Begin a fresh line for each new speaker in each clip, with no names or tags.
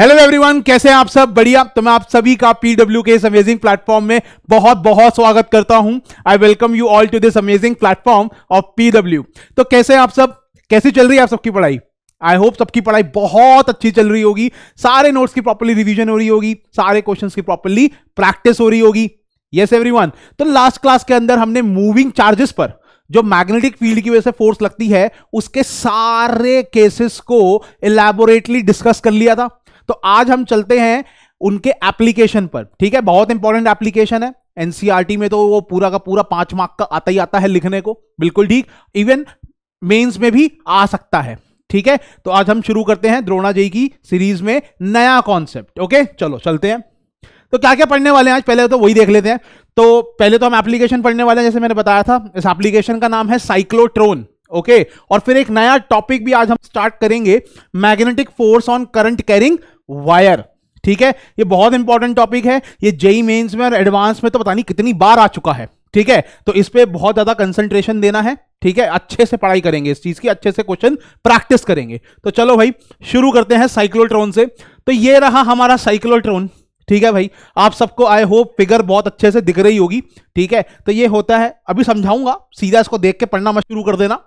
Hello everyone कैसे हैं आप सब बढ़िया तो मैं आप
सभी का पीडब्ल्यू के इस अमेजिंग प्लेटफॉर्म में बहुत बहुत स्वागत करता हूं I welcome you all to this amazing platform of PW तो कैसे हैं आप सब कैसी चल रही है आप सबकी पढ़ाई आई होप सबकी पढ़ाई बहुत अच्छी चल रही होगी सारे नोट्स की प्रॉपरली रिविजन हो रही होगी सारे क्वेश्चन की प्रॉपरली प्रैक्टिस हो रही होगी येस एवरी तो लास्ट क्लास के अंदर हमने मूविंग चार्जेस पर जो मैग्नेटिक फील्ड की वजह से फोर्स लगती है उसके सारे केसेस को इलेबोरेटली डिस्कस कर लिया था तो आज हम चलते हैं उनके एप्लीकेशन पर ठीक है बहुत इंपॉर्टेंट एप्लीकेशन है एनसीआरटी e में तो वो पूरा का पूरा पांच मार्क का आता ही आता है लिखने को बिल्कुल ठीक इवन मेंस में भी आ सकता है ठीक है तो आज हम शुरू करते हैं द्रोणा जी की सीरीज में नया कॉन्सेप्ट ओके चलो चलते हैं तो क्या क्या पढ़ने वाले हैं आज पहले तो वही देख लेते हैं तो पहले तो हम एप्लीकेशन पढ़ने वाले हैं जैसे मैंने बताया था इस एप्लीकेशन का नाम है साइक्लोट्रोन ओके और फिर एक नया टॉपिक भी आज हम स्टार्ट करेंगे magnetic force on current carrying wire ठीक है ये बहुत इंपॉर्टेंट टॉपिक है ये जेई मेंस e में और एडवांस में तो पता नहीं कितनी बार आ चुका है ठीक है तो इस पर बहुत ज्यादा कंसंट्रेशन देना है ठीक है अच्छे से पढ़ाई करेंगे इस चीज की अच्छे से क्वेश्चन प्रैक्टिस करेंगे तो चलो भाई शुरू करते हैं साइक्लोट्रोन से तो ये रहा हमारा साइक्लोट्रोन ठीक है भाई आप सबको आई होप फिगर बहुत अच्छे से दिख रही होगी ठीक है तो ये होता है अभी समझाऊंगा सीधा इसको देख के पढ़ना मैं शुरू कर देना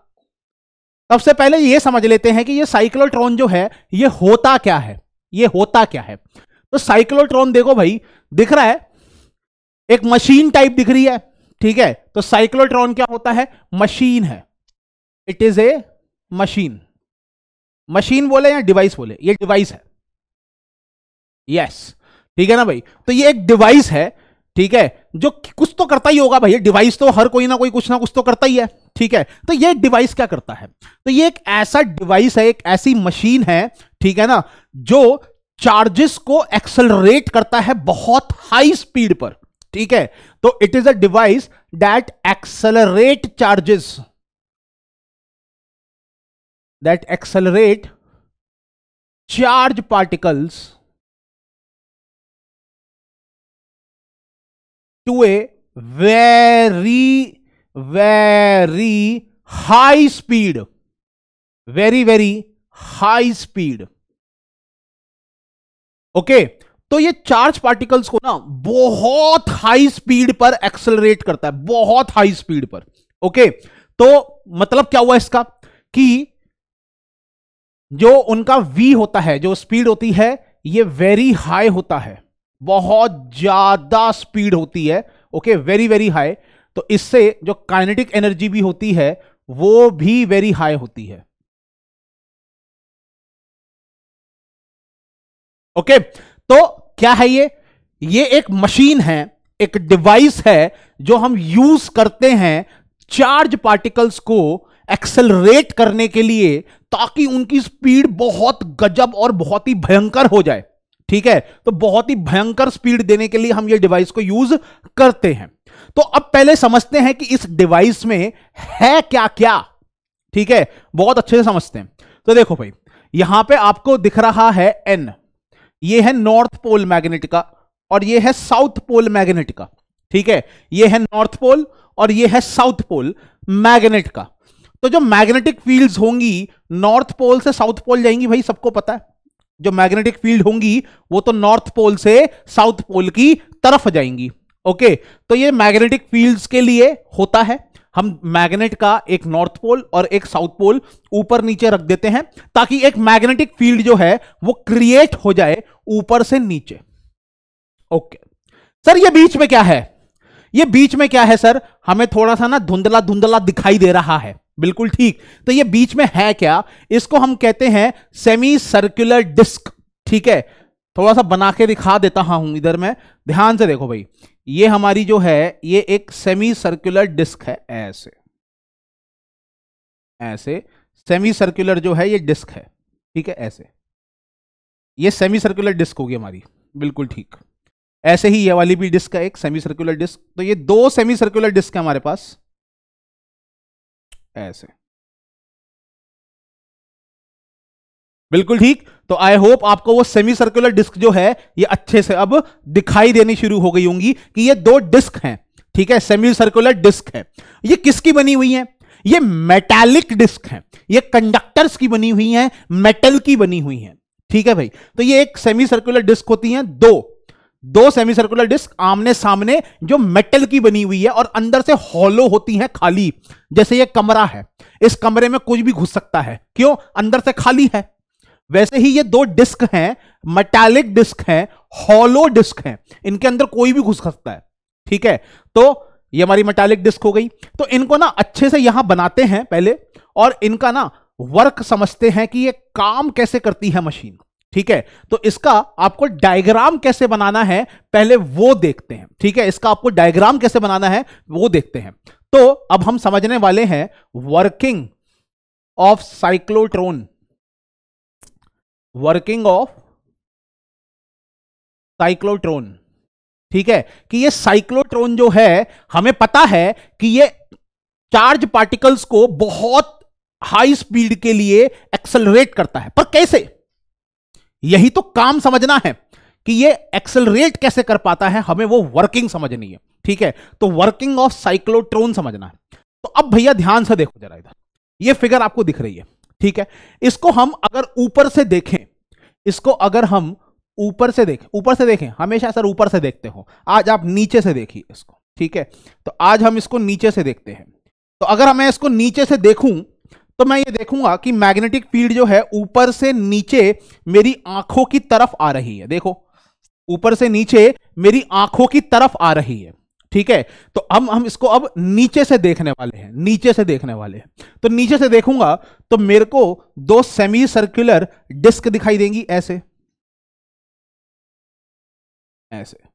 सबसे पहले ये समझ लेते हैं कि ये साइक्लोट्रॉन जो है ये होता क्या है ये होता क्या है तो साइक्लोट्रॉन देखो भाई दिख रहा है एक मशीन टाइप दिख रही है ठीक है तो साइक्लोट्रॉन क्या होता है मशीन है it is a machine machine बोले या डिवाइस बोले ये डिवाइस है यस yes. ठीक है ना भाई तो ये एक डिवाइस है ठीक है जो कुछ तो करता ही होगा भैया डिवाइस तो हर कोई ना कोई कुछ ना कुछ तो करता ही है ठीक है तो ये डिवाइस क्या करता है तो ये एक ऐसा डिवाइस है एक ऐसी मशीन है ठीक है ना जो चार्जेस को एक्सलरेट करता है बहुत हाई स्पीड पर ठीक है तो it is a device that accelerate
charges that accelerate charge particles to a very very high speed very very
high speed okay okay, तो ये चार्ज पार्टिकल्स को ना बहुत हाई स्पीड पर एक्सेलरेट करता है बहुत हाई स्पीड पर ओके okay, तो मतलब क्या हुआ इसका कि जो उनका वी होता है जो स्पीड होती है ये वेरी हाई होता है बहुत ज्यादा स्पीड होती है ओके वेरी वेरी हाई तो इससे जो
काइनेटिक एनर्जी भी होती है वो भी वेरी हाई होती है ओके okay, तो क्या है ये ये एक मशीन है एक डिवाइस है जो हम यूज करते हैं
चार्ज पार्टिकल्स को एक्सेलरेट करने के लिए ताकि उनकी स्पीड बहुत गजब और बहुत ही भयंकर हो जाए ठीक है तो बहुत ही भयंकर स्पीड देने के लिए हम ये डिवाइस को यूज करते हैं तो अब पहले समझते हैं कि इस डिवाइस में है क्या क्या ठीक है बहुत अच्छे से समझते हैं तो देखो भाई यहां पे आपको दिख रहा है एन ये है नॉर्थ पोल मैग्नेट का और ये है साउथ पोल मैग्नेट का ठीक है ये है नॉर्थ पोल और ये है साउथ पोल मैग्नेट का तो जो मैग्नेटिक फील्ड्स होंगी नॉर्थ पोल से साउथ पोल जाएंगी भाई सबको पता है जो मैग्नेटिक फील्ड होंगी वो तो नॉर्थ पोल से साउथ पोल की तरफ जाएंगी ओके तो ये मैग्नेटिक फील्ड्स के लिए होता है हम मैग्नेट का एक नॉर्थ पोल और एक साउथ पोल ऊपर नीचे रख देते हैं ताकि एक मैग्नेटिक फील्ड जो है वो क्रिएट हो जाए ऊपर से नीचे ओके सर ये बीच में क्या है ये बीच में क्या है सर हमें थोड़ा सा ना धुंधला धुंधला दिखाई दे रहा है बिल्कुल ठीक तो ये बीच में है क्या इसको हम कहते हैं सेमी सर्कुलर डिस्क ठीक है थोड़ा सा बना के दिखा देता हूं इधर में ध्यान से देखो भाई ये हमारी जो है ये एक सेमी सर्कुलर डिस्क है ऐसे ऐसे सेमी सर्कुलर जो है ये डिस्क है ठीक है ऐसे ये सेमी सर्कुलर डिस्क होगी हमारी बिल्कुल ठीक
ऐसे ही ये वाली भी डिस्क है एक सेमी सर्कुलर डिस्क तो ये दो सेमी सर्कुलर डिस्क है हमारे पास ऐसे बिल्कुल ठीक तो आई होप आपको वो सेमी सर्कुलर डिस्क जो है ये अच्छे से अब
दिखाई देनी शुरू हो गई होंगी कि ये दो डिस्क हैं ठीक है सेमी सर्कुलर डिस्क है ये किसकी बनी हुई है ये मेटालिक डिस्क है ये कंडक्टर्स की बनी हुई है मेटल की बनी हुई है ठीक है भाई तो ये एक सेमी सर्कुलर डिस्क होती है दो दो सेमी सर्कुलर डिस्क आमने सामने जो मेटल की बनी हुई है और अंदर से हॉलो होती है खाली जैसे ये कमरा है इस कमरे में कुछ भी घुस सकता है क्यों अंदर से खाली है वैसे ही ये दो डिस्क हैं मेटालिक डिस्क हैं हॉलो डिस्क हैं इनके अंदर कोई भी घुस सकता है ठीक है तो ये हमारी मेटालिक डिस्क हो गई तो इनको ना अच्छे से यहां बनाते हैं पहले और इनका ना वर्क समझते हैं कि ये काम कैसे करती है मशीन ठीक है तो इसका आपको डायग्राम कैसे बनाना है पहले वो देखते हैं ठीक है इसका आपको डायग्राम कैसे बनाना है वो देखते हैं तो अब
हम समझने वाले हैं working of cyclotron working of cyclotron
ठीक है कि ये साइक्लोट्रोन जो है हमें पता है कि ये चार्ज पार्टिकल्स को बहुत हाई स्पीड के लिए एक्सलरेट करता है पर कैसे यही तो काम समझना है कि ये एक्सेलरेट कैसे कर पाता है हमें वो वर्किंग समझनी है ठीक है तो वर्किंग ऑफ साइक्लोट्रोन समझना है तो अब भैया ध्यान से देखो जरा इधर ये फिगर आपको दिख रही है ठीक है इसको हम अगर ऊपर से देखें इसको अगर हम ऊपर से देखें ऊपर से देखें हमेशा सर ऊपर से देखते हो आज आप नीचे से देखिए इसको ठीक है तो आज हम इसको नीचे से देखते हैं तो अगर मैं इसको नीचे से देखूं तो मैं ये देखूंगा कि मैग्नेटिक फील्ड जो है ऊपर से नीचे मेरी आंखों की तरफ आ रही है देखो ऊपर से नीचे मेरी आंखों की तरफ आ रही है ठीक है तो हम हम इसको अब नीचे से देखने वाले हैं नीचे से देखने वाले हैं तो नीचे से देखूंगा तो मेरे को दो सेमी सर्कुलर
डिस्क दिखाई देंगी ऐसे ऐसे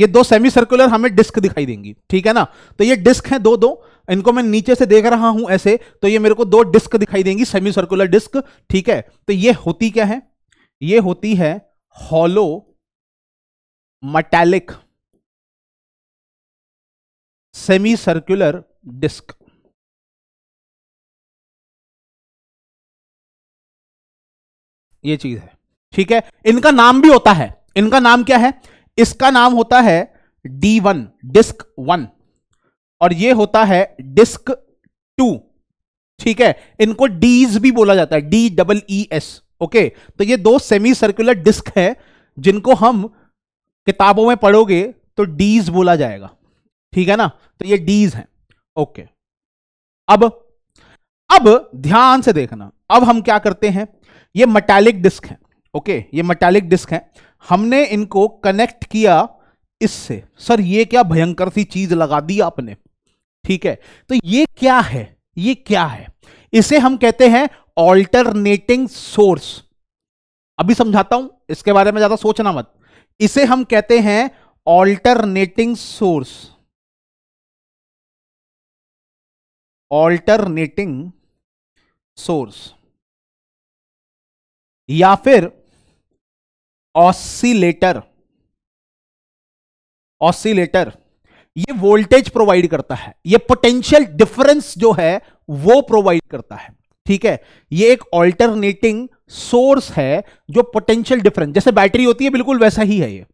ये दो सेमी सर्कुलर हमें डिस्क दिखाई देंगी ठीक है ना तो ये डिस्क है दो दो
इनको मैं नीचे से देख रहा हूं ऐसे तो ये मेरे को दो डिस्क दिखाई देंगी सेमी सर्कुलर डिस्क ठीक है
तो ये होती क्या है ये होती है hollow metallic semi circular disc ये चीज है ठीक है इनका नाम भी होता है इनका नाम क्या है
इसका नाम होता है डी वन डिस्क वन और ये होता है डिस्क टू ठीक है इनको डीज भी बोला जाता है D double E S okay तो ये दो सेमी सर्कुलर डिस्क है जिनको हम किताबों में पढ़ोगे तो डीज बोला जाएगा ठीक है ना तो ये डीज हैं ओके अब अब ध्यान से देखना अब हम क्या करते हैं ये मेटालिक डिस्क है ओके ये मेटालिक डिस्क है हमने इनको कनेक्ट किया इससे सर ये क्या भयंकर सी चीज लगा दी आपने ठीक है तो ये क्या है ये क्या है इसे हम कहते हैं ऑल्टरनेटिंग
सोर्स अभी समझाता हूं इसके बारे में ज्यादा सोचना मत इसे हम कहते हैं ऑल्टरनेटिंग सोर्स ऑल्टरनेटिंग सोर्स या फिर ऑसिलेटर ऑसिलेटर ये वोल्टेज प्रोवाइड करता है ये पोटेंशियल
डिफरेंस जो है वो प्रोवाइड करता है ठीक है ये एक ऑल्टरनेटिंग सोर्स है जो पोटेंशियल डिफरेंस जैसे बैटरी होती है बिल्कुल वैसा ही है ये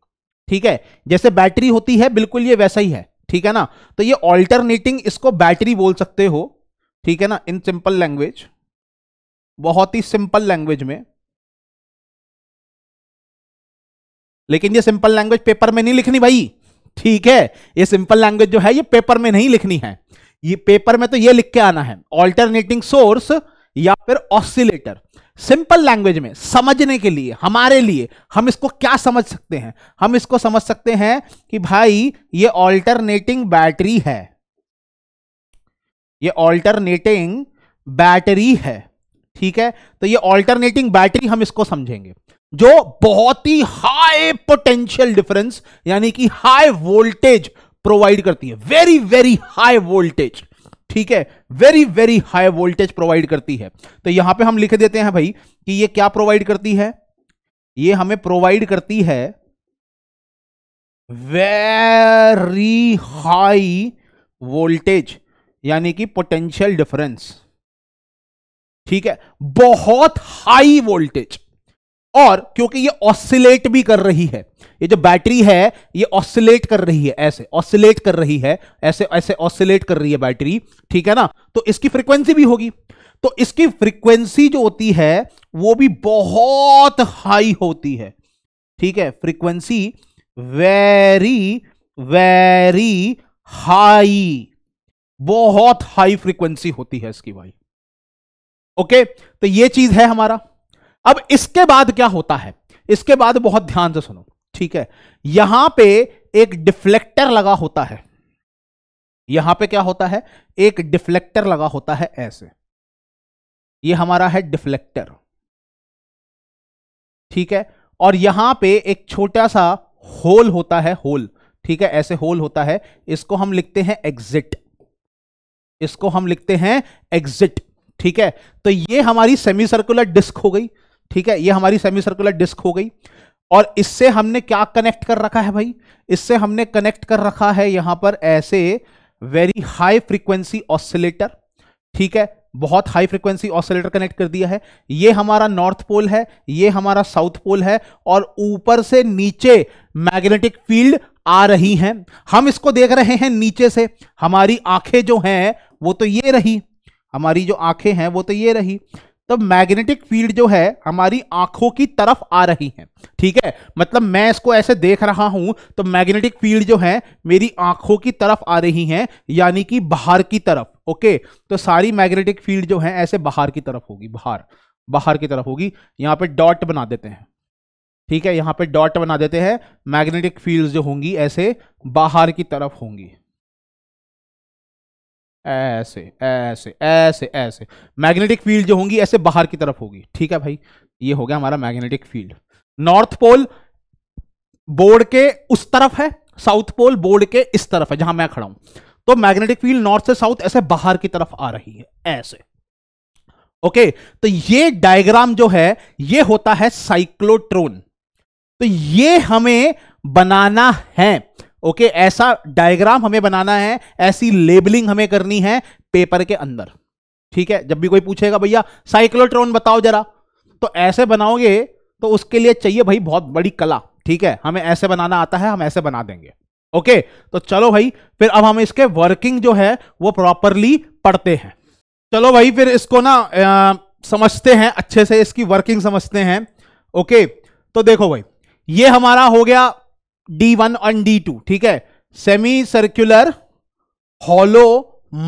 ठीक है जैसे बैटरी होती है बिल्कुल ये वैसा ही है ठीक है ना तो ये ऑल्टरनेटिंग इसको बैटरी
बोल सकते हो ठीक है ना इन सिंपल लैंग्वेज बहुत ही सिंपल लैंग्वेज में लेकिन ये सिंपल लैंग्वेज पेपर में नहीं लिखनी भाई ठीक है ये सिंपल लैंग्वेज जो है ये पेपर में नहीं लिखनी है ये
पेपर में तो ये लिख के आना है ऑल्टरनेटिंग सोर्स या फिर ऑसिलेटर सिंपल लैंग्वेज में समझने के लिए हमारे लिए हम इसको क्या समझ सकते हैं हम इसको समझ सकते हैं कि भाई ये ऑल्टरनेटिंग बैटरी है ये ऑल्टरनेटिंग बैटरी है ठीक है तो ये ऑल्टरनेटिंग बैटरी हम इसको समझेंगे जो बहुत ही हाई पोटेंशियल डिफरेंस यानी कि हाई वोल्टेज प्रोवाइड करती है वेरी वेरी हाई वोल्टेज ठीक है very very high voltage provide करती है तो यहां पे हम लिख देते हैं भाई कि ये क्या प्रोवाइड करती है ये हमें प्रोवाइड करती है वेरी हाई वोल्टेज यानी कि पोटेंशियल डिफरेंस ठीक है बहुत हाई वोल्टेज और क्योंकि ये ऑसिलेट भी कर रही है ये जो बैटरी है ये ऑसिलेट कर रही है ऐसे ऑसिलेट कर रही है ऐसे ऐसे ऑसिलेट कर रही है बैटरी ठीक है ना तो इसकी फ्रीक्वेंसी भी होगी तो इसकी फ्रीक्वेंसी जो होती है वो भी बहुत हाई होती है ठीक है फ्रीक्वेंसी वेरी वेरी हाई बहुत हाई फ्रीक्वेंसी होती है इसकी भाई ओके तो ये चीज है हमारा अब इसके बाद क्या होता है इसके बाद बहुत ध्यान से सुनो ठीक है यहां पे एक डिफ्लेक्टर लगा होता है यहां पे क्या होता है एक डिफ्लेक्टर लगा होता है ऐसे ये हमारा है डिफ्लेक्टर ठीक है और यहां पे एक छोटा सा होल होता है होल ठीक है ऐसे होल होता है इसको हम लिखते हैं एग्जिट इसको हम लिखते हैं एग्जिट ठीक है तो ये हमारी सेमी सर्कुलर डिस्क हो गई ठीक है ये हमारी सेमी सर्कुलर डिस्क हो गई और इससे हमने क्या कनेक्ट कर रखा है भाई इससे हमने कनेक्ट कर रखा है यहां पर ऐसे वेरी हाई फ्रीक्वेंसी ऑसिलेटर ठीक है बहुत हाई फ्रीक्वेंसी ऑसिलेटर कनेक्ट कर दिया है ये हमारा नॉर्थ पोल है ये हमारा साउथ पोल है और ऊपर से नीचे मैग्नेटिक फील्ड आ रही हैं हम इसको देख रहे हैं नीचे से हमारी आंखें जो हैं वो तो ये रही हमारी जो आंखें हैं वो तो ये रही तो मैग्नेटिक फील्ड जो है हमारी आंखों की तरफ आ रही है ठीक है मतलब मैं इसको ऐसे देख रहा हूं तो मैग्नेटिक फील्ड जो है मेरी आंखों की तरफ आ रही है यानी कि बाहर की तरफ ओके तो सारी मैग्नेटिक फील्ड जो है ऐसे बाहर की तरफ होगी बाहर बाहर की तरफ होगी यहां पर डॉट बना देते हैं ठीक है यहां पर डॉट बना देते हैं मैग्नेटिक फील्ड जो होंगी ऐसे बाहर की तरफ होंगी ऐसे ऐसे ऐसे ऐसे मैग्नेटिक फील्ड जो होंगी ऐसे बाहर की तरफ होगी ठीक है भाई ये हो गया हमारा magnetic field north pole board के उस तरफ है साउथ पोल बोर्ड के इस तरफ है जहां मैं खड़ा हूं तो मैग्नेटिक फील्ड नॉर्थ से साउथ ऐसे बाहर की तरफ आ रही है ऐसे ओके तो ये डायग्राम जो है ये होता है साइक्लोट्रोन तो ये हमें बनाना है ओके okay, ऐसा डायग्राम हमें बनाना है ऐसी लेबलिंग हमें करनी है पेपर के अंदर ठीक है जब भी कोई पूछेगा भैया साइक्लोट्रॉन बताओ जरा तो ऐसे बनाओगे तो उसके लिए चाहिए भाई बहुत बड़ी कला ठीक है हमें ऐसे बनाना आता है हम ऐसे बना देंगे ओके okay, तो चलो भाई फिर अब हम इसके वर्किंग जो है वो प्रॉपरली पढ़ते हैं चलो भाई फिर इसको ना आ, समझते हैं अच्छे से इसकी वर्किंग समझते हैं ओके okay, तो देखो भाई ये हमारा हो गया डी वन और डी टू ठीक है semi circular hollow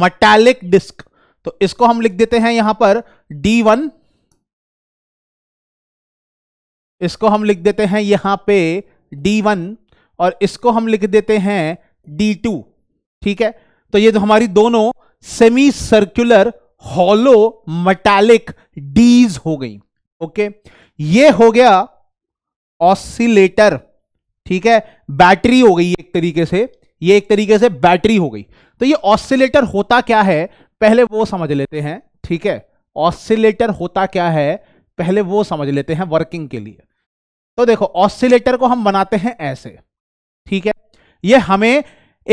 metallic disc तो इसको हम लिख देते हैं यहां पर डी वन इसको हम लिख देते हैं यहां पे डी वन और इसको हम लिख देते हैं डी टू ठीक है तो ये जो हमारी दोनों semi circular hollow metallic dees हो गई ओके ये हो गया ऑसिलेटर ठीक है बैटरी हो गई एक तरीके से ये एक तरीके से बैटरी हो गई तो ये ऑसिलेटर होता क्या है पहले वो समझ लेते हैं ठीक है ऑसिलेटर होता क्या है पहले वो समझ लेते हैं वर्किंग के लिए तो देखो ऑसिलेटर को हम बनाते हैं ऐसे ठीक है ये हमें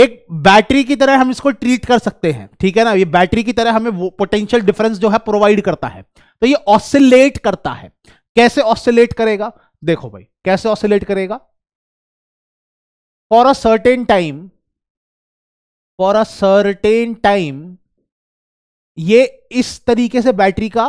एक बैटरी की तरह हम इसको ट्रीट कर सकते हैं ठीक है ना ये बैटरी की तरह हमें पोटेंशियल डिफरेंस जो है प्रोवाइड करता है तो ये ऑसिलेट करता है कैसे ऑसिलेट करेगा देखो भाई कैसे ऑसिलेट करेगा for a certain time for a certain time ये इस तरीके से बैटरी का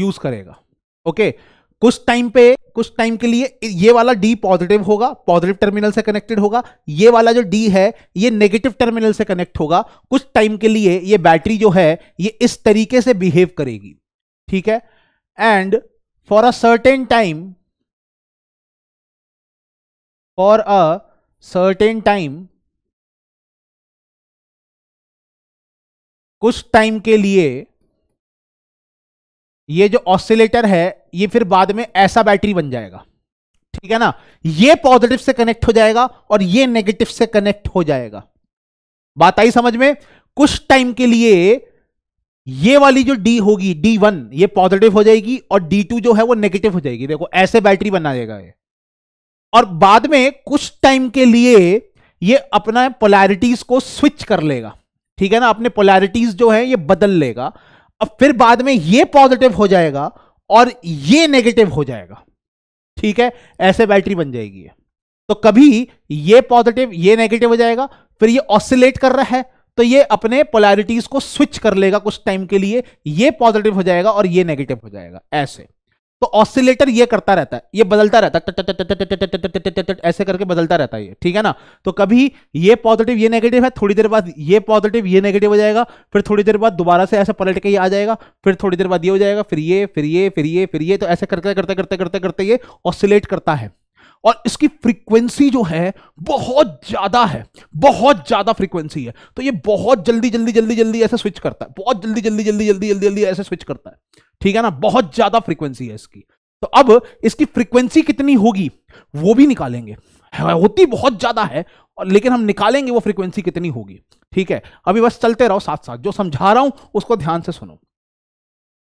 यूज करेगा ओके okay? कुछ टाइम पे कुछ टाइम के लिए ये वाला डी पॉजिटिव होगा पॉजिटिव टर्मिनल से कनेक्टेड होगा ये वाला जो डी है ये नेगेटिव टर्मिनल से कनेक्ट होगा कुछ टाइम के लिए ये बैटरी
जो है ये इस तरीके से बिहेव करेगी ठीक है and for a certain time for a certain time कुछ टाइम के लिए ये जो ऑसिलेटर है ये फिर
बाद में ऐसा बैटरी बन जाएगा ठीक है ना ये पॉजिटिव से कनेक्ट हो जाएगा और ये नेगेटिव से कनेक्ट हो जाएगा बात आई समझ में कुछ टाइम के लिए ये वाली जो डी होगी डी वन ये पॉजिटिव हो जाएगी और डी टू जो है वो नेगेटिव हो जाएगी देखो ऐसे बैटरी बना देगा ये और बाद में कुछ टाइम के लिए ये अपना पोलैरिटीज को स्विच कर लेगा ठीक है ना अपने पोलैरिटीज जो है ये बदल लेगा अब फिर बाद में ये पॉजिटिव हो जाएगा और ये नेगेटिव हो जाएगा ठीक है ऐसे बैटरी बन जाएगी ये तो कभी ये पॉजिटिव ये नेगेटिव हो जाएगा फिर ये ऑसिलेट कर रहा है तो ये अपने पोलैरिटीज को स्विच कर लेगा कुछ टाइम के लिए ये पॉजिटिव हो जाएगा और ये नेगेटिव हो जाएगा ऐसे तो ऑसिलेटर ये करता रहता है ये बदलता रहता है ऐसे करके बदलता रहता है ठीक है ना तो कभी ये पॉजिटिव ये नेगेटिव है थोड़ी देर बाद ये पॉजिटिव ये नेगेटिव हो जाएगा फिर थोड़ी देर बाद दोबारा से ऐसा पलट के ये आ जाएगा फिर थोड़ी देर बाद ये हो जाएगा फिर ये फिर ये फिर ये फिर ये तो ऐसे करते करते करते करते करते ये ऑसिलेट करता है और इसकी फ्रीक्वेंसी जो है बहुत ज़्यादा है बहुत ज़्यादा फ्रीक्वेंसी है तो ये बहुत जल्दी जल्दी जल्दी जल्दी ऐसे स्विच करता है बहुत जल्दी जल्दी जल्दी जल्दी जल्दी जल्दी ऐसे स्विच करता है ठीक है ना बहुत ज़्यादा फ्रीक्वेंसी है इसकी तो अब इसकी फ्रीक्वेंसी कितनी होगी वो भी निकालेंगे हाँ, होती बहुत ज़्यादा है और लेकिन हम निकालेंगे वो फ्रीक्वेंसी कितनी होगी ठीक है अभी बस चलते रहो साथ साथ जो समझा रहा हूं उसको ध्यान से सुनो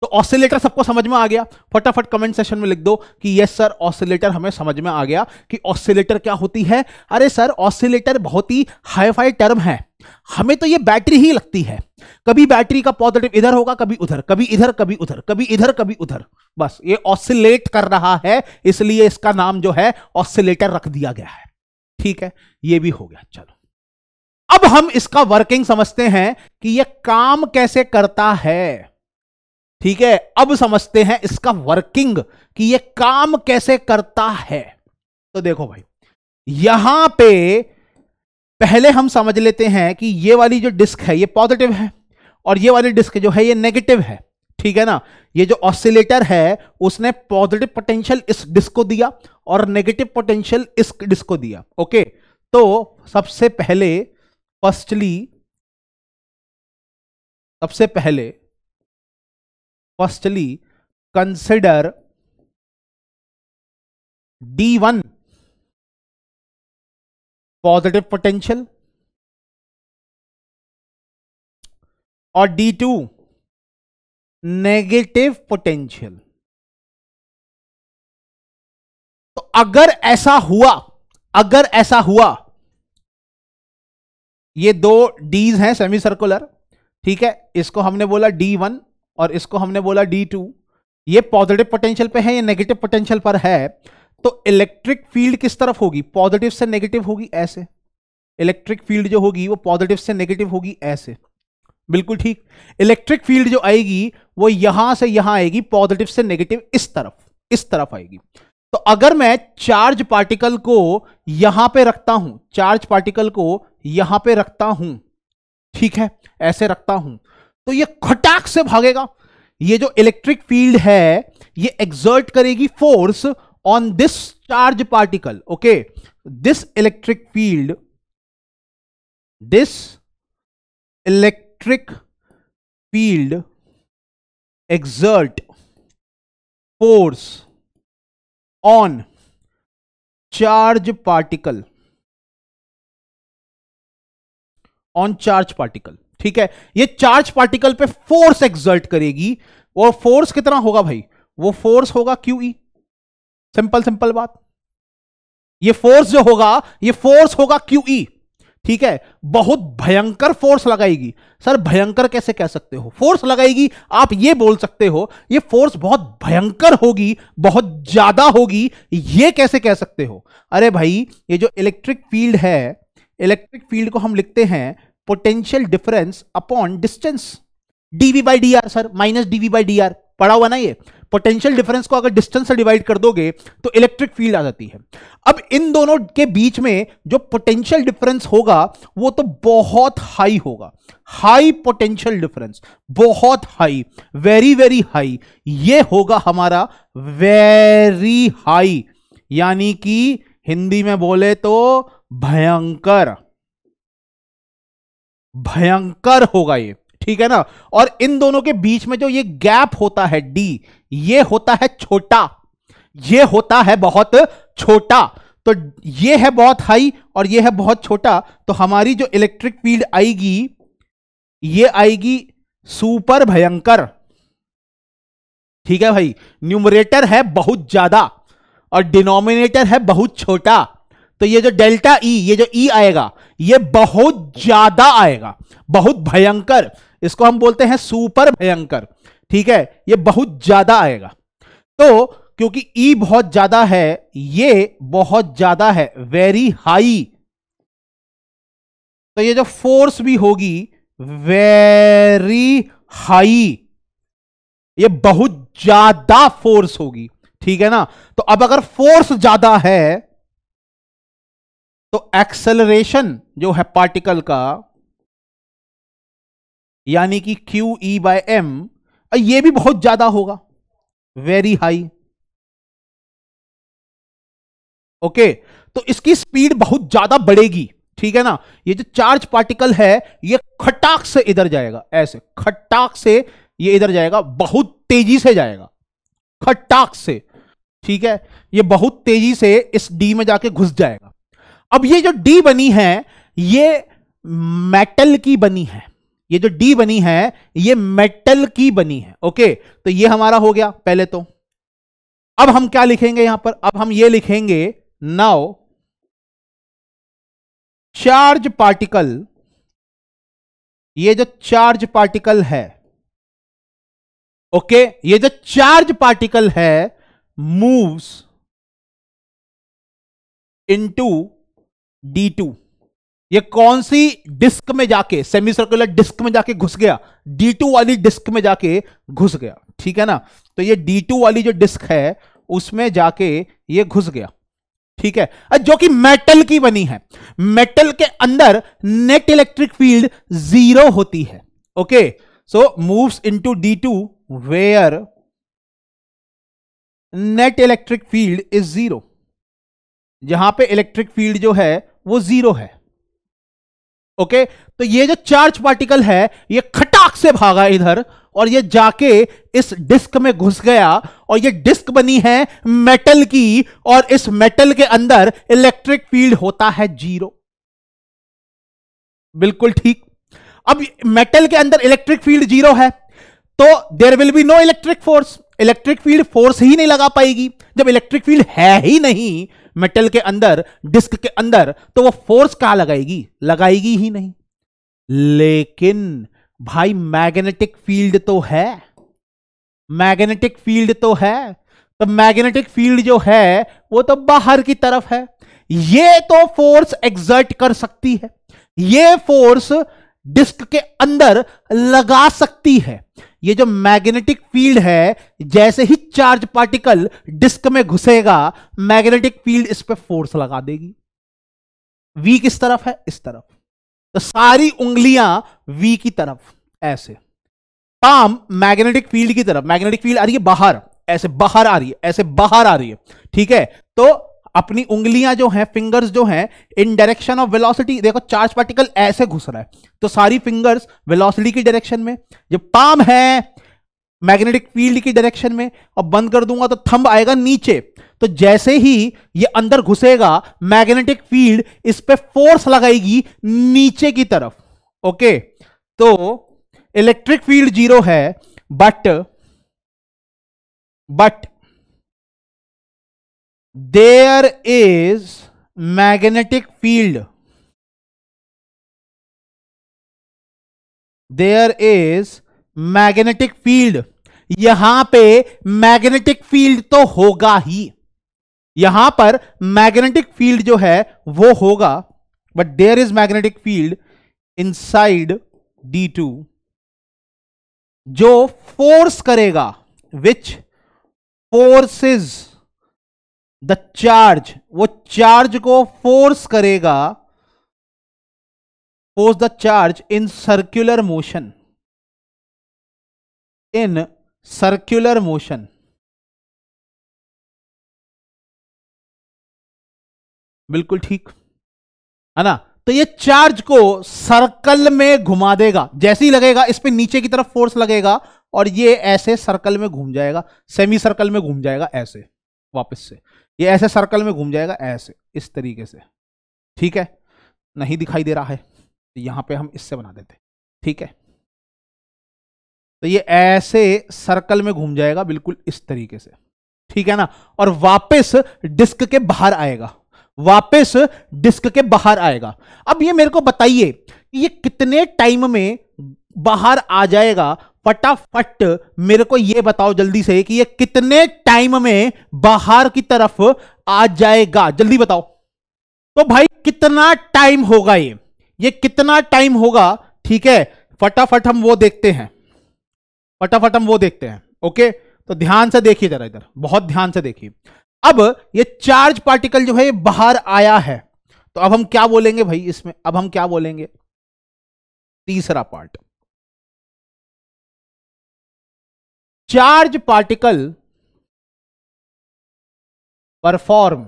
तो ऑसिलेटर सबको समझ में आ गया फटाफट कमेंट सेशन में लिख दो कि यस सर ऑसिलेटर हमें समझ में आ गया कि ऑसिलेटर क्या होती है अरे सर ऑसिलेटर बहुत ही हाईफाई टर्म है हमें तो ये बैटरी ही लगती है कभी बैटरी का पॉजिटिव इधर होगा कभी उधर कभी इधर कभी उधर कभी इधर कभी उधर बस ये ऑसिलेट कर रहा है इसलिए इसका नाम जो है ऑसिलेटर रख दिया गया है ठीक है ये भी हो गया चलो अब हम इसका वर्किंग समझते हैं कि यह काम कैसे करता है ठीक है अब समझते हैं इसका वर्किंग कि ये काम कैसे करता है तो देखो भाई यहां पे पहले हम समझ लेते हैं कि ये वाली जो डिस्क है ये पॉजिटिव है और ये वाली डिस्क जो है ये नेगेटिव है ठीक है ना ये जो ऑसिलेटर है उसने पॉजिटिव पोटेंशियल इस डिस्क को दिया और नेगेटिव पोटेंशियल इस डिस्क को दिया ओके तो
सबसे पहले फर्स्टली सबसे पहले firstly consider d1 positive potential और d2 नेगेटिव पोटेंशियल तो अगर ऐसा हुआ अगर ऐसा हुआ ये दो डीज हैं सेमी सर्कुलर ठीक है
इसको हमने बोला डी वन और इसको हमने बोला डी टू ये पॉजिटिव पोटेंशियल पे है ये नेगेटिव पोटेंशियल पर है तो इलेक्ट्रिक फील्ड किस तरफ होगी पॉजिटिव से नेगेटिव होगी ऐसे इलेक्ट्रिक फील्ड जो होगी वो पॉजिटिव से नेगेटिव होगी ऐसे बिल्कुल ठीक इलेक्ट्रिक फील्ड जो आएगी वो यहां से यहां आएगी पॉजिटिव से नेगेटिव इस तरफ इस तरफ आएगी तो अगर मैं चार्ज पार्टिकल को यहां पे रखता हूं चार्ज पार्टिकल को यहां पे रखता हूं ठीक है ऐसे रखता हूं तो ये खटाक से भागेगा ये जो इलेक्ट्रिक फील्ड है ये एग्जर्ट करेगी force on this charge particle okay this electric field
this electric field exert force on charge particle on charge particle ठीक है ये चार्ज पार्टिकल
पे फोर्स एक्सर्ट करेगी और फोर्स कितना होगा भाई वो फोर्स होगा क्यू ई सिंपल सिंपल बात ये फोर्स जो होगा ये फोर्स होगा क्यू ई e। ठीक है बहुत भयंकर फोर्स लगाएगी सर भयंकर कैसे कह सकते हो फोर्स लगाएगी आप ये बोल सकते हो ये फोर्स बहुत भयंकर होगी बहुत ज्यादा होगी ये कैसे कह सकते हो अरे भाई ये जो इलेक्ट्रिक फील्ड है इलेक्ट्रिक फील्ड को हम लिखते हैं potential difference upon distance dV by d r sir minus dV by d r पढ़ा हुआ ना ये पोटेंशियल डिफरेंस को अगर डिस्टेंस से डिवाइड कर दोगे तो इलेक्ट्रिक फील्ड आ जाती है अब इन दोनों के बीच में जो पोटेंशियल डिफरेंस होगा वो तो बहुत हाई होगा हाई पोटेंशियल डिफरेंस बहुत हाई वेरी वेरी हाई ये होगा हमारा वेरी हाई यानी कि हिंदी में बोले तो भयंकर भयंकर होगा ये ठीक है ना और इन दोनों के बीच में जो ये गैप होता है डी ये होता है छोटा ये होता है बहुत छोटा तो ये है बहुत हाई और ये है बहुत छोटा तो हमारी जो इलेक्ट्रिक फील्ड आएगी ये आएगी सुपर भयंकर ठीक है भाई न्यूमरेटर है बहुत ज्यादा और डिनोमिनेटर है बहुत छोटा तो ये जो डेल्टा ई e, ये जो ई e आएगा ये बहुत ज्यादा आएगा बहुत भयंकर इसको हम बोलते हैं सुपर भयंकर ठीक है ये बहुत ज्यादा आएगा तो क्योंकि ई e बहुत ज्यादा है ये बहुत ज्यादा है वेरी हाई तो ये जो फोर्स भी होगी वेरी हाई ये बहुत ज्यादा फोर्स होगी ठीक
है ना तो अब अगर फोर्स ज्यादा है तो एक्सेलरेशन जो है पार्टिकल का यानी कि क्यू ई बाय एम ये भी बहुत ज्यादा होगा वेरी हाई ओके तो इसकी स्पीड बहुत ज्यादा बढ़ेगी
ठीक है ना ये जो चार्ज पार्टिकल है ये खटाक से इधर जाएगा ऐसे खटाक से ये इधर जाएगा बहुत तेजी से जाएगा खटाक से ठीक है ये बहुत तेजी से इस डी में जाके घुस जाएगा अब ये जो डी बनी है ये मेटल की बनी है ये जो डी बनी है ये मेटल की बनी है ओके तो ये हमारा हो गया पहले तो अब हम
क्या लिखेंगे यहां पर अब हम ये लिखेंगे नाउ चार्ज पार्टिकल ये जो चार्ज पार्टिकल है ओके ये जो चार्ज पार्टिकल है मूव्स इनटू डी टू ये कौन सी डिस्क में जाके सेमी सर्कुलर डिस्क में जाके घुस गया डी
टू वाली डिस्क में जाके घुस गया ठीक है ना तो ये डी टू वाली जो डिस्क है उसमें जाके ये घुस गया ठीक है जो कि मेटल की बनी है मेटल के अंदर नेट इलेक्ट्रिक फील्ड जीरो होती है okay so moves into D two where net electric field is zero जहां पे इलेक्ट्रिक फील्ड जो है वो जीरो है ओके तो ये जो चार्ज पार्टिकल है ये खटाक से भागा इधर और ये जाके इस डिस्क में घुस गया और ये डिस्क बनी है मेटल की और इस मेटल के अंदर इलेक्ट्रिक फील्ड होता है जीरो बिल्कुल ठीक अब मेटल के अंदर इलेक्ट्रिक फील्ड जीरो है तो there will be no electric force electric field force ही नहीं लगा पाएगी जब इलेक्ट्रिक फील्ड है ही नहीं मेटल के अंदर डिस्क के अंदर तो वो फोर्स कहां लगाएगी लगाएगी ही नहीं लेकिन भाई मैग्नेटिक फील्ड तो है मैग्नेटिक फील्ड तो है तो मैग्नेटिक फील्ड जो है वो तो बाहर की तरफ है ये तो फोर्स एग्जर्ट कर सकती है ये फोर्स डिस्क के अंदर लगा सकती है ये जो मैग्नेटिक फील्ड है जैसे ही चार्ज पार्टिकल डिस्क में घुसेगा मैग्नेटिक फील्ड इस पर फोर्स लगा देगी वी किस तरफ है इस तरफ तो सारी उंगलियां वी की तरफ ऐसे पाम मैग्नेटिक फील्ड की तरफ मैग्नेटिक फील्ड आ रही है बाहर ऐसे बाहर आ रही है ऐसे बाहर आ रही है ठीक है तो अपनी उंगलियां जो हैं फिंगर्स जो हैं इन डायरेक्शन ऑफ वेलोसिटी देखो चार्ज पार्टिकल ऐसे घुस रहा है तो सारी फिंगर्स वेलोसिटी की डायरेक्शन में जो पाम है मैग्नेटिक फील्ड की डायरेक्शन में और बंद कर दूंगा तो थंब आएगा नीचे तो जैसे ही ये अंदर घुसेगा मैग्नेटिक फील्ड इस पर फोर्स लगाएगी नीचे की तरफ ओके तो इलेक्ट्रिक फील्ड
जीरो है but but there is magnetic field there is magnetic field यहां पे मैग्नेटिक फील्ड तो होगा
ही यहां पर मैग्नेटिक फील्ड जो है वो होगा but there is magnetic field inside D two जो फोर्स करेगा विच फोर्सेज द चार्ज वो चार्ज को फोर्स करेगा
force the charge in circular motion in circular motion बिल्कुल ठीक है ना तो ये चार्ज को सर्कल में घुमा देगा जैसे ही लगेगा इस पर नीचे की तरफ
फोर्स लगेगा और ये ऐसे सर्कल में घूम जाएगा सेमी सर्कल में घूम जाएगा ऐसे वापस से ये ऐसे सर्कल में घूम जाएगा ऐसे इस तरीके से ठीक है नहीं दिखाई दे रहा है तो यहां पे हम इससे बना देते ठीक है तो ये ऐसे सर्कल में घूम जाएगा बिल्कुल इस तरीके से ठीक है ना और वापस डिस्क के बाहर आएगा वापस डिस्क के बाहर आएगा अब ये मेरे को बताइए ये कितने टाइम में बाहर आ जाएगा फटाफट मेरे को यह बताओ जल्दी से कि ये कितने टाइम में बाहर की तरफ आ जाएगा जल्दी बताओ तो भाई कितना टाइम होगा ये ये कितना टाइम होगा ठीक है फटाफट हम वो देखते हैं फटाफट हम वो देखते हैं ओके तो ध्यान से देखिए जरा इधर बहुत ध्यान से देखिए अब ये चार्ज पार्टिकल जो है ये बाहर आया है तो अब हम क्या बोलेंगे भाई
इसमें अब हम क्या बोलेंगे तीसरा part charge particle perform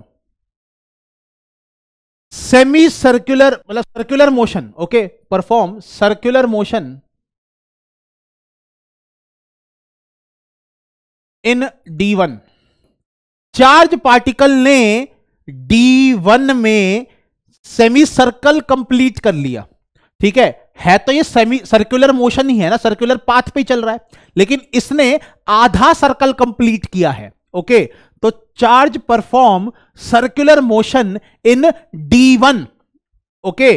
semi circular मतलब circular motion okay perform circular motion in D one charge particle ने डी वन में सेमी सर्कल
कंप्लीट कर लिया ठीक है है तो ये सेमी सर्कुलर मोशन ही है ना सर्कुलर पाथ पे चल रहा है लेकिन इसने आधा सर्कल कंप्लीट किया है ओके तो charge perform circular motion in D one
okay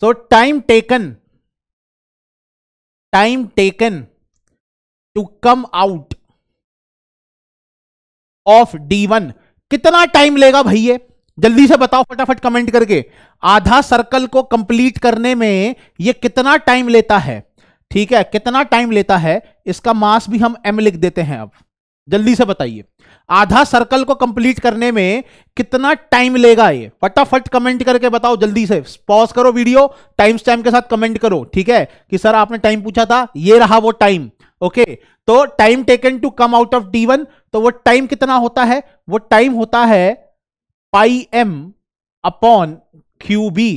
so time taken time taken to come out of
D one कितना टाइम लेगा भैया जल्दी से बताओ फटाफट कमेंट करके आधा सर्कल को कंप्लीट करने में ये कितना टाइम लेता है ठीक है कितना टाइम लेता है इसका मास भी हम एम लिख देते हैं अब जल्दी से बताइए आधा सर्कल को कंप्लीट करने में कितना टाइम लेगा ये फटाफट कमेंट करके बताओ जल्दी से पॉज करो वीडियो टाइम स्टैम्प के साथ कमेंट करो ठीक है कि सर आपने टाइम पूछा था ये रहा वो टाइम ओके तो time taken to come out of D one तो वो टाइम कितना होता है वो टाइम होता है pi M upon Q B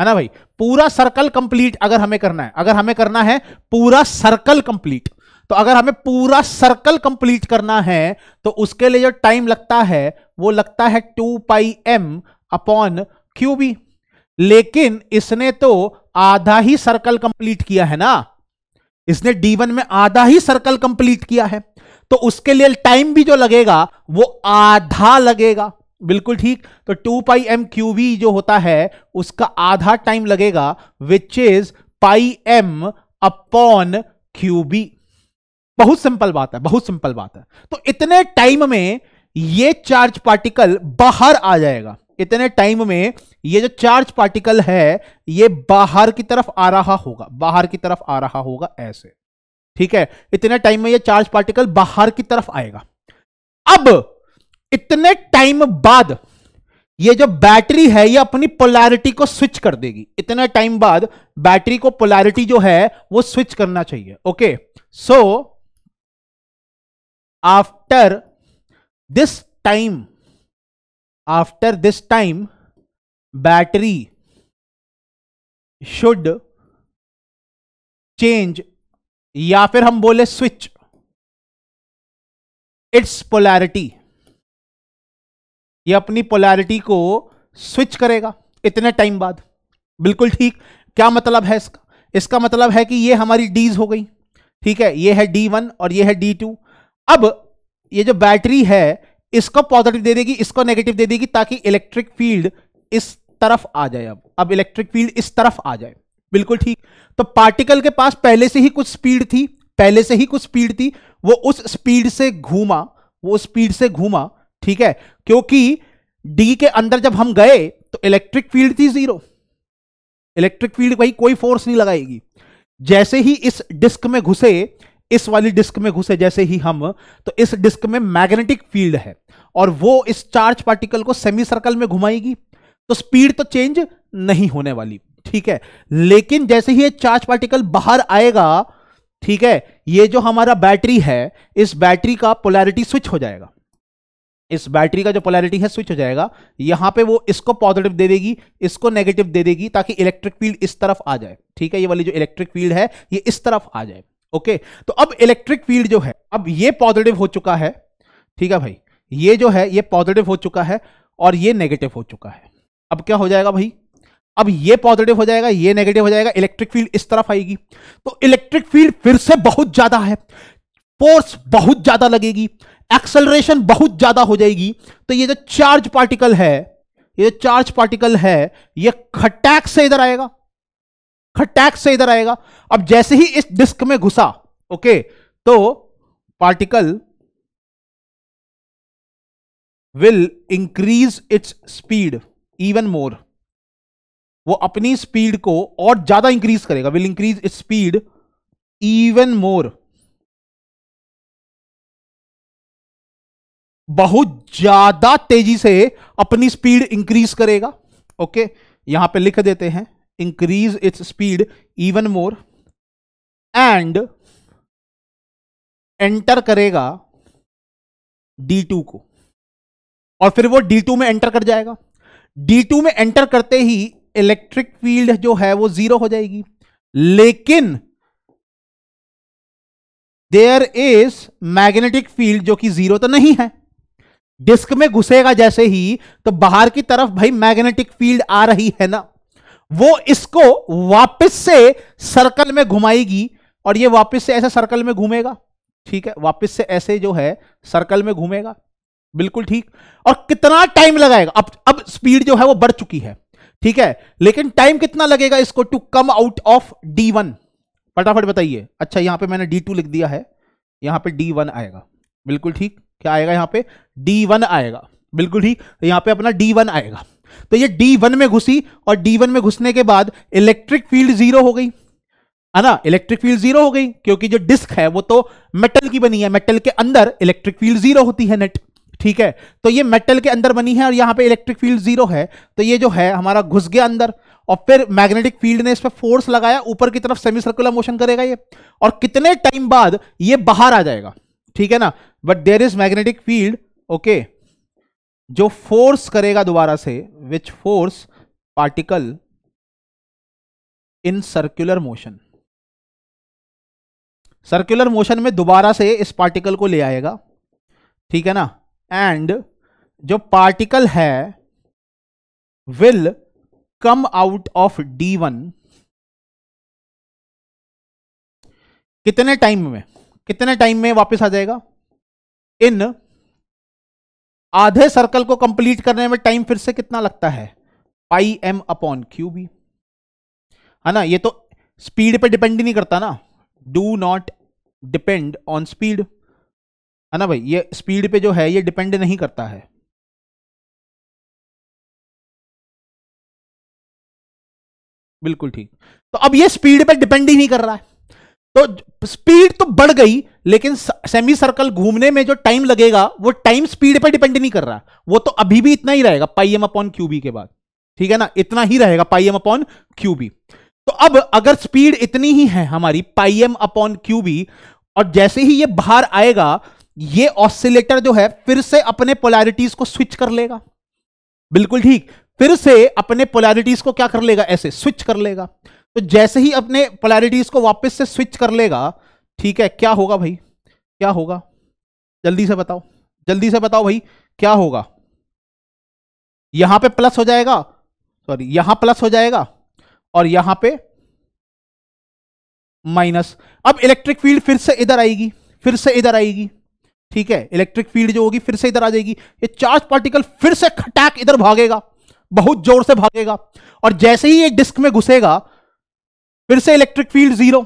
है ना भाई पूरा सर्कल कंप्लीट अगर हमें करना है अगर हमें करना है पूरा सर्कल कंप्लीट तो अगर हमें पूरा सर्कल कंप्लीट करना है तो उसके लिए जो टाइम लगता है वो लगता है two pi M upon Q B लेकिन इसने तो आधा ही सर्कल कंप्लीट किया है ना इसने डी वन में आधा ही सर्कल कंप्लीट किया है तो उसके लिए टाइम भी जो लगेगा वो आधा लगेगा बिल्कुल ठीक तो two pi m q v जो होता है उसका आधा टाइम लगेगा which is pi M upon Q B बहुत सिंपल बात है बहुत सिंपल बात है तो इतने टाइम में ये चार्ज पार्टिकल बाहर आ जाएगा इतने टाइम में ये जो चार्ज पार्टिकल है ये बाहर की तरफ आ रहा होगा बाहर की तरफ आ रहा होगा ऐसे ठीक है इतने टाइम में ये चार्ज पार्टिकल बाहर की तरफ आएगा अब इतने टाइम बाद ये जो बैटरी है ये अपनी पोलैरिटी को स्विच कर देगी इतना टाइम बाद बैटरी को पोलैरिटी जो है वो स्विच करना चाहिए okay
so after this time after this time battery should change या फिर हम बोले स्विच इट्स पोलैरिटी ये अपनी पोलैरिटी को स्विच करेगा इतने टाइम बाद
बिल्कुल ठीक क्या मतलब है इसका इसका मतलब है कि ये हमारी डीज हो गई ठीक है ये है डी वन और ये है डी टू अब ये जो बैटरी है इसको पॉजिटिव दे देगी इसको नेगेटिव दे देगी ताकि इलेक्ट्रिक फील्ड इस तरफ आ जाए अब अब इलेक्ट्रिक फील्ड इस तरफ आ जाए बिल्कुल ठीक तो पार्टिकल के पास पहले से ही कुछ स्पीड थी पहले से ही कुछ स्पीड थी वो उस स्पीड से घूमा वो स्पीड से घूमा ठीक है क्योंकि डी के अंदर जब हम गए तो इलेक्ट्रिक फील्ड थी जीरो इलेक्ट्रिक फील्ड भाई कोई फोर्स नहीं लगाएगी जैसे ही इस डिस्क में घुसे इस वाली डिस्क में घुसे जैसे ही हम तो इस डिस्क में मैग्नेटिक फील्ड है और वो इस चार्ज पार्टिकल को सेमी सर्कल में घुमाएगी तो स्पीड तो चेंज नहीं होने वाली ठीक है लेकिन जैसे ही ये चार्ज पार्टिकल बाहर आएगा ठीक है ये जो हमारा बैटरी है इस बैटरी का पोलैरिटी स्विच हो जाएगा इस बैटरी का जो पोलैरिटी है स्विच हो जाएगा यहां पे वो इसको पॉजिटिव दे देगी इसको नेगेटिव दे देगी ताकि इलेक्ट्रिक फील्ड इस तरफ आ जाए ठीक है ये वाली जो इलेक्ट्रिक फील्ड है ये इस तरफ आ जाए ओके तो अब इलेक्ट्रिक फील्ड जो है अब ये पॉजिटिव हो चुका है ठीक है भाई ये जो है ये पॉजिटिव हो चुका है और ये नेगेटिव हो चुका है अब क्या हो जाएगा भाई अब ये पॉजिटिव हो जाएगा ये नेगेटिव हो जाएगा इलेक्ट्रिक फील्ड इस तरफ आएगी तो इलेक्ट्रिक फील्ड फिर से बहुत ज्यादा है फोर्स बहुत ज्यादा लगेगी एक्सलरेशन बहुत ज्यादा हो जाएगी तो ये जो चार्ज पार्टिकल है ये चार्ज पार्टिकल है ये खटैक
से इधर आएगा खटैक से इधर आएगा अब जैसे ही इस डिस्क में घुसा ओके तो particle will increase its speed even more वो अपनी स्पीड को और ज्यादा इंक्रीज करेगा will increase its speed even more बहुत ज्यादा तेजी से अपनी स्पीड इंक्रीज करेगा ओके यहां पे लिख देते हैं increase its speed even more and enter करेगा D2 को और फिर वो D2 में एंटर कर जाएगा D2 में एंटर करते ही
इलेक्ट्रिक फील्ड जो है वो जीरो हो जाएगी लेकिन देयर इज मैग्नेटिक फील्ड जो कि जीरो तो नहीं है डिस्क में घुसेगा जैसे ही तो बाहर की तरफ भाई मैग्नेटिक फील्ड आ रही है ना वो इसको वापस से सर्कल में घुमाएगी और ये वापस से ऐसे सर्कल में घूमेगा ठीक है वापस से ऐसे जो है सर्कल में घूमेगा बिल्कुल ठीक और कितना टाइम लगाएगा अब अब स्पीड जो है वो बढ़ चुकी है ठीक है लेकिन टाइम कितना लगेगा इसको to come out of D one फटाफट बताइए अच्छा यहां पे मैंने डी टू लिख दिया है यहां पे डी वन आएगा बिल्कुल ठीक क्या आएगा यहाँ पे D1 आएगा बिल्कुल ही तो यहाँ पे अपना D1 आएगा तो ये D1 में घुसी और D1 में घुसने के बाद इलेक्ट्रिक फील्ड जीरो हो गई है ना इलेक्ट्रिक फील्ड जीरो हो गई क्योंकि जो डिस्क है वो तो मेटल की बनी है मेटल के अंदर इलेक्ट्रिक फील्ड जीरो होती है नेट ठीक है तो ये मेटल के अंदर बनी है और यहाँ पे इलेक्ट्रिक फील्ड जीरो है तो ये जो है हमारा घुस गया अंदर और फिर मैग्नेटिक फील्ड ने इस पर फोर्स लगाया ऊपर की तरफ सेमी सर्कुलर मोशन करेगा ये और कितने टाइम बाद ये बाहर आ जाएगा ठीक है ना but there is magnetic field okay
जो फोर्स करेगा दोबारा से which force particle in circular motion circular motion में दोबारा से इस पार्टिकल को ले आएगा ठीक है ना एंड जो पार्टिकल है will come out of D one कितने टाइम में कितने टाइम में वापस आ जाएगा इन
आधे सर्कल को कंप्लीट करने में टाइम फिर से कितना लगता है pi M upon Q B है ना ये तो स्पीड पे डिपेंड ही नहीं करता ना do not
depend on speed है ना भाई ये स्पीड पे जो है ये डिपेंड नहीं करता है बिल्कुल ठीक तो अब ये स्पीड पे डिपेंड ही नहीं कर रहा है तो स्पीड
तो बढ़ गई लेकिन सेमी सर्कल घूमने में जो टाइम लगेगा वो टाइम स्पीड पर डिपेंड नहीं कर रहा वो तो अभी भी इतना ही रहेगा पाई एम अपॉन क्यूबी के बाद ठीक है ना इतना ही रहेगा पाई एम अपॉन क्यूबी तो अब अगर स्पीड इतनी ही है हमारी पाई एम अपॉन क्यूबी और जैसे ही ये बाहर आएगा ये ऑसिलेटर जो है फिर से अपने पोलैरिटीज को स्विच कर लेगा बिल्कुल ठीक फिर से अपने पोलैरिटीज को क्या कर लेगा ऐसे स्विच कर लेगा तो जैसे ही अपने पोलैरिटीज को वापस से स्विच कर लेगा ठीक है क्या होगा भाई क्या होगा जल्दी से बताओ जल्दी से बताओ भाई क्या होगा यहां पे प्लस हो जाएगा सॉरी यहां प्लस हो जाएगा और यहां पे माइनस अब इलेक्ट्रिक फील्ड फिर से इधर आएगी फिर से इधर आएगी ठीक है इलेक्ट्रिक फील्ड जो होगी फिर से इधर आ जाएगी ये चार्ज पार्टिकल फिर से खटैक इधर भागेगा बहुत जोर से भागेगा और जैसे ही ये डिस्क में घुसेगा फिर से इलेक्ट्रिक फील्ड जीरो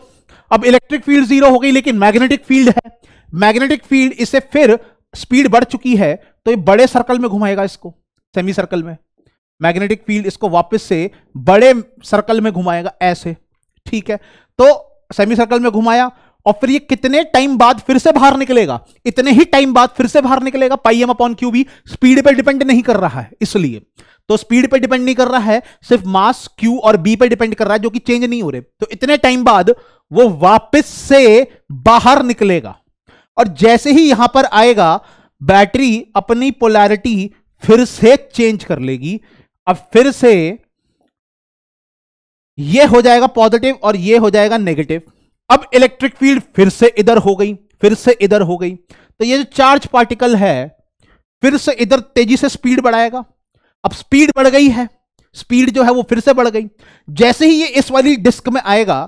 अब इलेक्ट्रिक फील्ड जीरो हो गई लेकिन मैग्नेटिक फील्ड है मैग्नेटिक फील्ड इससे फिर स्पीड बढ़ चुकी है तो ये बड़े सर्कल में घुमाएगा इसको सेमी सर्कल में मैग्नेटिक फील्ड इसको वापस से बड़े सर्कल में घुमाएगा ऐसे ठीक है तो सेमी सर्कल में घुमाया और फिर ये कितने टाइम बाद फिर से बाहर निकलेगा इतने ही टाइम बाद फिर से बाहर निकलेगा पाईएम अपॉन क्यू भी स्पीड पर डिपेंड नहीं कर रहा है इसलिए तो स्पीड पे डिपेंड नहीं कर रहा है सिर्फ मास क्यू और बी पे डिपेंड कर रहा है जो कि चेंज नहीं हो रहे तो इतने टाइम बाद वो वापस से बाहर निकलेगा और जैसे ही यहां पर आएगा बैटरी अपनी पोलैरिटी फिर से चेंज कर लेगी अब फिर से ये हो जाएगा पॉजिटिव और ये हो जाएगा नेगेटिव अब इलेक्ट्रिक फील्ड फिर से इधर हो गई फिर से इधर हो गई तो ये जो चार्ज पार्टिकल है फिर से इधर तेजी से स्पीड बढ़ाएगा अब स्पीड बढ़ गई है स्पीड जो है वो फिर से बढ़ गई जैसे ही ये इस वाली डिस्क में आएगा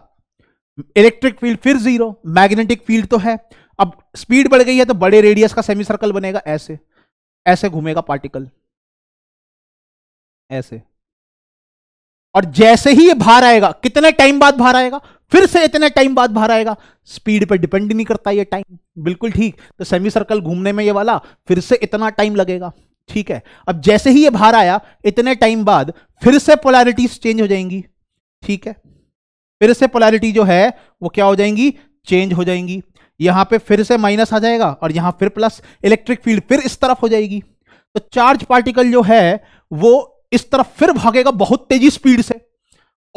इलेक्ट्रिक फील्ड फिर जीरो मैग्नेटिक
फील्ड तो है अब स्पीड बढ़ गई है तो बड़े रेडियस का सेमी सर्कल बनेगा ऐसे ऐसे घूमेगा पार्टिकल ऐसे और जैसे ही ये बाहर आएगा कितने टाइम बाद बाहर आएगा फिर से इतने टाइम बाद बाहर आएगा स्पीड पर
डिपेंड नहीं करता ये टाइम बिल्कुल ठीक तो सेमी सर्कल घूमने में ये वाला फिर से इतना टाइम लगेगा ठीक है अब जैसे ही ये बाहर आया इतने टाइम बाद फिर से पोलैरिटीज चेंज हो जाएंगी ठीक है फिर से पोलैरिटी जो है वो क्या हो जाएंगी चेंज हो जाएंगी यहां पे फिर से माइनस आ जाएगा और यहां फिर प्लस इलेक्ट्रिक फील्ड फिर इस तरफ हो जाएगी तो चार्ज पार्टिकल जो है वो इस तरफ फिर भागेगा बहुत तेजी स्पीड से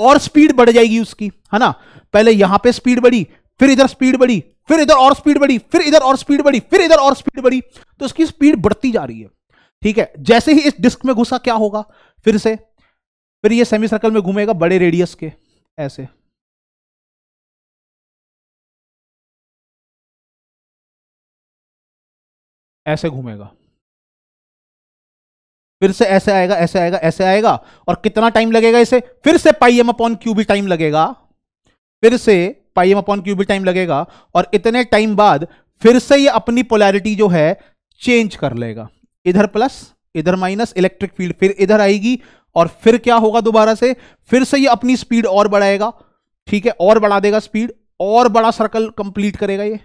और स्पीड बढ़ जाएगी उसकी है ना पहले यहां पे स्पीड बढ़ी फिर इधर स्पीड बढ़ी फिर इधर और स्पीड बढ़ी फिर इधर और स्पीड बढ़ी फिर इधर और स्पीड बढ़ी तो उसकी स्पीड बढ़ती जा रही है
ठीक है जैसे ही इस डिस्क में घुसा क्या होगा फिर से फिर ये सेमी सर्कल में घूमेगा बड़े रेडियस के ऐसे ऐसे घूमेगा फिर से ऐसे आएगा ऐसे आएगा ऐसे आएगा और कितना टाइम लगेगा इसे फिर से
pi M upon B time लगेगा फिर से pi M upon B time लगेगा और इतने टाइम बाद फिर से ये अपनी पोलैरिटी जो है चेंज कर लेगा इधर प्लस इधर माइनस इलेक्ट्रिक फील्ड फिर इधर आएगी और फिर क्या होगा दोबारा से फिर से ये अपनी स्पीड और बढ़ाएगा ठीक है और बढ़ा देगा स्पीड और बड़ा सर्कल कंप्लीट करेगा ये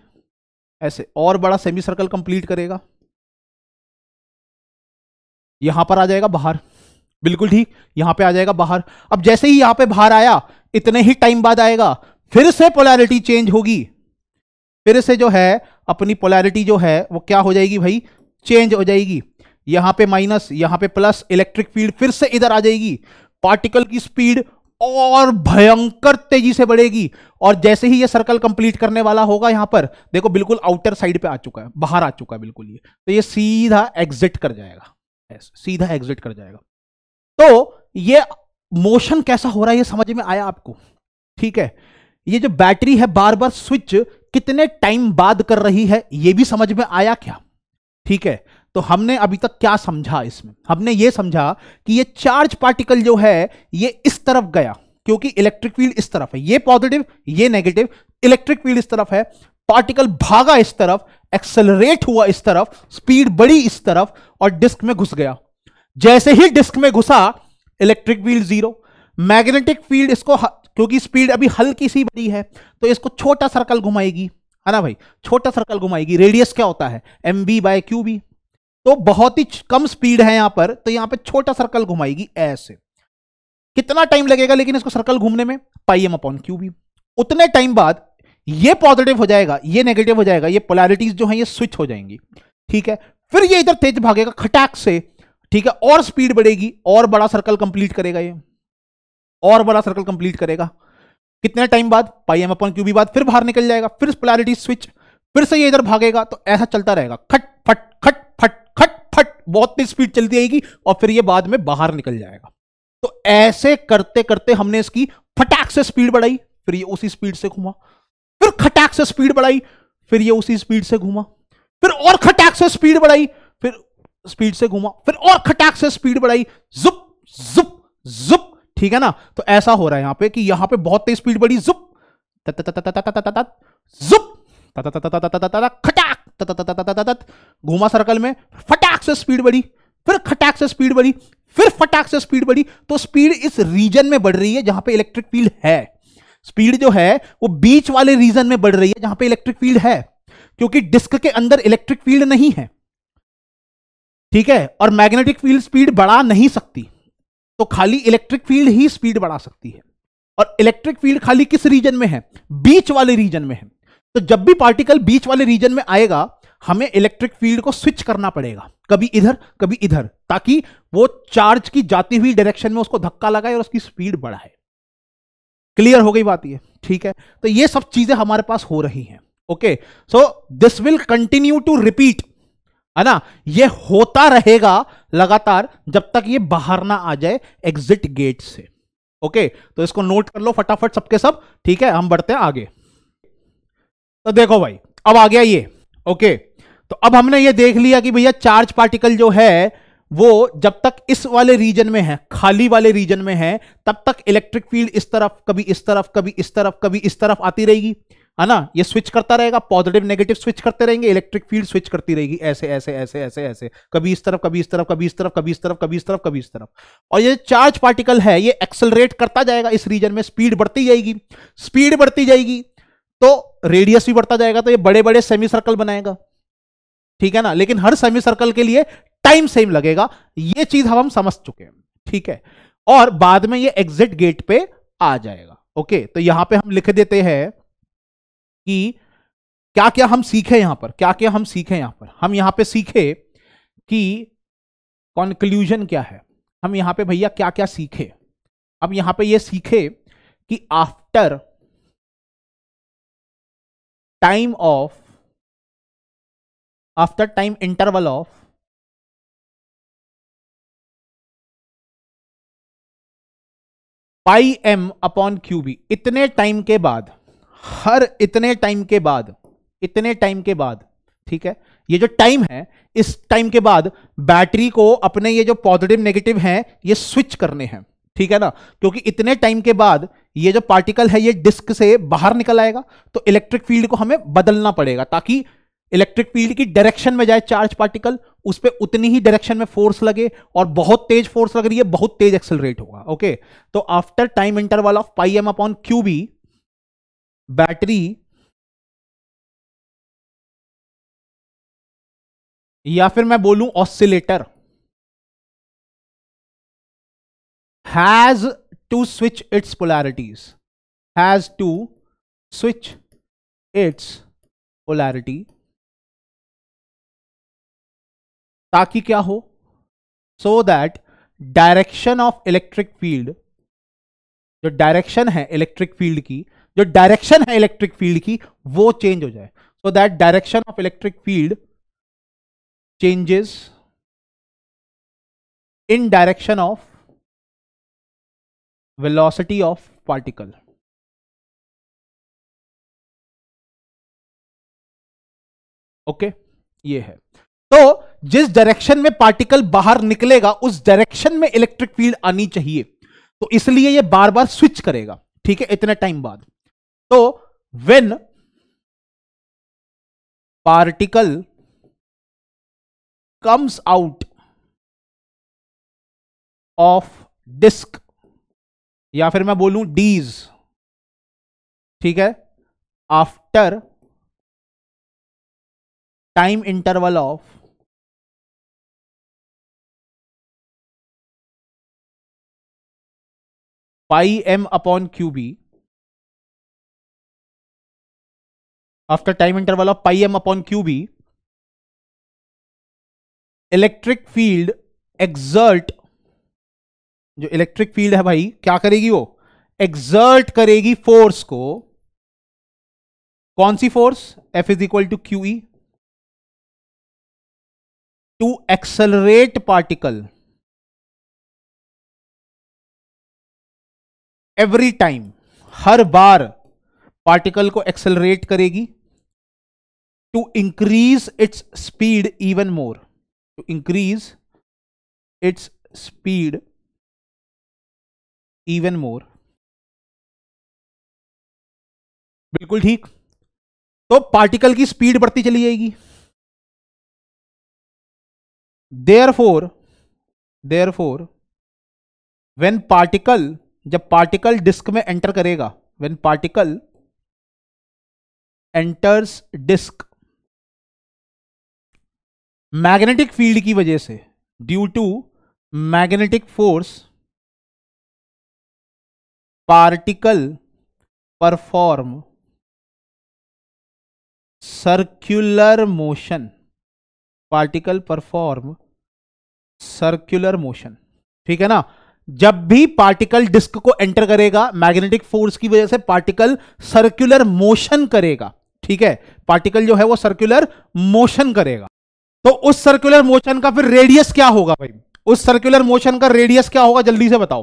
ऐसे और बड़ा सेमी सर्कल कंप्लीट करेगा यहां पर आ जाएगा बाहर बिल्कुल ठीक यहां पे आ जाएगा बाहर अब जैसे ही यहां पे बाहर आया इतने ही टाइम बाद आएगा फिर से पोलैरिटी चेंज होगी फिर से जो है अपनी पोलैरिटी जो है वो क्या हो जाएगी भाई चेंज हो जाएगी यहां पे माइनस यहां पे प्लस इलेक्ट्रिक फील्ड फिर से इधर आ जाएगी पार्टिकल की स्पीड और भयंकर तेजी से बढ़ेगी और जैसे ही ये सर्कल कंप्लीट करने वाला होगा यहां पर देखो बिल्कुल आउटर साइड पे आ चुका है बाहर आ चुका है बिल्कुल ये तो ये सीधा एग्जिट कर जाएगा सीधा एग्जिट कर जाएगा तो ये मोशन कैसा हो रहा है ये समझ में आया आपको ठीक है ये जो बैटरी है बार बार स्विच कितने टाइम बाद कर रही है ये भी समझ में आया क्या ठीक है तो हमने अभी तक क्या समझा इसमें हमने ये समझा कि ये चार्ज पार्टिकल जो है ये इस तरफ गया क्योंकि इलेक्ट्रिक फील्ड इस तरफ है ये पॉजिटिव ये नेगेटिव इलेक्ट्रिक फील्ड इस तरफ है पार्टिकल भागा इस तरफ एक्सेलरेट हुआ इस तरफ स्पीड बढ़ी इस तरफ और डिस्क में घुस गया जैसे ही डिस्क में घुसा electric field zero magnetic field इसको क्योंकि स्पीड अभी हल्की सी बड़ी है तो इसको छोटा सर्कल घुमाएगी है ना भाई छोटा सर्कल घुमाएगी रेडियस क्या होता है m B by Q B तो बहुत ही कम स्पीड है यहां पर तो यहां पे छोटा सर्कल घुमाएगी ऐसे कितना टाइम लगेगा लेकिन इसको सर्कल घूमने में pi M upon Q B उतने टाइम बाद ये पॉजिटिव हो जाएगा ये नेगेटिव हो जाएगा ये पोलैरिटीज जो है ये स्विच हो जाएंगी ठीक है फिर ये इधर तेज भागेगा खटाक से ठीक है और स्पीड बढ़ेगी और बड़ा सर्कल कंप्लीट करेगा ये और बड़ा सर्कल कंप्लीट करेगा कितने टाइम बाद पाई एम अपन क्यूबी बाद फिर बाहर निकल जाएगा फिर पोलैरिटी स्विच फिर से ये इधर भागेगा तो ऐसा चलता रहेगा खट फट खट फट खट फट बहुत तेज स्पीड चलती रहेगी और फिर ये बाद में बाहर निकल जाएगा तो ऐसे करते करते हमने इसकी फटाक से स्पीड बढ़ाई फिर ये उसी स्पीड से घूमा फिर खटाक से स्पीड बढ़ाई फिर ये उसी स्पीड से घूमा फिर और खटाक से स्पीड बढ़ाई फिर स्पीड से घुमा फिर और खटाक से स्पीड बढ़ाई जुप जुप जुप ठीक है ना तो ऐसा हो रहा है यहां पे कि यहां पे बहुत तेज स्पीड बढ़ी जुप जुप खटाक घुमा सर्कल में फटाक से स्पीड बढ़ी फिर खटाक से स्पीड बढ़ी फिर फटाक से स्पीड बढ़ी तो स्पीड इस रीजन में बढ़ रही है जहां पे इलेक्ट्रिक फील्ड है स्पीड जो है वो बीच वाले रीजन में बढ़ रही है जहां पे इलेक्ट्रिक फील्ड है क्योंकि डिस्क के अंदर इलेक्ट्रिक फील्ड नहीं है ठीक है और मैग्नेटिक फील्ड स्पीड बढ़ा नहीं सकती तो खाली इलेक्ट्रिक फील्ड ही स्पीड बढ़ा सकती है और इलेक्ट्रिक फील्ड खाली किस रीजन में है बीच वाले रीजन में है तो जब भी पार्टिकल बीच वाले रीजन में आएगा हमें इलेक्ट्रिक फील्ड को स्विच करना पड़ेगा कभी इधर कभी इधर ताकि वो चार्ज की जाती हुई डायरेक्शन में उसको धक्का लगाए और उसकी स्पीड बढ़ाए क्लियर हो गई बात ये ठीक है तो ये सब चीजें हमारे पास हो रही हैं okay so this will continue to repeat है ना ये होता रहेगा लगातार जब तक ये बाहर ना आ जाए एग्जिट गेट से ओके तो इसको नोट कर लो फटाफट सबके सब ठीक है हम बढ़ते हैं आगे तो देखो भाई अब आ गया ये ओके तो अब हमने ये देख लिया कि भैया चार्ज पार्टिकल जो है वो जब तक इस वाले रीजन में है खाली वाले रीजन में है तब तक इलेक्ट्रिक फील्ड इस तरफ कभी इस तरफ कभी इस तरफ कभी इस तरफ आती रहेगी है ना ये स्विच करता रहेगा पॉजिटिव नेगेटिव स्विच करते रहेंगे इलेक्ट्रिक फील्ड स्विच करती रहेगी ऐसे ऐसे ऐसे ऐसे ऐसे कभी इस तरफ कभी इस तरफ कभी इस तरफ कभी इस तरफ कभी इस तरफ कभी इस तरफ और ये चार्ज पार्टिकल है ये एक्सलरेट करता जाएगा इस रीजन में स्पीड बढ़ती जाएगी स्पीड बढ़ती जाएगी तो रेडियस भी बढ़ता जाएगा तो ये बड़े बड़े सेमी सर्कल बनाएगा ठीक है ना लेकिन हर सेमी सर्कल के लिए टाइम सेम लगेगा ये चीज हम हम समझ चुके हैं ठीक है और बाद में ये एग्जिट गेट पे आ जाएगा ओके तो यहां पे हम लिख देते हैं कि क्या क्या हम सीखे यहां पर क्या क्या हम सीखे यहां पर हम यहां पे सीखे कि
कॉन्क्लूजन क्या है हम यहां पे भैया क्या क्या सीखे अब यहां पे ये सीखे कि after time of after time interval of pi M upon QB इतने टाइम के बाद हर इतने टाइम के बाद
इतने टाइम के बाद ठीक है ये जो टाइम है इस टाइम के बाद बैटरी को अपने ये जो पॉजिटिव नेगेटिव हैं ये स्विच करने हैं ठीक है ना क्योंकि इतने टाइम के बाद ये जो पार्टिकल है ये डिस्क से बाहर निकल आएगा तो इलेक्ट्रिक फील्ड को हमें बदलना पड़ेगा ताकि इलेक्ट्रिक फील्ड की डायरेक्शन में जाए चार्ज पार्टिकल उस पर उतनी ही डायरेक्शन में फोर्स लगे और बहुत तेज फोर्स लग रही है बहुत तेज एक्सलरेट होगा ओके तो after time
interval of pi M upon Q B battery या फिर मैं बोलूं oscillator has to switch its polarities has to switch its polarity ताकि क्या हो so that direction of electric field
जो डायरेक्शन है इलेक्ट्रिक फील्ड की जो डायरेक्शन है इलेक्ट्रिक फील्ड की वो चेंज हो जाए so
that direction of electric field changes in direction of velocity of particle okay ये है तो जिस डायरेक्शन में पार्टिकल
बाहर निकलेगा उस डायरेक्शन में इलेक्ट्रिक फील्ड आनी चाहिए तो इसलिए ये बार बार स्विच
करेगा ठीक है इतने टाइम बाद तो when particle comes out of disc या फिर मैं बोलूं डीज ठीक है after time interval of pi M upon Q B time interval of pi M upon Q B electric field exert जो इलेक्ट्रिक फील्ड है भाई क्या करेगी वो एक्सर्ट करेगी फोर्स को कौन सी force F is equal to q E to accelerate particle every time हर बार पार्टिकल को एक्सेलरेट करेगी to increase its speed even more to increase its speed even more बिल्कुल ठीक तो पार्टिकल की स्पीड बढ़ती चली जाएगी therefore therefore when particle जब पार्टिकल डिस्क में एंटर करेगा when particle enters disc magnetic field की वजह से due to magnetic force particle perform circular motion particle perform
circular motion ठीक है ना जब भी पार्टिकल डिस्क को एंटर करेगा मैग्नेटिक फोर्स की वजह से पार्टिकल सर्क्युलर मोशन करेगा ठीक है पार्टिकल जो है वो सर्क्युलर मोशन करेगा तो उस सर्कुलर मोशन का फिर रेडियस क्या होगा भाई उस सर्कुलर मोशन का रेडियस क्या होगा जल्दी से बताओ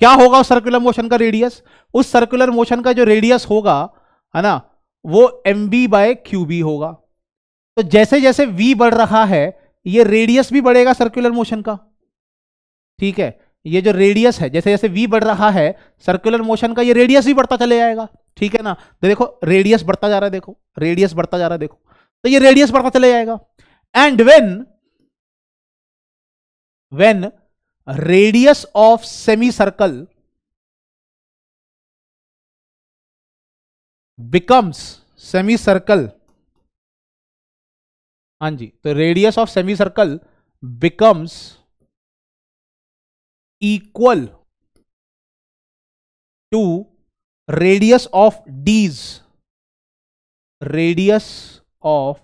क्या होगा उस सर्कुलर मोशन का रेडियस उस सर्कुलर मोशन का जो रेडियस होगा है ना वो M B by Q B होगा तो जैसे जैसे v बढ़ रहा है ये रेडियस भी बढ़ेगा सर्कुलर मोशन का ठीक है ये जो रेडियस है जैसे जैसे v बढ़ रहा है सर्कुलर मोशन का ये रेडियस भी बढ़ता चले जाएगा ठीक है ना तो देखो रेडियस बढ़ता जा रहा है देखो रेडियस बढ़ता जा
रहा है देखो तो ये रेडियस बढ़ता चले जाएगा and when when radius of semicircle becomes semicircle anji the radius of semicircle becomes equal to radius of d's radius
of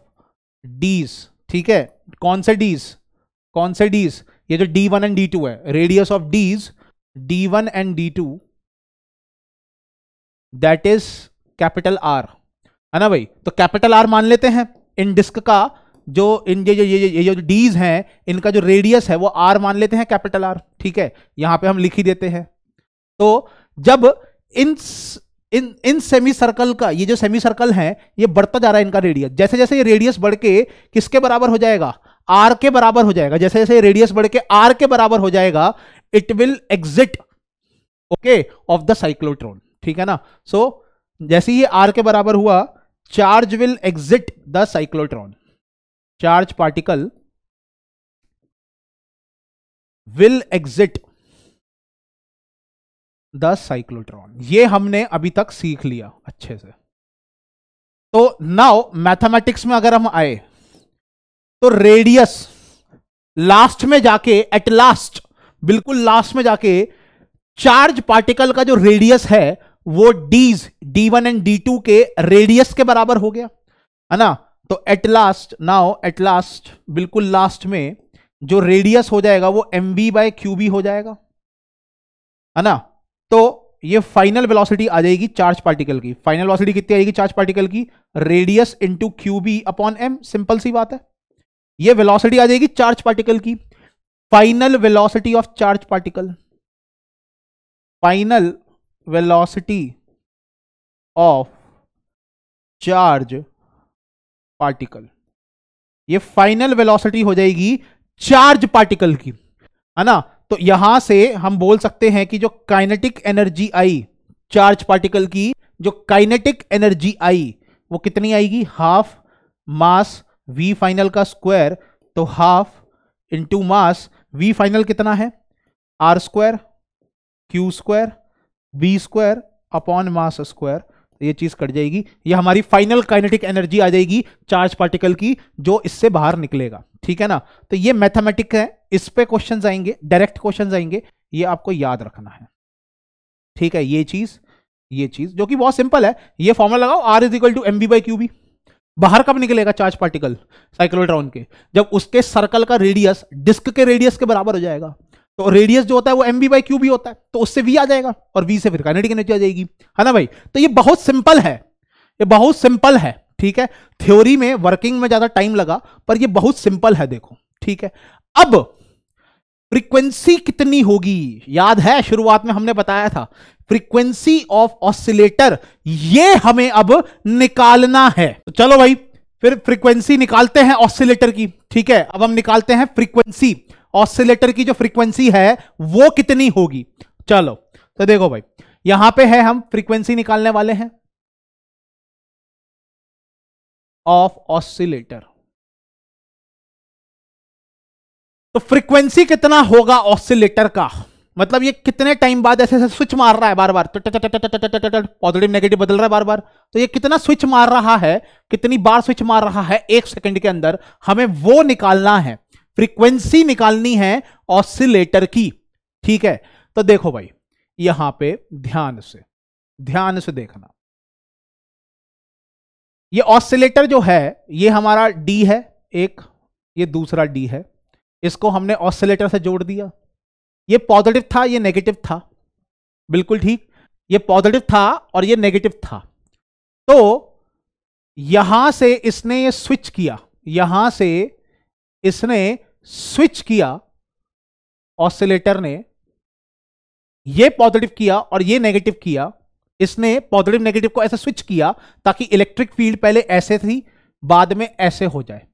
d's ठीक है कौन से डीज कौन से डीज ये जो D one and D two है radius of dees D one and D two that is capital R है ना भाई तो कैपिटल आर मान लेते हैं इन डिस्क का जो इन ये जो ये ये जो डीज हैं इनका जो रेडियस है वो आर मान लेते हैं कैपिटल आर ठीक है यहां पे हम लिख ही देते हैं तो जब इन इन इन सेमी सर्कल का ये जो सेमी सर्कल है ये बढ़ता जा रहा है इनका रेडियस जैसे जैसे ये रेडियस बढ़ के किसके बराबर हो जाएगा आर के बराबर हो जाएगा जैसे जैसे रेडियस बढ़ के आर के बराबर हो जाएगा it will exit okay of the cyclotron ठीक है ना सो so, जैसे ही आर के बराबर हुआ charge will exit
the cyclotron charge particle will exit the cyclotron ये हमने अभी तक सीख लिया अच्छे से तो नाउ
मैथमेटिक्स में अगर हम आए तो रेडियस लास्ट में जाके एट लास्ट बिल्कुल लास्ट में जाके चार्ज पार्टिकल का जो रेडियस है वो dees D one and D two के रेडियस के बराबर हो गया है ना तो at last now at last बिल्कुल लास्ट में जो रेडियस हो जाएगा वो M B by Q B हो जाएगा है ना तो ये फाइनल वेलोसिटी आ जाएगी चार्ज पार्टिकल की फाइनल वेलोसिटी कितनी आएगी चार्ज पार्टिकल की radius into Q B upon M simple सी बात है ये वेलोसिटी आ जाएगी चार्ज पार्टिकल की
final velocity of charge particle final velocity of charge particle ये फाइनल वेलोसिटी हो जाएगी चार्ज पार्टिकल
की है ना तो यहां से हम बोल सकते हैं कि जो काइनेटिक एनर्जी आई चार्ज पार्टिकल की जो काइनेटिक एनर्जी आई वो कितनी आएगी हाफ मास वी फाइनल का स्क्वायर तो half into mass V final कितना है R square Q square B square upon mass square ये चीज कट जाएगी ये हमारी फाइनल काइनेटिक एनर्जी आ जाएगी चार्ज पार्टिकल की जो इससे बाहर निकलेगा ठीक है ना तो ये मैथमेटिक है इस पे क्वेश्चन आएंगे डायरेक्ट क्वेश्चन आएंगे ये आपको याद रखना है ठीक है ये चीज ये चीज जो कि बहुत सिंपल है ये फॉर्मुला लगाओ R is equal to M B by Q B बाहर कब निकलेगा चार्ज पार्टिकल साइक्लोट्रॉन के जब उसके सर्कल का रेडियस डिस्क के रेडियस के बराबर हो जाएगा तो रेडियस जो होता है वो एम बी बाई क्यू भी होता है तो उससे वी आ जाएगा और वी से फिर काइनेटिक एनर्जी आ जाएगी है ना भाई तो ये बहुत सिंपल है ये बहुत सिंपल है ठीक है थ्योरी में वर्किंग में ज्यादा टाइम लगा पर ये बहुत सिंपल है देखो ठीक है अब फ्रीक्वेंसी कितनी होगी याद है शुरुआत में हमने बताया था फ्रीक्वेंसी ऑफ ऑसिलेटर ये हमें अब निकालना है तो चलो भाई फिर फ्रीक्वेंसी निकालते हैं ऑसिलेटर की ठीक है अब हम निकालते हैं फ्रीक्वेंसी
ऑसिलेटर की जो फ्रीक्वेंसी है वो कितनी होगी चलो तो देखो भाई यहां पे है हम फ्रीक्वेंसी निकालने वाले हैं ऑफ ऑसिलेटर तो फ्रीक्वेंसी
कितना होगा ऑसिलेटर का मतलब ये कितने टाइम बाद ऐसे ऐसे स्विच मार रहा है बार बार पॉजिटिव नेगेटिव बदल रहा है बार बार तो ये कितना स्विच मार रहा है कितनी बार स्विच मार रहा है एक सेकंड के अंदर हमें वो निकालना है फ्रीक्वेंसी निकालनी है ऑसिलेटर की ठीक है तो देखो भाई यहां पे ध्यान से ध्यान से देखना ये ऑसिलेटर जो है ये हमारा डी है एक ये दूसरा डी है इसको हमने ऑसिलेटर से जोड़ दिया ये पॉजिटिव था ये नेगेटिव था बिल्कुल ठीक ये पॉजिटिव था और ये नेगेटिव था तो यहां से इसने ये स्विच किया यहां से इसने स्विच किया ऑसिलेटर ने ये पॉजिटिव किया और ये नेगेटिव किया इसने पॉजिटिव नेगेटिव को ऐसे स्विच किया ताकि इलेक्ट्रिक फील्ड पहले ऐसे थी बाद में ऐसे हो जाए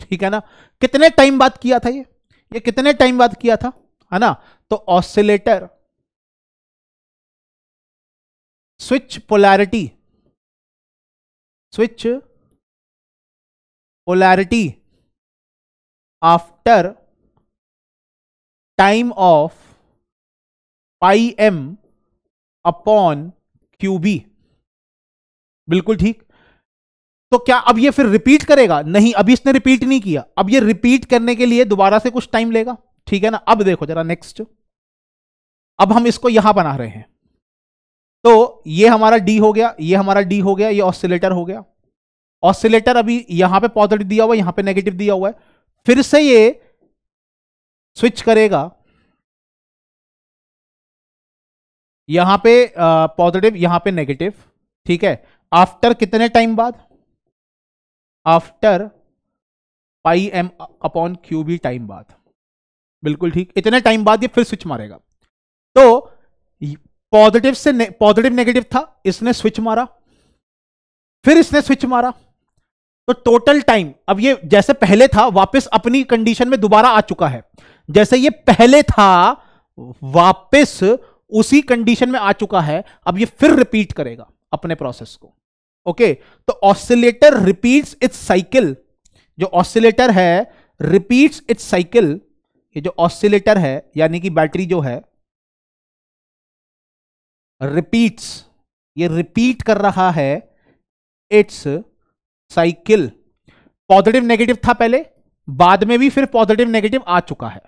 ठीक है ना कितने टाइम बाद किया था ये ये कितने टाइम
बाद किया था है ना तो oscillator switch polarity switch polarity after time of pi m upon B बिल्कुल ठीक तो क्या अब ये फिर
रिपीट करेगा नहीं अभी इसने रिपीट नहीं किया अब ये रिपीट करने के लिए दोबारा से कुछ टाइम लेगा ठीक है ना अब देखो जरा नेक्स्ट अब हम इसको यहां बना रहे हैं तो ये हमारा डी हो गया ये हमारा डी हो गया ये ऑसिलेटर हो गया ऑसिलेटर अभी
यहां पे पॉजिटिव दिया हुआ है यहां पे नेगेटिव दिया हुआ है फिर से ये स्विच करेगा यहां पे पॉजिटिव यहां पे नेगेटिव ठीक है आफ्टर कितने टाइम बाद
after pi M upon Q B time बाद बिल्कुल ठीक इतने टाइम बाद ये फिर स्विच मारेगा तो पॉजिटिव से पॉजिटिव नेगेटिव था इसने स्विच मारा फिर इसने स्विच मारा तो टोटल टाइम अब ये जैसे पहले था वापस अपनी कंडीशन में दोबारा आ चुका है जैसे ये पहले था वापस उसी कंडीशन में आ चुका है अब ये फिर रिपीट करेगा अपने प्रोसेस को ओके तो ऑसिलेटर रिपीट्स इट्स साइकिल जो ऑसिलेटर है रिपीट्स इट्स साइकिल ये जो
ऑसिलेटर है यानी कि बैटरी जो है रिपीट्स ये रिपीट कर रहा है इट्स साइकिल
पॉजिटिव नेगेटिव था पहले बाद में भी फिर पॉजिटिव नेगेटिव आ चुका है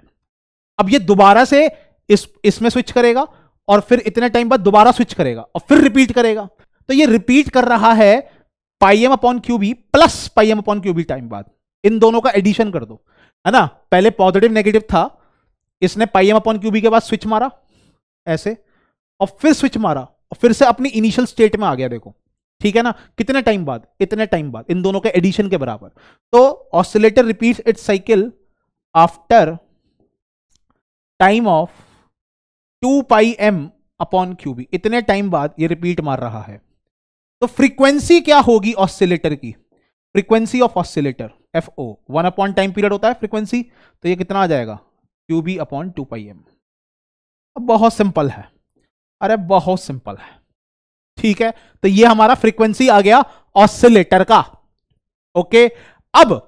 अब ये दोबारा से इस इसमें स्विच करेगा और फिर इतने टाइम बाद दोबारा स्विच करेगा और फिर रिपीट करेगा तो ये रिपीट कर रहा है pi M upon Q B plus pi M upon Q B time बाद इन दोनों का एडिशन कर दो है ना पहले पॉजिटिव नेगेटिव था इसने पाईएम अपॉन क्यू बी के बाद स्विच मारा ऐसे और फिर स्विच मारा और फिर से अपनी इनिशियल स्टेट में आ गया देखो ठीक है ना कितने टाइम बाद इतने टाइम बाद इन दोनों के एडिशन के बराबर तो oscillator repeat its cycle after time of two pi M upon QB इतने टाइम बाद ये रिपीट मार रहा है तो फ्रीक्वेंसी क्या होगी ऑसिलेटर की frequency of oscillator F O one upon time period होता है फ्रीक्वेंसी तो ये कितना आ जाएगा Q B upon two pi M अब बहुत सिंपल है अरे बहुत सिंपल है ठीक है तो ये हमारा फ्रीक्वेंसी आ गया ऑसिलेटर का ओके अब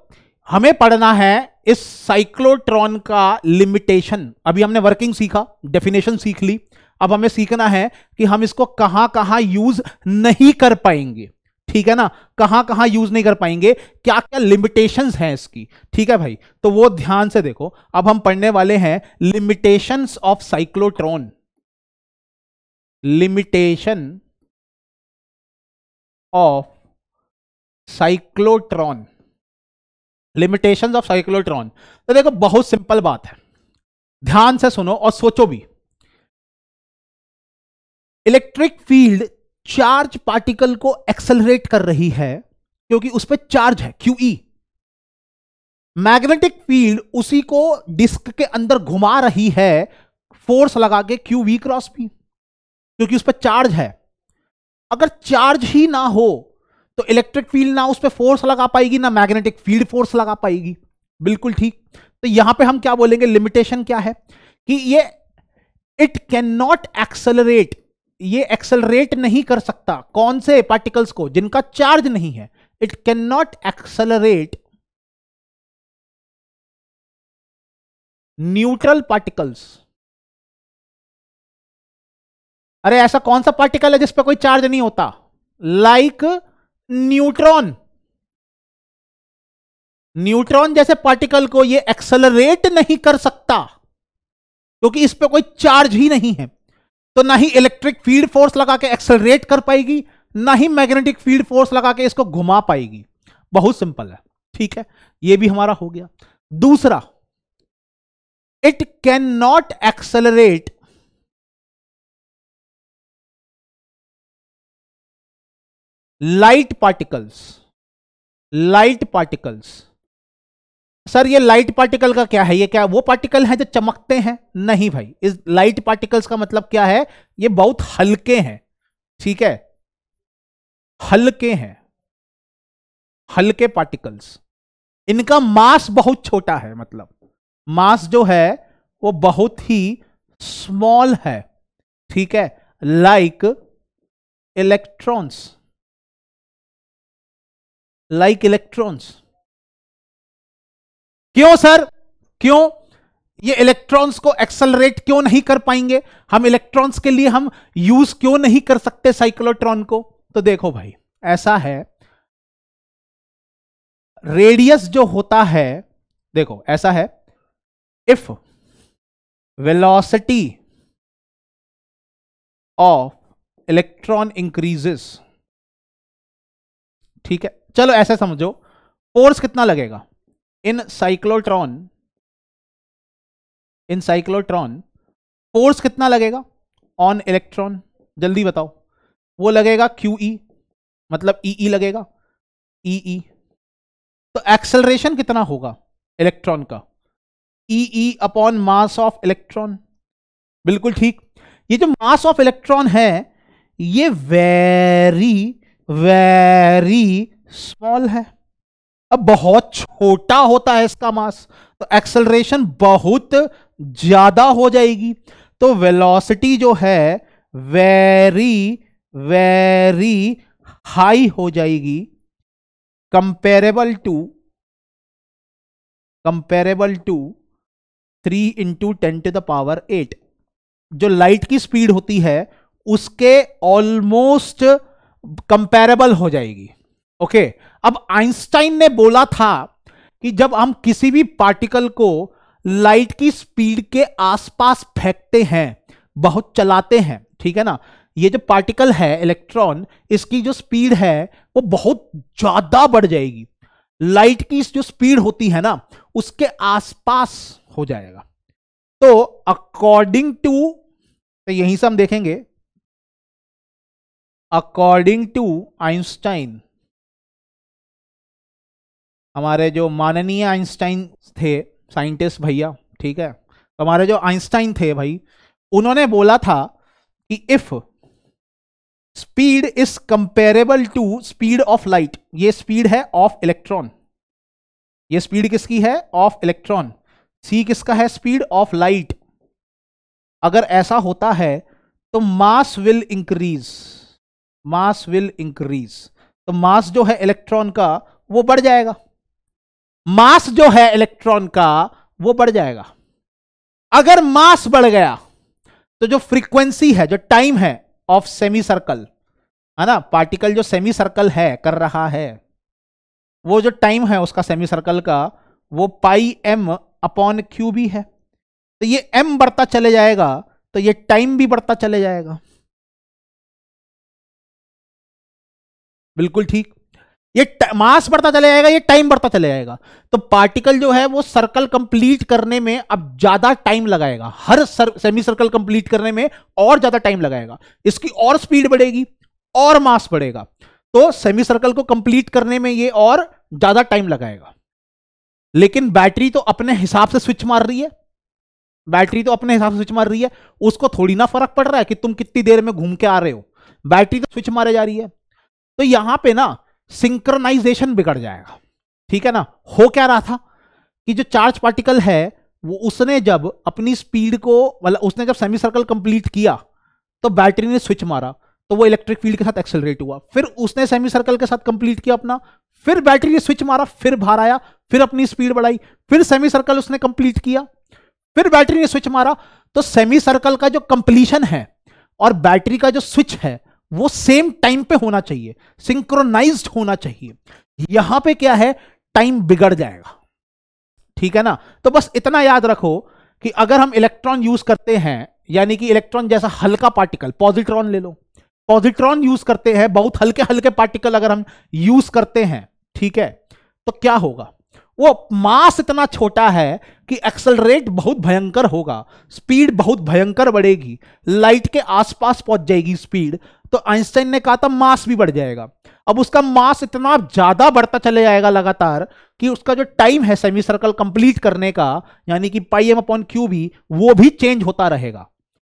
हमें पढ़ना है इस साइक्लोट्रॉन का लिमिटेशन अभी हमने वर्किंग सीखा डेफिनेशन सीख ली अब हमें सीखना है कि हम इसको कहां कहां यूज नहीं कर पाएंगे ठीक है ना कहां कहां यूज नहीं कर पाएंगे क्या क्या लिमिटेशंस हैं इसकी ठीक है भाई तो वो ध्यान से देखो अब हम पढ़ने वाले हैं
limitations of cyclotron limitation of cyclotron limitations of cyclotron तो देखो बहुत सिंपल बात है ध्यान से सुनो और सोचो भी इलेक्ट्रिक
फील्ड चार्ज पार्टिकल को एक्सेलरेट कर रही है क्योंकि उस पर चार्ज है क्यू ई मैग्नेटिक फील्ड उसी को डिस्क के अंदर घुमा रही है फोर्स लगा के क्यू वी क्रॉस भी क्योंकि उस पर चार्ज है अगर चार्ज ही ना हो तो इलेक्ट्रिक फील्ड ना उस पर फोर्स लगा पाएगी ना मैग्नेटिक फील्ड फोर्स लगा पाएगी बिल्कुल ठीक तो यहां पे हम क्या बोलेंगे लिमिटेशन क्या है कि ये इट कैन नॉट एक्सेलरेट ये एक्सेलरेट
नहीं कर सकता कौन से पार्टिकल्स को जिनका चार्ज नहीं है it can not accelerate neutral particles अरे ऐसा कौन सा पार्टिकल है जिस पर कोई चार्ज नहीं होता लाइक like न्यूट्रॉन
न्यूट्रॉन जैसे पार्टिकल को ये एक्सेलरेट नहीं कर सकता क्योंकि इस पर कोई चार्ज ही नहीं है तो ना ही इलेक्ट्रिक फील्ड फोर्स लगा के एक्सलरेट कर पाएगी ना ही मैग्नेटिक फील्ड फोर्स लगा के इसको घुमा पाएगी बहुत सिंपल
है ठीक है ये भी हमारा हो गया दूसरा it can not accelerate light particles light particles sir ये लाइट पार्टिकल का क्या है ये क्या वो पार्टिकल है जो चमकते
हैं नहीं भाई इस लाइट पार्टिकल्स का मतलब क्या है ये बहुत हल्के हैं
ठीक है हल्के हैं हल्के पार्टिकल्स इनका मास बहुत छोटा है मतलब मास जो है वो बहुत ही स्मॉल है ठीक है लाइक इलेक्ट्रॉन्स लाइक इलेक्ट्रॉन्स क्यों सर क्यों ये इलेक्ट्रॉन्स
को एक्सलरेट क्यों नहीं कर पाएंगे हम इलेक्ट्रॉन्स के लिए हम यूज क्यों नहीं कर सकते साइक्लोट्रॉन को तो देखो भाई ऐसा है
रेडियस जो होता है देखो ऐसा है if velocity of electron increases ठीक है चलो ऐसा समझो फोर्स कितना लगेगा in cyclotron in
cyclotron force कितना लगेगा ऑन इलेक्ट्रॉन जल्दी बताओ वो लगेगा क्यू ई e, मतलब ई e ई e लगेगा ई ई तो एक्सेलरेशन कितना होगा इलेक्ट्रॉन का E E upon mass of electron बिल्कुल ठीक ये जो मास ऑफ इलेक्ट्रॉन है ये वेरी वेरी स्मॉल है अब बहुत छोटा होता है इसका मास तो एक्सलरेशन बहुत ज्यादा हो जाएगी तो वेलोसिटी जो है वेरी वेरी हाई हो जाएगी comparable to comparable to three into ten to the power eight जो लाइट की स्पीड होती है उसके ऑलमोस्ट कंपेरेबल हो जाएगी ओके अब आइंस्टाइन ने बोला था कि जब हम किसी भी पार्टिकल को लाइट की स्पीड के आसपास फेंकते हैं बहुत चलाते हैं ठीक है ना ये जो पार्टिकल है इलेक्ट्रॉन इसकी जो स्पीड है वो बहुत ज्यादा बढ़ जाएगी लाइट की जो स्पीड होती है ना उसके आसपास हो जाएगा
तो अकॉर्डिंग टू तो यहीं से हम देखेंगे अकॉर्डिंग टू आइंस्टाइन
हमारे जो माननीय आइंस्टाइन थे साइंटिस्ट भैया ठीक है तो हमारे जो आइंस्टाइन थे भाई उन्होंने बोला था कि if speed is comparable to speed of light ये स्पीड है ऑफ इलेक्ट्रॉन ये स्पीड किसकी है ऑफ इलेक्ट्रॉन सी किसका है स्पीड ऑफ लाइट अगर ऐसा होता है तो mass will increase mass will increase तो मास जो है इलेक्ट्रॉन का वो बढ़ जाएगा मास जो है इलेक्ट्रॉन का वो बढ़ जाएगा अगर मास बढ़ गया तो जो फ्रीक्वेंसी है जो टाइम है ऑफ सेमी सर्कल है ना पार्टिकल जो सेमी सर्कल है कर रहा है वो जो टाइम है उसका सेमी सर्कल का वो पाई एम अपॉन क्यू भी है तो ये
एम बढ़ता चले जाएगा तो ये टाइम भी बढ़ता चले जाएगा बिल्कुल ठीक ये मास बढ़ता चले जाएगा ये टाइम
बढ़ता चले जाएगा तो पार्टिकल जो है वो सर्कल कंप्लीट करने में अब ज्यादा टाइम लगाएगा हर सर, सेमी सर्कल कंप्लीट करने में और ज्यादा टाइम लगाएगा इसकी और स्पीड बढ़ेगी और मास बढ़ेगा तो सेमी सर्कल को कंप्लीट करने में ये और ज्यादा टाइम लगाएगा लेकिन बैटरी तो अपने हिसाब से स्विच मार रही है बैटरी तो अपने हिसाब से स्विच मार रही है उसको थोड़ी ना फर्क पड़ रहा है कि तुम कितनी देर में घूम के आ रहे हो बैटरी तो स्विच मारे जा रही है तो यहां पे ना सिंक्रोनाइजेशन बिगड़ जाएगा ठीक है ना हो क्या रहा था कि जो चार्ज पार्टिकल है वो उसने जब अपनी स्पीड को मतलब उसने जब सेमी सर्कल कंप्लीट किया तो बैटरी ने स्विच मारा तो वो इलेक्ट्रिक फील्ड के साथ एक्सेलरेट हुआ फिर उसने सेमी सर्कल के साथ कंप्लीट किया अपना फिर बैटरी ने स्विच मारा फिर बाहर आया फिर अपनी स्पीड बढ़ाई फिर सेमी सर्कल उसने कंप्लीट किया फिर बैटरी ने स्विच मारा तो सेमी सर्कल का जो कंप्लीशन है और बैटरी का जो स्विच है वो सेम टाइम पे होना चाहिए सिंक्रोनाइज्ड होना चाहिए यहां पे क्या है टाइम बिगड़ जाएगा ठीक है ना तो बस इतना याद रखो कि अगर हम इलेक्ट्रॉन यूज करते हैं यानी कि इलेक्ट्रॉन जैसा हल्का पार्टिकल पॉजिट्रॉन ले लो पॉजिट्रॉन यूज करते हैं बहुत हल्के हल्के पार्टिकल अगर हम यूज करते हैं ठीक है तो क्या होगा वो मास इतना छोटा है कि एक्सलरेट बहुत भयंकर होगा स्पीड बहुत भयंकर बढ़ेगी लाइट के आसपास पहुंच जाएगी स्पीड तो आइंस्टाइन ने कहा था मास भी बढ़ जाएगा अब उसका मास इतना ज़्यादा बढ़ता चले जाएगा लगातार कि उसका जो टाइम है सेमी सर्कल कंप्लीट करने का यानी कि पाई एम अपॉन क्यू भी वो भी चेंज होता रहेगा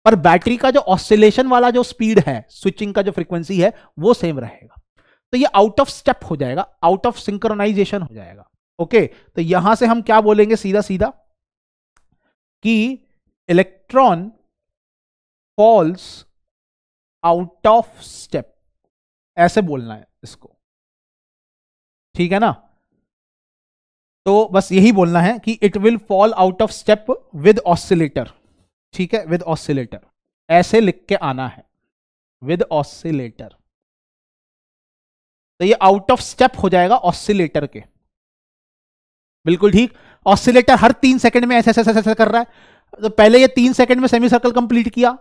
पर बैटरी का जो ऑसिलेशन वाला जो स्पीड है स्विचिंग का जो फ्रिक्वेंसी है वो सेम रहेगा तो ये आउट ऑफ स्टेप हो जाएगा आउट ऑफ सिंक्रोनाइजेशन हो जाएगा ओके तो यहां से हम क्या बोलेंगे सीधा सीधा कि
electron falls out of step ऐसे बोलना है इसको ठीक है ना तो बस यही बोलना है कि it will fall out of step with oscillator
ठीक है विद ऑसिलेटर ऐसे लिख के आना है विद ऑसिलेटर
तो ये आउट ऑफ स्टेप हो जाएगा ऑसिलेटर के बिल्कुल ठीक ऑसिलेटर हर तीन सेकंड में ऐसे ऐसे ऐसे कर रहा है तो
पहले ये तीन सेकंड में सेमी सर्कल कंप्लीट किया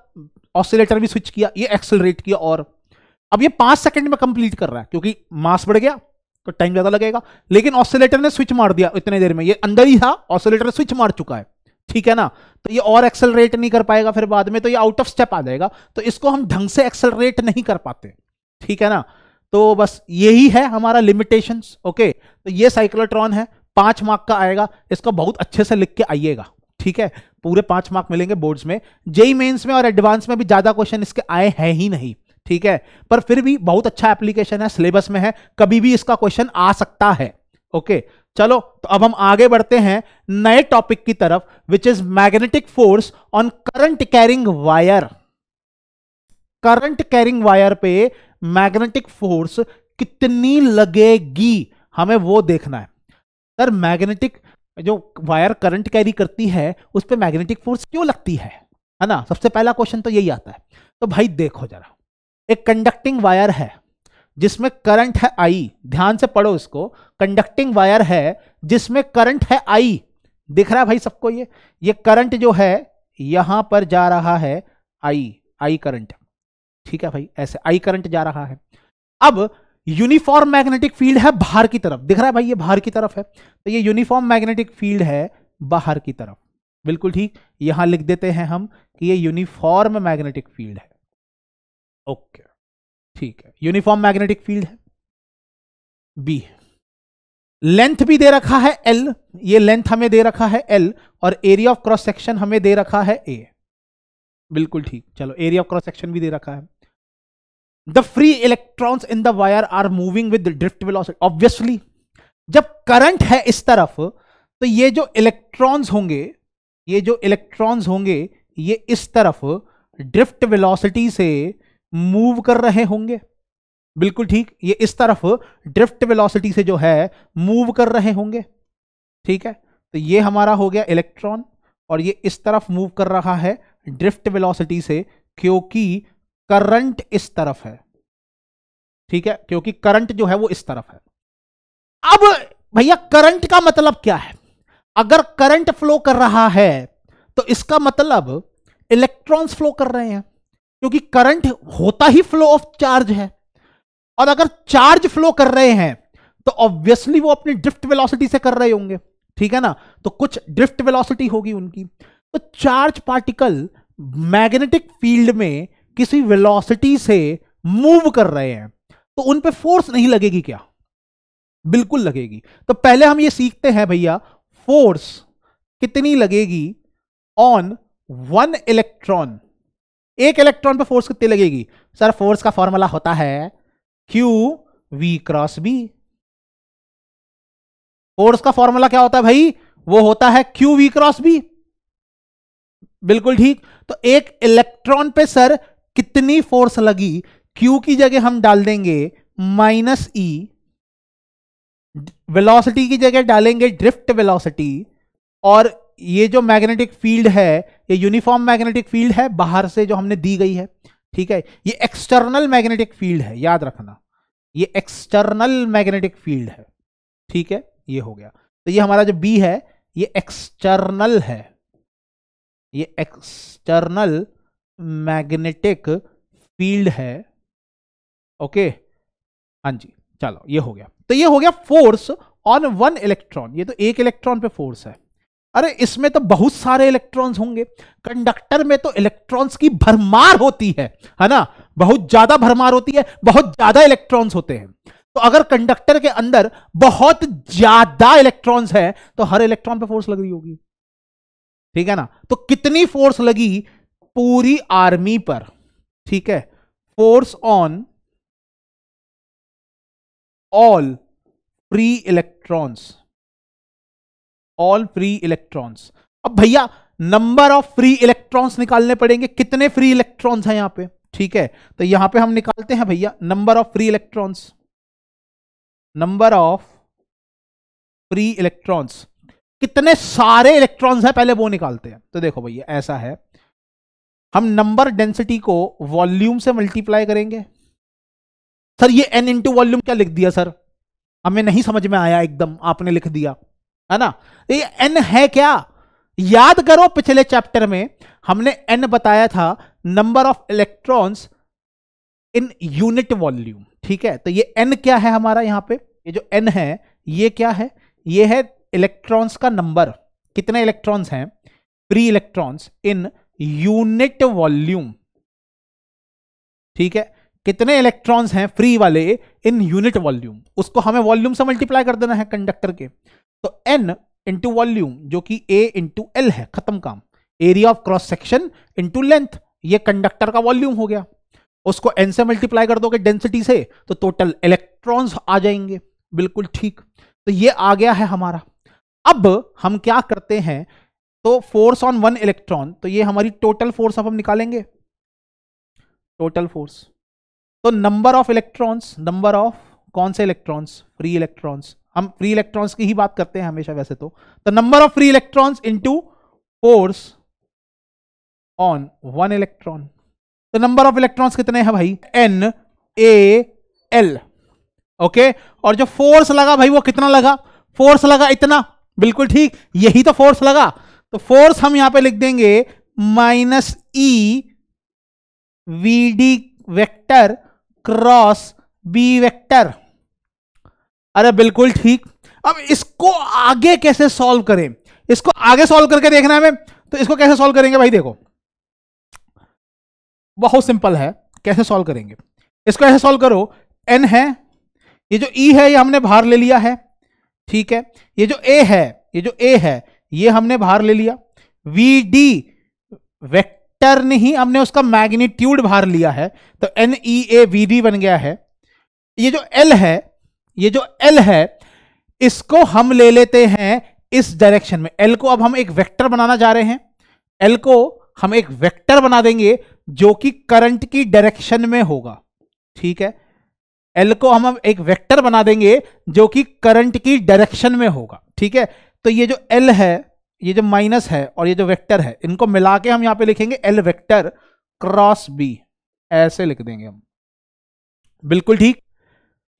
ऑसिलेटर भी स्विच किया ये एक्सेलरेट किया और अब ये पांच सेकंड में कंप्लीट कर रहा है क्योंकि मास बढ़ गया तो टाइम ज्यादा लगेगा लेकिन ऑसिलेटर ने स्विच मार दिया इतने देर में ये अंदर ही था ऑसिलेटर स्विच मार चुका है ठीक है ना तो ये और एक्सलरेट नहीं कर पाएगा फिर बाद में तो ये आउट ऑफ स्टेप आ जाएगा तो इसको हम ढंग से एक्सलरेट नहीं कर पाते ठीक है ना तो बस यही है हमारा लिमिटेशंस ओके तो ये साइक्लोट्रॉन है पांच मार्क का आएगा इसका बहुत अच्छे से लिख के आइएगा ठीक है पूरे पांच मार्क मिलेंगे बोर्ड्स में जेई मेंस में और एडवांस में भी ज्यादा क्वेश्चन इसके आए हैं ही नहीं ठीक है पर फिर भी बहुत अच्छा एप्लीकेशन है सिलेबस में है कभी भी इसका क्वेश्चन आ सकता है ओके चलो तो अब हम आगे बढ़ते हैं नए टॉपिक की तरफ which is magnetic force on current carrying wire current carrying wire पे मैग्नेटिक फोर्स कितनी लगेगी हमें वो देखना है सर मैग्नेटिक जो वायर करंट कैरी करती है उस पर मैग्नेटिक फोर्स क्यों लगती है है ना सबसे पहला क्वेश्चन तो यही आता है तो भाई देखो जरा एक कंडक्टिंग वायर है जिसमें करंट है आई ध्यान से पढ़ो इसको कंडक्टिंग वायर है जिसमें करंट है आई दिख रहा है भाई सबको ये ये करंट जो है यहां पर जा रहा है आई आई करंट ठीक है भाई ऐसे आई करंट जा रहा है अब यूनिफॉर्म मैग्नेटिक फील्ड है बाहर की तरफ दिख रहा है भाई ये बाहर की तरफ है तो ये यूनिफॉर्म मैग्नेटिक फील्ड है बाहर की तरफ बिल्कुल ठीक यहां लिख
देते हैं हम कि ये यूनिफॉर्म मैग्नेटिक फील्ड है ओके ठीक है यूनिफॉर्म मैग्नेटिक फील्ड है बी लेंथ
भी दे रखा है एल ये लेंथ हमें दे रखा है एल और एरिया ऑफ क्रॉस सेक्शन हमें दे रखा है ए बिल्कुल ठीक चलो एरिया ऑफ क्रॉस सेक्शन भी दे रखा है the free electrons in the wire are moving with drift velocity obviously जब करंट है इस तरफ तो ये जो इलेक्ट्रॉन्स होंगे ये जो इलेक्ट्रॉन्स होंगे ये इस तरफ ड्रिफ्ट वेलोसिटी से मूव कर रहे होंगे बिल्कुल ठीक ये इस तरफ ड्रिफ्ट वेलोसिटी से जो है मूव कर रहे होंगे ठीक है तो ये हमारा हो गया इलेक्ट्रॉन और ये इस तरफ मूव कर रहा है ड्रिफ्ट वेलोसिटी से क्योंकि करंट इस तरफ है ठीक है क्योंकि करंट जो है वो इस तरफ है अब भैया करंट का मतलब क्या है अगर करंट फ्लो कर रहा है तो इसका मतलब इलेक्ट्रॉन्स फ्लो कर रहे हैं क्योंकि करंट होता ही फ्लो ऑफ चार्ज है और अगर चार्ज फ्लो कर रहे हैं तो ऑब्वियसली वो अपनी ड्रिफ्ट वेलोसिटी से कर रहे होंगे ठीक है ना तो कुछ ड्रिफ्ट वेलोसिटी होगी उनकी तो चार्ज पार्टिकल मैग्नेटिक फील्ड में किसी वेलोसिटी से मूव कर रहे हैं तो उन पे फोर्स नहीं लगेगी क्या बिल्कुल लगेगी तो पहले हम ये सीखते हैं भैया फोर्स कितनी लगेगी ऑन वन इलेक्ट्रॉन एक इलेक्ट्रॉन पे फोर्स कितनी लगेगी सर फोर्स का फॉर्मूला होता
है Q V cross B force का फॉर्मूला क्या होता है भाई वो होता है क्यू वी क्रॉस बी
बिल्कुल ठीक तो एक इलेक्ट्रॉन पे सर कितनी फोर्स लगी क्यू की जगह हम डाल देंगे माइनस ई वेलोसिटी की जगह डालेंगे ड्रिफ्ट वेलोसिटी और ये जो मैग्नेटिक फील्ड है ये यूनिफॉर्म मैग्नेटिक फील्ड है बाहर से जो हमने दी गई है ठीक है ये एक्सटर्नल मैग्नेटिक फील्ड है याद रखना ये एक्सटर्नल मैग्नेटिक फील्ड है ठीक है ये हो गया तो ये हमारा जो बी है ये एक्सटर्नल है ये एक्सटर्नल मैग्नेटिक फील्ड है ओके हाँ जी चलो ये हो गया तो ये हो गया फोर्स ऑन वन इलेक्ट्रॉन ये तो एक इलेक्ट्रॉन पे फोर्स है अरे इसमें तो बहुत सारे इलेक्ट्रॉन्स होंगे कंडक्टर में तो इलेक्ट्रॉन्स की भरमार होती है है ना बहुत ज्यादा भरमार होती है बहुत ज्यादा इलेक्ट्रॉन्स होते हैं तो अगर कंडक्टर के अंदर बहुत ज्यादा इलेक्ट्रॉन्स है तो हर इलेक्ट्रॉन पे फोर्स लग रही होगी ठीक है ना तो कितनी फोर्स
लगी पूरी आर्मी पर ठीक है force on all free electrons all free electrons अब भैया नंबर ऑफ फ्री
इलेक्ट्रॉन्स निकालने पड़ेंगे कितने फ्री इलेक्ट्रॉन्स हैं यहां पे ठीक है तो यहां पे हम निकालते हैं भैया number of free electrons number of free electrons कितने सारे इलेक्ट्रॉन्स हैं पहले वो निकालते हैं तो देखो भैया ऐसा है हम नंबर डेंसिटी को वॉल्यूम से मल्टीप्लाई करेंगे सर ये एन इंटू वॉल्यूम क्या लिख दिया सर हमें नहीं समझ में आया एकदम आपने लिख दिया है ना ये एन है क्या याद करो पिछले चैप्टर में हमने एन बताया था number of electrons in unit volume ठीक है तो ये एन क्या है हमारा यहां पे ये जो एन है ये क्या है ये है इलेक्ट्रॉन्स का नंबर कितने इलेक्ट्रॉन्स हैं free electrons in unit volume ठीक है कितने इलेक्ट्रॉन्स हैं फ्री वाले इन यूनिट वॉल्यूम उसको हमें वॉल्यूम से मल्टीप्लाई कर देना है कंडक्टर के तो एन इंटू वॉल्यूम जो कि ए इंटू एल है खत्म काम area of cross section into length ये कंडक्टर का वॉल्यूम हो गया उसको एन से मल्टीप्लाई कर दोगे डेंसिटी से तो टोटल इलेक्ट्रॉन्स आ जाएंगे बिल्कुल ठीक तो ये आ गया है हमारा अब हम क्या करते हैं तो फोर्स ऑन वन इलेक्ट्रॉन तो ये हमारी टोटल फोर्स अब हम निकालेंगे टोटल फोर्स तो नंबर ऑफ इलेक्ट्रॉन्स नंबर ऑफ कौन से इलेक्ट्रॉन्स फ्री इलेक्ट्रॉन्स हम फ्री इलेक्ट्रॉन्स की ही बात करते हैं हमेशा वैसे तो number of free electrons into force on one electron तो नंबर ऑफ इलेक्ट्रॉन्स कितने हैं भाई एन ए एल ओके और जो फोर्स लगा भाई वो कितना लगा फोर्स लगा इतना बिल्कुल ठीक यही तो फोर्स लगा तो फोर्स हम यहां पे लिख देंगे minus E V D vector cross B vector अरे बिल्कुल ठीक अब इसको आगे कैसे सॉल्व करें इसको आगे सॉल्व करके देखना हमें तो इसको कैसे सॉल्व करेंगे भाई देखो बहुत सिंपल है कैसे सॉल्व करेंगे इसको ऐसे सॉल्व करो एन है ये जो ई e है ये हमने बाहर ले लिया है ठीक है ये जो ए है ये जो ए है ये हमने बाहर ले लिया वी डी वेक्टर ने ही हमने उसका मैग्नीट्यूड बाहर लिया है तो N E A V D बन गया है ये जो एल है ये जो एल है इसको हम ले लेते हैं इस डायरेक्शन में एल को अब हम एक वेक्टर बनाना जा रहे हैं एल को हम एक वेक्टर बना देंगे जो कि करंट की डायरेक्शन में होगा ठीक है एल को हम एक वेक्टर बना देंगे जो कि करंट की डायरेक्शन में होगा ठीक है तो ये जो एल है ये जो माइनस है और ये जो वेक्टर है इनको मिला के हम यहाँ पे लिखेंगे एल वेक्टर क्रॉस बी ऐसे लिख देंगे हम बिल्कुल ठीक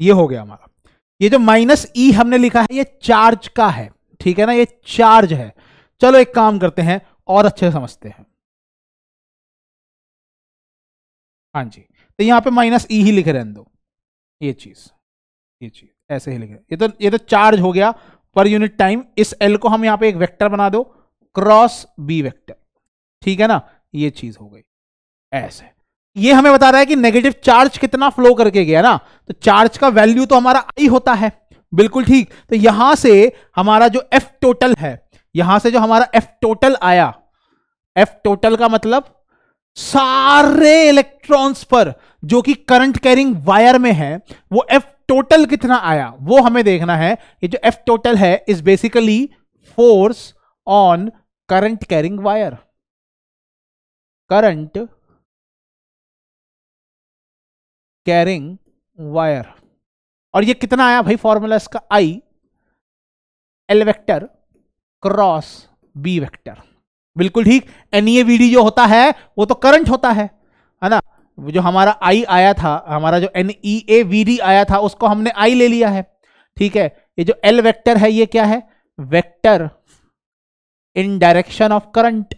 ये हो गया हमारा ये जो माइनस ई e हमने लिखा है ये चार्ज
का है ठीक है ना ये चार्ज है चलो एक काम करते हैं और अच्छे समझते हैं हाँ जी तो यहां पे माइनस ई e ही लिख रहे हैं दो ये चीज ये चीज ऐसे ही लिख रहे ये तो ये तो चार्ज हो गया पर
यूनिट टाइम इस एल को हम यहां पे एक वेक्टर बना दो क्रॉस बी वेक्टर ठीक है ना ये चीज हो गई ऐसे ये हमें बता रहा है कि नेगेटिव चार्ज कितना फ्लो करके गया ना तो चार्ज का वैल्यू तो हमारा आई होता है बिल्कुल ठीक तो यहां से हमारा जो एफ टोटल है यहां से जो हमारा एफ टोटल आया एफ टोटल का मतलब सारे इलेक्ट्रॉन्स पर जो कि करंट कैरिंग वायर में है वो एफ टोटल कितना आया वो हमें देखना है ये जो एफ टोटल है
is basically force on current carrying wire current carrying wire और ये कितना आया भाई फॉर्मूला इसका I
L vector cross B vector बिल्कुल ठीक वीडी e जो होता है वो तो करंट होता है जो हमारा आई आया था हमारा जो N E A V D आया था उसको हमने आई ले लिया है ठीक है ये जो एल वेक्टर है ये क्या
है vector in direction of current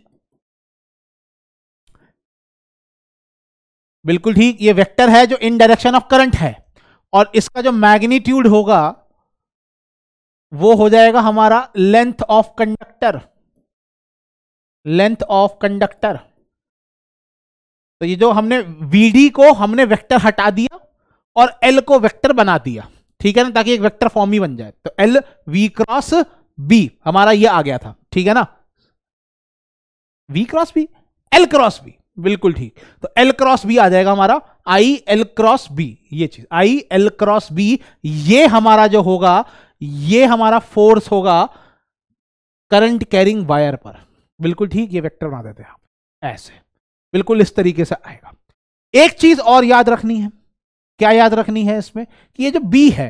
बिल्कुल ठीक ये वेक्टर है जो इन डायरेक्शन ऑफ करंट है और इसका जो मैग्नीट्यूड होगा वो हो जाएगा
हमारा length of conductor length of conductor तो ये जो हमने वीडी को हमने वेक्टर हटा दिया और एल को वेक्टर बना दिया ठीक है ना ताकि एक वेक्टर फॉर्म ही बन जाए तो एल वी क्रॉस बी हमारा ये आ गया था ठीक है ना V cross B L cross B बिल्कुल ठीक तो एल क्रॉस बी आ जाएगा हमारा आई एल क्रॉस बी ये चीज आई एल क्रॉस बी ये हमारा जो होगा ये हमारा फोर्स होगा करंट कैरिंग वायर पर बिल्कुल ठीक ये वेक्टर बना देते हैं
आप ऐसे
बिल्कुल इस तरीके से आएगा एक चीज और याद रखनी है क्या याद रखनी है इसमें कि ये जो बी है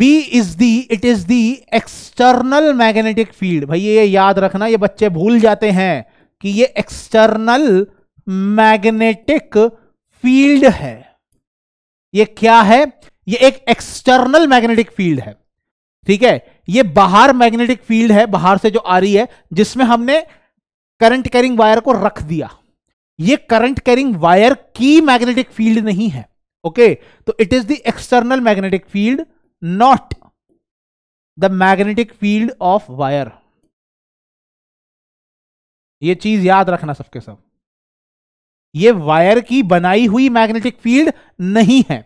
B is the it is the external magnetic field भाई ये याद रखना ये बच्चे भूल जाते हैं कि ये एक्सटर्नल मैग्नेटिक फील्ड है ये क्या है ये एक एक्सटर्नल मैग्नेटिक फील्ड है ठीक है ये बाहर मैग्नेटिक फील्ड है बाहर से जो आ रही है जिसमें हमने करंट कैरिंग वायर को रख दिया ये करंट कैरिंग वायर की मैग्नेटिक फील्ड नहीं
है ओके तो it is the external magnetic field not the magnetic field of wire ये चीज याद रखना सबके सब ये वायर की बनाई हुई मैग्नेटिक
फील्ड नहीं है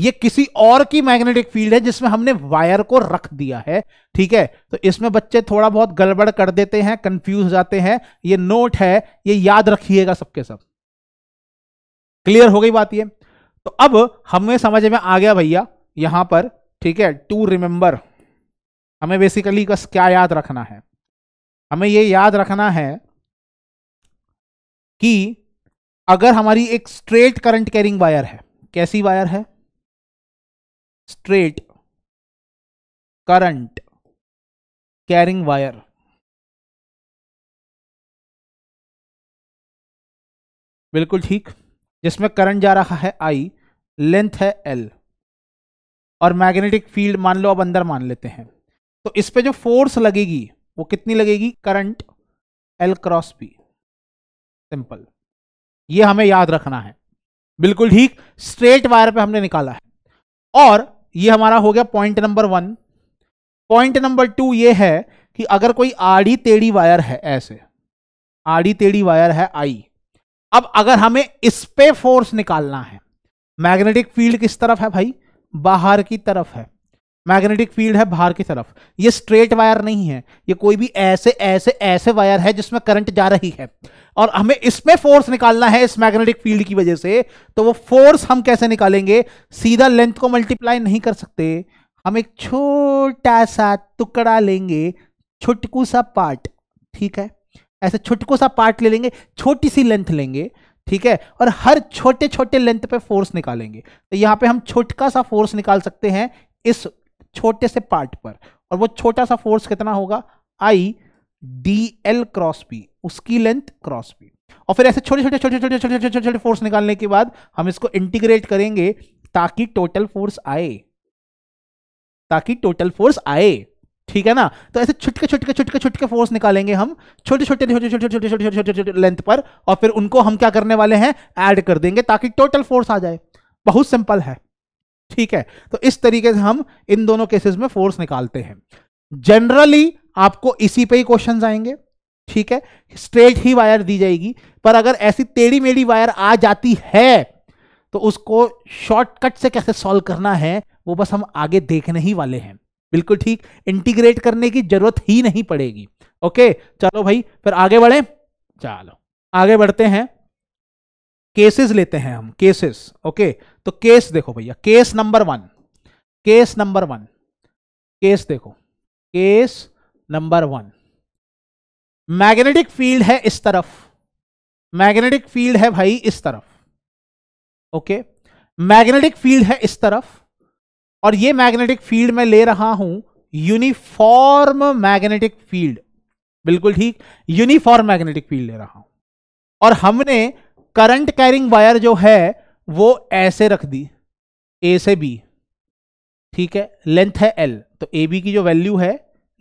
ये किसी और की मैग्नेटिक फील्ड है जिसमें हमने वायर को रख दिया है ठीक है तो इसमें बच्चे थोड़ा बहुत गड़बड़ कर देते हैं कंफ्यूज जाते हैं ये नोट है ये याद रखिएगा सबके सब क्लियर हो गई बात ये तो अब हमें समझ में आ गया भैया यहां पर ठीक है टू रिमेंबर हमें बेसिकली बस क्या याद रखना है हमें ये याद रखना है
कि अगर हमारी एक स्ट्रेट करंट कैरिंग वायर है कैसी वायर है स्ट्रेट करंट कैरिंग वायर बिल्कुल ठीक जिसमें करंट जा रहा है आई लेंथ है एल और मैग्नेटिक फील्ड मान लो अब अंदर मान लेते
हैं तो इस पे जो फोर्स लगेगी वो कितनी लगेगी current L cross P simple ये हमें याद रखना है बिल्कुल ठीक स्ट्रेट वायर पे हमने निकाला है और ये हमारा हो गया point number one point number two ये है कि अगर कोई आड़ी टेढ़ी वायर है ऐसे आड़ी टेढ़ी वायर है आई अब अगर हमें इस पे फोर्स निकालना है मैग्नेटिक फील्ड किस तरफ है भाई बाहर की तरफ है मैग्नेटिक फील्ड है बाहर की तरफ ये स्ट्रेट वायर नहीं है ये कोई भी ऐसे ऐसे ऐसे वायर है जिसमें करंट जा रही है और हमें इसमें फोर्स निकालना है इस मैग्नेटिक फील्ड की वजह से तो वो फोर्स हम कैसे निकालेंगे सीधा लेंथ को मल्टीप्लाई नहीं कर सकते हम एक छोटा सा टुकड़ा लेंगे छुटकू सा पार्ट ठीक है ऐसे छुटकू सा पार्ट ले लेंगे छोटी सी लेंथ लेंगे ठीक है और हर छोटे छोटे लेंथ पे फोर्स निकालेंगे तो यहाँ पे हम छोटका सा फोर्स निकाल सकते हैं इस छोटे से पार्ट पर और वो छोटा सा फोर्स कितना होगा I D L cross P उसकी लेंथ क्रॉस पी और फिर ऐसे छोटे छोटे छोटे छोटे छोटे छोटे छोटे फोर्स निकालने के बाद हम इसको इंटीग्रेट करेंगे ताकि टोटल फोर्स आए ताकि टोटल फोर्स आए ठीक है ना तो ऐसे छुटके छुटके छुटके छुटके फोर्स निकालेंगे हम छोटे छोटे छोटे छोटे छोटे छोटे छोटे छोटे लेंथ पर और फिर उनको हम क्या करने वाले हैं ऐड कर देंगे ताकि टोटल फोर्स आ जाए बहुत सिंपल है ठीक है तो इस तरीके से हम इन दोनों केसेस में फोर्स निकालते हैं जनरली आपको इसी पे ही क्वेश्चन आएंगे ठीक है स्ट्रेट ही वायर दी जाएगी पर अगर ऐसी टेढ़ी मेढ़ी वायर आ जाती है तो उसको शॉर्टकट से कैसे सॉल्व करना है वो बस हम आगे देखने ही वाले हैं बिल्कुल ठीक इंटीग्रेट करने की जरूरत ही नहीं पड़ेगी ओके चलो भाई फिर आगे बढ़े चलो आगे बढ़ते हैं केसेस लेते हैं हम केसेस ओके तो केस देखो भैया case number one case number one case देखो case number one magnetic field है इस तरफ मैग्नेटिक फील्ड है भाई इस तरफ ओके मैग्नेटिक फील्ड है इस तरफ और ये मैग्नेटिक फील्ड मैं ले रहा हूं यूनिफॉर्म मैग्नेटिक फील्ड बिल्कुल ठीक यूनिफॉर्म मैग्नेटिक फील्ड ले रहा हूं और हमने करंट कैरिंग वायर जो है वो ऐसे रख दी ए से बी ठीक है लेंथ है एल तो ए बी की जो वैल्यू है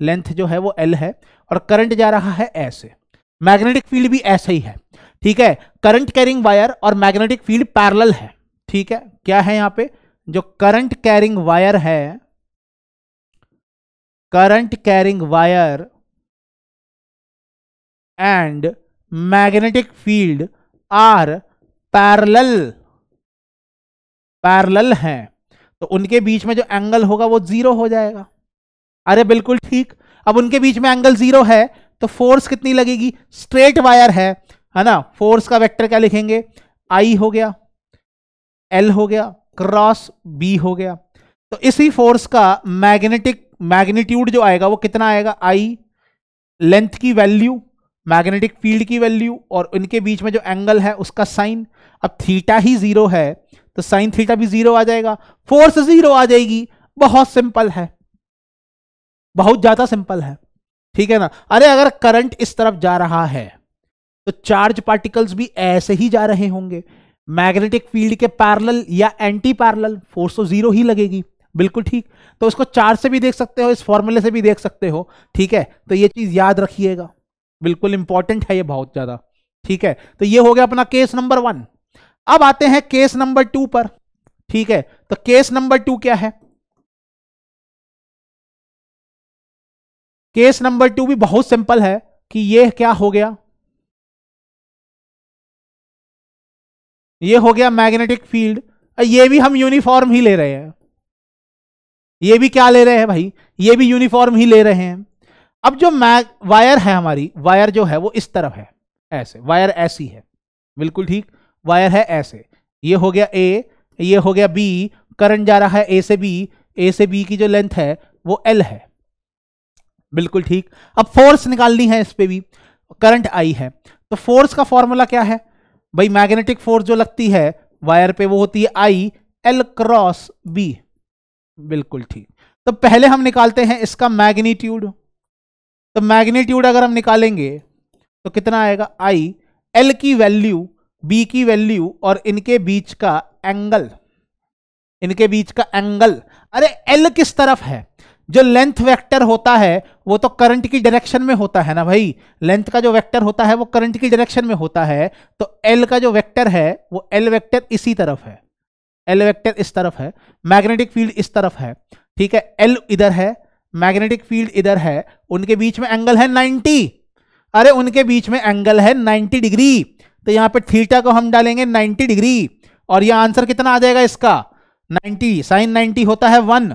लेंथ जो है वो एल है और करंट जा रहा है ऐसे मैग्नेटिक फील्ड भी ऐसे ही है ठीक है करंट कैरिंग वायर और मैग्नेटिक फील्ड पैरल है ठीक
है क्या है यहां पे जो करंट कैरिंग वायर है current carrying wire and magnetic field are parallel
parallel हैं तो उनके बीच में जो एंगल होगा वो जीरो हो जाएगा अरे बिल्कुल ठीक अब उनके बीच में एंगल जीरो है तो फोर्स कितनी लगेगी स्ट्रेट वायर है है ना फोर्स का वेक्टर क्या लिखेंगे आई हो गया एल हो गया क्रॉस बी हो गया तो इसी फोर्स का मैग्नेटिक मैग्नीट्यूड जो आएगा वो कितना आएगा आई लेंथ की वैल्यू मैग्नेटिक फील्ड की वैल्यू और इनके बीच में जो एंगल है उसका साइन अब थीटा ही जीरो है तो साइन थीटा भी जीरो आ जाएगा फोर्स जीरो आ जाएगी बहुत सिंपल है बहुत ज्यादा सिंपल है ठीक है ना अरे अगर करंट इस तरफ जा रहा है तो चार्ज पार्टिकल्स भी ऐसे ही जा रहे होंगे मैग्नेटिक फील्ड के पैरल या एंटी पैरल फोर्स तो जीरो ही लगेगी बिल्कुल ठीक तो इसको चार्ज से भी देख सकते हो इस फॉर्मूले से भी देख सकते हो ठीक है तो ये चीज याद रखिएगा बिल्कुल इंपॉर्टेंट है ये बहुत ज्यादा ठीक है तो ये हो गया अपना केस नंबर वन अब आते हैं केस नंबर टू पर
ठीक है तो केस नंबर टू क्या है केस नंबर टू भी बहुत सिंपल है कि ये क्या हो गया ये हो गया मैग्नेटिक फील्ड ये भी हम यूनिफॉर्म ही ले रहे हैं ये भी क्या ले रहे हैं भाई ये भी
यूनिफॉर्म ही ले रहे हैं अब जो मैग वायर है हमारी वायर जो है वो इस तरफ है ऐसे वायर ऐसी है बिल्कुल ठीक वायर है ऐसे ये हो गया ए ये हो गया बी करंट जा रहा है ए से बी ए से बी की जो लेंथ है वो एल है बिल्कुल ठीक अब फोर्स निकालनी है इस पर भी करंट आई है तो फोर्स का फॉर्मूला क्या है भाई मैग्नेटिक फोर्स जो लगती है वायर पे वो होती है आई एल क्रॉस बी बिल्कुल ठीक तो पहले हम निकालते हैं इसका मैग्नीट्यूड तो मैग्नीट्यूड अगर हम निकालेंगे तो कितना आएगा आई एल की वैल्यू बी की वैल्यू और इनके बीच का एंगल इनके बीच का एंगल अरे एल किस तरफ है जो लेंथ वेक्टर होता है वो तो करंट की डायरेक्शन में होता है ना भाई लेंथ का जो वेक्टर होता है वो करंट की डायरेक्शन में होता है तो एल का जो वेक्टर है वो एल वेक्टर इसी तरफ है एल वेक्टर इस तरफ है मैग्नेटिक फील्ड इस तरफ है ठीक है एल इधर है मैग्नेटिक फील्ड इधर है उनके बीच में एंगल है 90 अरे उनके बीच में एंगल है 90 डिग्री तो यहां पे थीटा को हम डालेंगे 90 डिग्री और ये आंसर कितना आ जाएगा इसका 90 साइन 90 होता है वन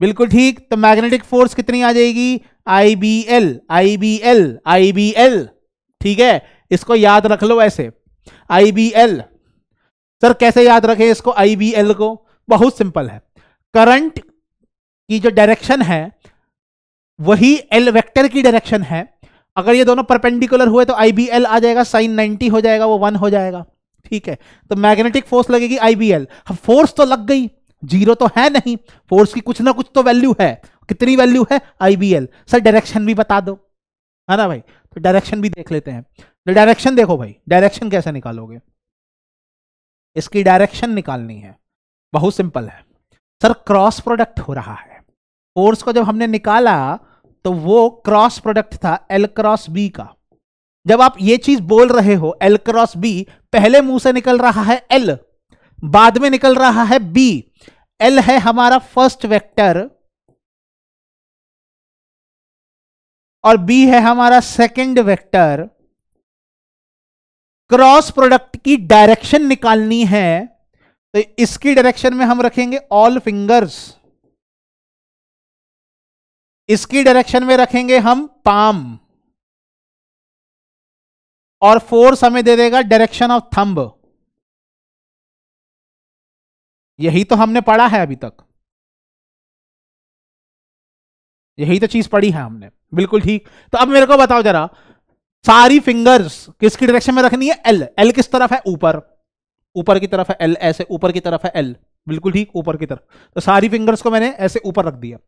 बिल्कुल ठीक तो मैग्नेटिक फोर्स कितनी आ जाएगी I B L I B L I B L ठीक है इसको याद रख लो ऐसे आई बी एल सर कैसे याद रखें इसको आई बी एल को बहुत सिंपल है करंट की जो डायरेक्शन है वही एल वेक्टर की डायरेक्शन है अगर ये दोनों परपेंडिकुलर हुए तो आई बी एल आ जाएगा साइन 90 हो जाएगा वो वन हो जाएगा ठीक है तो मैग्नेटिक फोर्स लगेगी आई बी एल अब फोर्स तो लग गई जीरो तो है नहीं फोर्स की कुछ ना कुछ तो वैल्यू है कितनी वैल्यू है I B L sir direction भी बता दो है ना भाई तो डायरेक्शन भी देख लेते हैं तो डायरेक्शन देखो भाई डायरेक्शन कैसे निकालोगे इसकी डायरेक्शन निकालनी है बहुत सिंपल है सर क्रॉस प्रोडक्ट हो रहा है फोर्स को जब हमने निकाला तो वो क्रॉस प्रोडक्ट था एल क्रॉस बी का जब आप ये चीज बोल रहे हो एल क्रॉस बी पहले मुंह से निकल रहा है एल बाद
में निकल रहा है बी एल है हमारा फर्स्ट वेक्टर और बी है हमारा सेकंड वेक्टर क्रॉस प्रोडक्ट की डायरेक्शन निकालनी है तो इसकी डायरेक्शन में हम रखेंगे ऑल फिंगर्स इसकी डायरेक्शन में रखेंगे हम पाम और फोर्स हमें दे देगा डायरेक्शन ऑफ थंब यही तो हमने पढ़ा है अभी तक यही तो चीज पढ़ी है हमने बिल्कुल ठीक तो अब मेरे को बताओ जरा सारी फिंगर्स
किसकी डायरेक्शन में रखनी है एल एल किस तरफ है ऊपर ऊपर की तरफ है एल ऐसे ऊपर की तरफ है एल बिल्कुल ठीक ऊपर की तरफ तो सारी फिंगर्स को मैंने ऐसे ऊपर रख दिया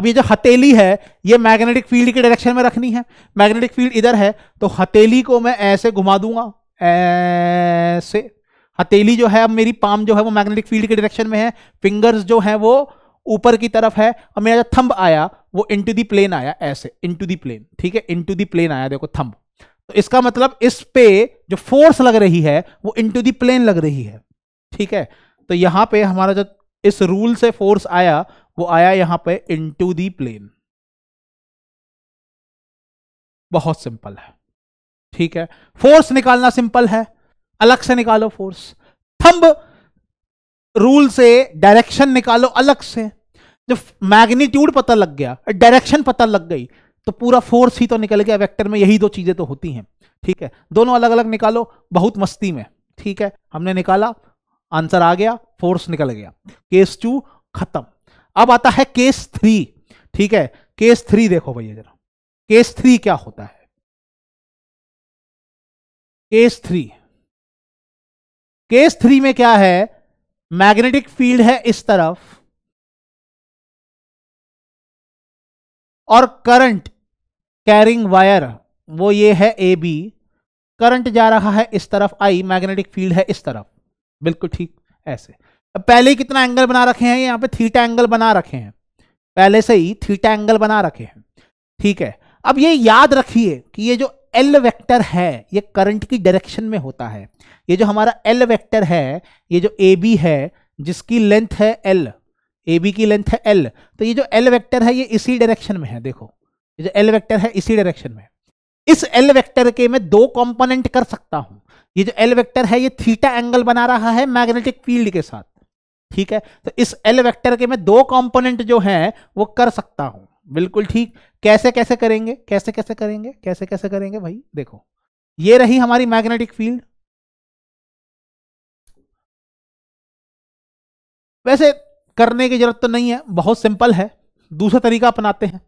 अब ये जो हथेली है ये मैग्नेटिक फील्ड के डायरेक्शन में रखनी है मैग्नेटिक फील्ड इधर है तो हथेली को मैं ऐसे घुमा दूंगा ऐसे हथेली जो है अब मेरी पाम जो है वो मैग्नेटिक फील्ड के डायरेक्शन में है फिंगर्स जो है वो ऊपर की तरफ है और मेरा जो थम्ब आया वो इनटू दी प्लेन आया ऐसे इनटू दी प्लेन ठीक है इनटू दी प्लेन आया देखो थम्ब तो इसका मतलब इस पे जो फोर्स लग रही है वो इनटू दी प्लेन लग रही है ठीक है
तो यहां पे हमारा जो इस रूल से फोर्स आया वो आया यहां पे इनटू दी प्लेन बहुत सिंपल है ठीक है फोर्स निकालना सिंपल है अलग से निकालो फोर्स थंब
रूल से डायरेक्शन निकालो अलग से जब मैग्नीट्यूड पता लग गया डायरेक्शन पता लग गई तो पूरा फोर्स ही तो निकल गया वेक्टर में यही दो चीजें तो होती हैं ठीक है दोनों अलग अलग निकालो बहुत मस्ती में ठीक है हमने निकाला आंसर आ गया फोर्स निकल गया केस टू खत्म अब आता है केस थ्री ठीक है
केस थ्री देखो भैया जरा केस थ्री क्या होता है केस थ्री केस थ्री में क्या है मैग्नेटिक फील्ड है इस तरफ और करंट कैरिंग वायर वो ये है ए बी
करंट जा रहा है इस तरफ आई मैग्नेटिक फील्ड है इस तरफ बिल्कुल ठीक ऐसे अब पहले ही कितना एंगल बना रखे हैं यहाँ पे थीटा एंगल बना रखे हैं पहले से ही थीटा एंगल बना रखे हैं ठीक है अब ये याद रखिए कि ये जो एल वेक्टर है ये करंट की डायरेक्शन में होता है ये जो हमारा एल वेक्टर है ये जो ए बी है जिसकी लेंथ है एल ए बी की लेंथ है एल तो ये जो एल वेक्टर है ये इसी डायरेक्शन में है देखो ये जो एल वेक्टर है इसी डायरेक्शन में इस एल वेक्टर के मैं दो कंपोनेंट कर सकता हूं ये जो एल वेक्टर है ये थीटा एंगल बना रहा है मैग्नेटिक फील्ड के साथ ठीक है तो इस एल वेक्टर के मैं दो कंपोनेंट जो है वो कर सकता हूं
बिल्कुल ठीक कैसे कैसे करेंगे कैसे कैसे करेंगे कैसे कैसे करेंगे भाई देखो ये रही हमारी मैग्नेटिक फील्ड वैसे करने की जरूरत तो नहीं है बहुत सिंपल है दूसरा तरीका अपनाते
हैं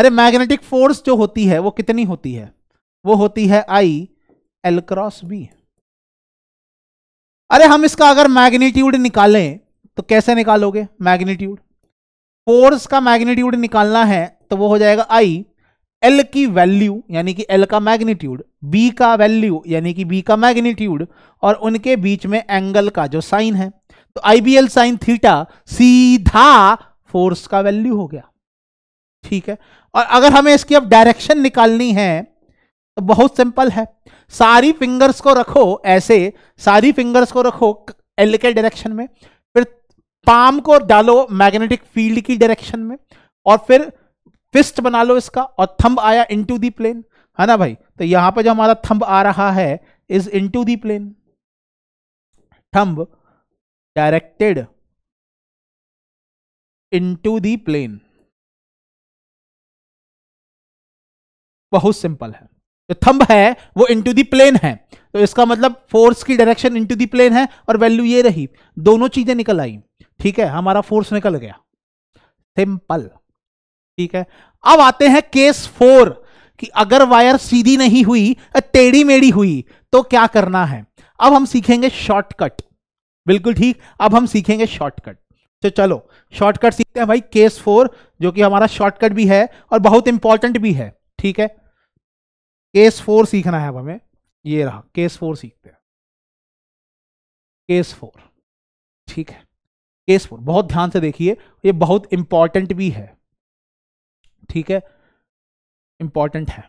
अरे मैग्नेटिक फोर्स जो होती है वो कितनी होती है वो होती है आई एल क्रॉस बी अरे हम इसका अगर मैग्नीट्यूड निकालें तो कैसे निकालोगे मैग्नीट्यूड फोर्स का मैग्नीट्यूड निकालना है तो वो हो जाएगा आई एल की वैल्यू यानी कि एल का मैग्नीट्यूड बी का वैल्यू यानी कि बी का मैग्नीट्यूड और उनके बीच में एंगल का जो साइन है तो I B L sine theta सीधा फोर्स का वैल्यू हो गया ठीक है और अगर हमें इसकी अब डायरेक्शन निकालनी है तो बहुत सिंपल है सारी फिंगर्स को रखो ऐसे सारी फिंगर्स को रखो एल के डायरेक्शन में फिर पाम को डालो मैग्नेटिक फील्ड की डायरेक्शन में और फिर फिस्ट बना लो इसका और थंब आया इनटू दी प्लेन है ना भाई तो यहां पर जो हमारा थंब आ
रहा है is into the plane thumb directed into the plane बहुत सिंपल है जो थंब है वो इंटू द
प्लेन है तो इसका मतलब फोर्स की डायरेक्शन इंटू दी प्लेन है और वैल्यू ये रही दोनों चीजें निकल आई ठीक है हमारा फोर्स निकल गया सिंपल ठीक है अब आते हैं केस फोर कि अगर वायर सीधी नहीं हुई टेढ़ी मेढ़ी हुई तो क्या करना है अब हम सीखेंगे शॉर्टकट बिल्कुल ठीक अब हम सीखेंगे शॉर्टकट तो चलो शॉर्टकट सीखते हैं भाई केस फोर जो कि हमारा शॉर्टकट भी
है और बहुत इंपॉर्टेंट भी है ठीक है केस फोर सीखना है अब हमें ये रहा केस फोर सीखते हैं केस फोर ठीक है केस फोर बहुत ध्यान से देखिए ये बहुत इंपॉर्टेंट भी है
ठीक है इंपॉर्टेंट है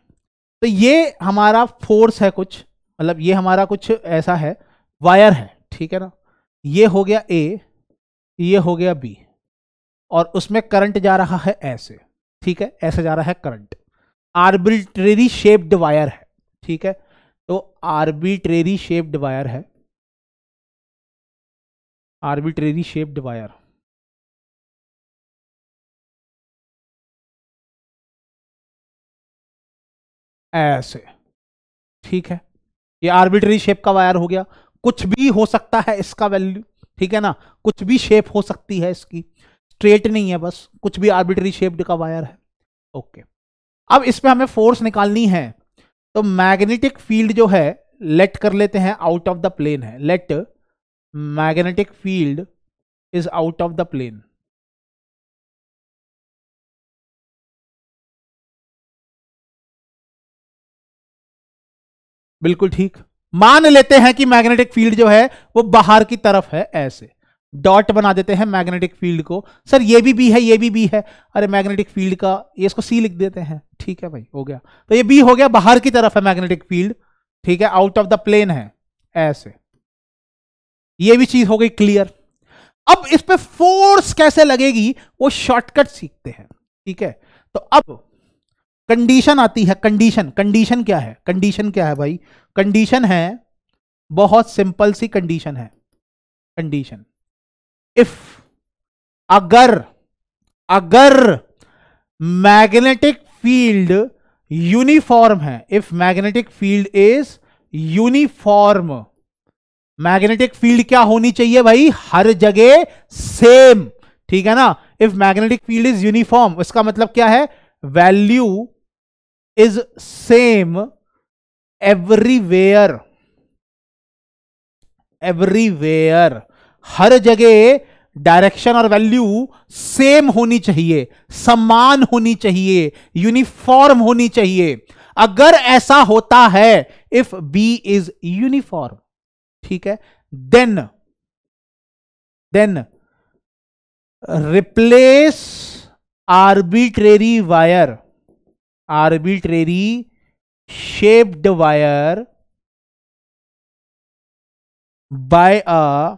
तो ये हमारा फोर्स है कुछ मतलब ये हमारा कुछ ऐसा है वायर है ठीक है ना ये हो गया ए ये हो गया बी और उसमें करंट जा रहा है ऐसे ठीक है ऐसे जा रहा है करंट आर्बिट्रेरी शेप्ड वायर है ठीक है तो
आर्बिट्रेरी शेप्ड वायर है आर्बिट्रेरी शेप्ड वायर ऐसे ठीक है ये आर्बिट्रेरी शेप का वायर हो गया कुछ भी हो सकता है इसका वैल्यू ठीक है ना
कुछ भी शेप हो सकती है इसकी स्ट्रेट नहीं है बस कुछ भी आर्बिट्रेरी शेप्ड का वायर है
ओके okay.
अब इसमें हमें फोर्स निकालनी है तो मैग्नेटिक फील्ड जो है
लेट कर लेते हैं आउट ऑफ द प्लेन है let magnetic field is out of the plane बिल्कुल ठीक मान लेते हैं कि मैग्नेटिक फील्ड जो है वो बाहर की तरफ है ऐसे
डॉट बना देते हैं मैग्नेटिक फील्ड को सर ये भी बी है ये भी बी है अरे मैग्नेटिक फील्ड का ये इसको सी लिख देते हैं ठीक है भाई हो गया तो ये बी हो गया बाहर की तरफ है मैग्नेटिक फील्ड ठीक है आउट ऑफ द प्लेन है ऐसे ये भी चीज हो गई क्लियर अब इस पर फोर्स कैसे लगेगी वो शॉर्टकट सीखते हैं ठीक है तो अब कंडीशन आती है कंडीशन कंडीशन क्या है कंडीशन क्या है भाई कंडीशन है बहुत सिंपल सी कंडीशन है कंडीशन इफ अगर अगर मैग्नेटिक फील्ड यूनिफॉर्म है if magnetic field is uniform magnetic field क्या होनी चाहिए भाई हर जगह सेम ठीक है ना if magnetic field is uniform इसका मतलब क्या है value is same everywhere everywhere हर जगह डायरेक्शन और वैल्यू सेम होनी चाहिए समान होनी चाहिए यूनिफॉर्म होनी चाहिए अगर ऐसा होता है इफ बी इज यूनिफॉर्म ठीक है then then replace arbitrary
wire arbitrary shaped wire by a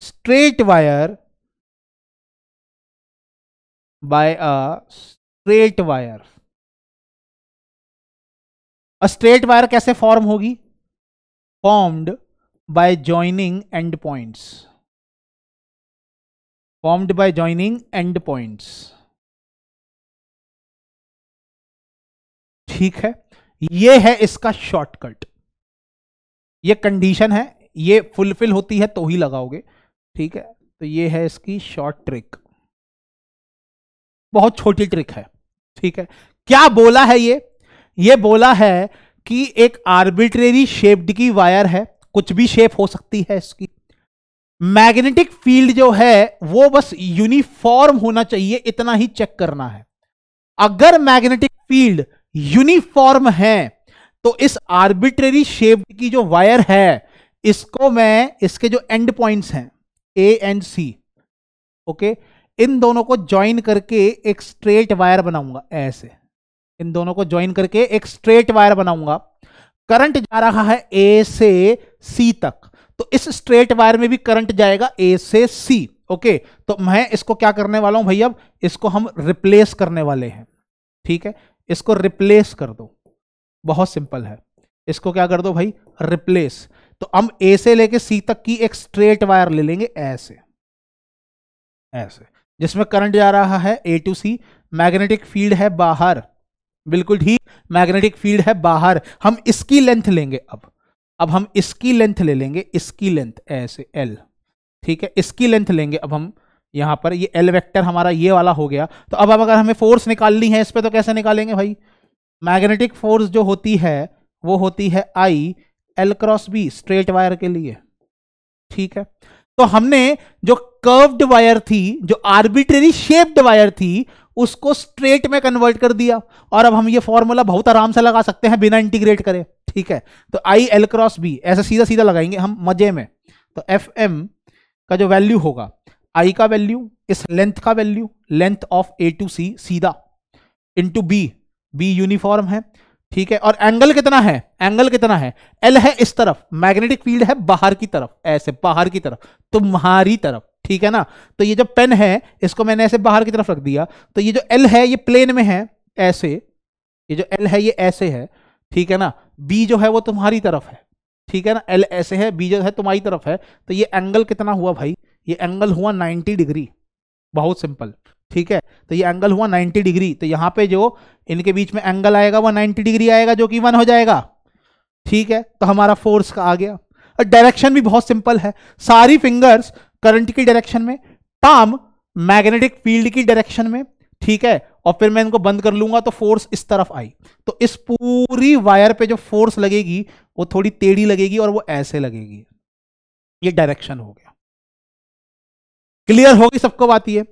straight wire by a straight wire a straight wire कैसे form होगी formed by joining end points formed by joining end points ठीक है ये है इसका shortcut ये condition है ये फुलफिल होती है तो ही लगाओगे ठीक है तो ये है इसकी शॉर्ट ट्रिक बहुत छोटी ट्रिक है
ठीक है क्या बोला है ये ये बोला है कि एक आर्बिट्रेरी शेप्ड की वायर है कुछ भी शेप हो सकती है इसकी मैग्नेटिक फील्ड जो है वो बस यूनिफॉर्म होना चाहिए इतना ही चेक करना है अगर मैग्नेटिक फील्ड यूनिफॉर्म है तो इस आर्बिट्रेरी शेप की जो वायर है इसको मैं इसके जो एंड पॉइंट्स हैं A and C okay in दोनों को ज्वाइन करके एक स्ट्रेट वायर बनाऊंगा ऐसे इन दोनों को ज्वाइन करके एक स्ट्रेट वायर बनाऊंगा करंट जा रहा है ए से सी तक तो इस स्ट्रेट वायर में भी करंट जाएगा ए से सी ओके तो मैं इसको क्या करने वाला हूं भैया इसको हम रिप्लेस करने वाले हैं ठीक है इसको रिप्लेस कर दो बहुत सिंपल है इसको क्या कर दो भाई रिप्लेस तो हम ए से लेके सी तक की एक स्ट्रेट वायर ले लेंगे ऐसे ऐसे जिसमें करंट जा रहा है A to C magnetic field है बाहर बिल्कुल ठीक मैग्नेटिक फील्ड है बाहर हम इसकी लेंथ लेंगे अब अब हम इसकी लेंथ ले लेंगे इसकी लेंथ ऐसे एल ठीक है इसकी लेंथ लेंगे अब हम यहां पर ये एल वेक्टर हमारा ये वाला हो गया तो अब अब अगर हमें फोर्स निकालनी है इस पर तो कैसे निकालेंगे भाई मैग्नेटिक फोर्स जो होती है वो होती है I L cross B straight wire के लिए ठीक है तो हमने जो कर्व्ड वायर थी जो आर्बिट्रेरी शेप्ड वायर थी उसको स्ट्रेट में कन्वर्ट कर दिया और अब हम ये फॉर्मूला बहुत आराम से लगा सकते हैं बिना इंटीग्रेट करे ठीक है तो आई एल क्रॉस बी ऐसे सीधा सीधा लगाएंगे हम मजे में तो एफ एम का जो वैल्यू होगा आई का वैल्यू इस लेंथ का value length of A to C सीधा इंटू बी बी यूनिफॉर्म है ठीक है और एंगल कितना है एंगल कितना है एल है इस तरफ मैग्नेटिक फील्ड है बाहर की तरफ ऐसे बाहर की तरफ तुम्हारी तरफ ठीक है ना तो ये जो पेन है इसको मैंने ऐसे बाहर की तरफ रख दिया तो ये जो एल है ये प्लेन में है ऐसे ये जो एल है ये ऐसे है ठीक है ना बी जो है वो तुम्हारी तरफ है ठीक है ना एल ऐसे है बी जो है तुम्हारी तरफ है तो ये एंगल कितना हुआ भाई ये एंगल हुआ 90 डिग्री बहुत सिंपल ठीक है तो ये एंगल हुआ 90 डिग्री तो यहाँ पे जो इनके बीच में एंगल आएगा वो 90 डिग्री आएगा जो कि वन हो जाएगा ठीक है तो हमारा फोर्स का आ गया और डायरेक्शन भी बहुत सिंपल है सारी फिंगर्स करंट की डायरेक्शन में पाम मैग्नेटिक फील्ड की डायरेक्शन में ठीक है और फिर मैं इनको बंद कर लूंगा तो फोर्स इस तरफ आई तो इस पूरी वायर पे जो फोर्स लगेगी वो थोड़ी टेढ़ी लगेगी और वो ऐसे लगेगी ये डायरेक्शन हो गया क्लियर होगी सबको बात ये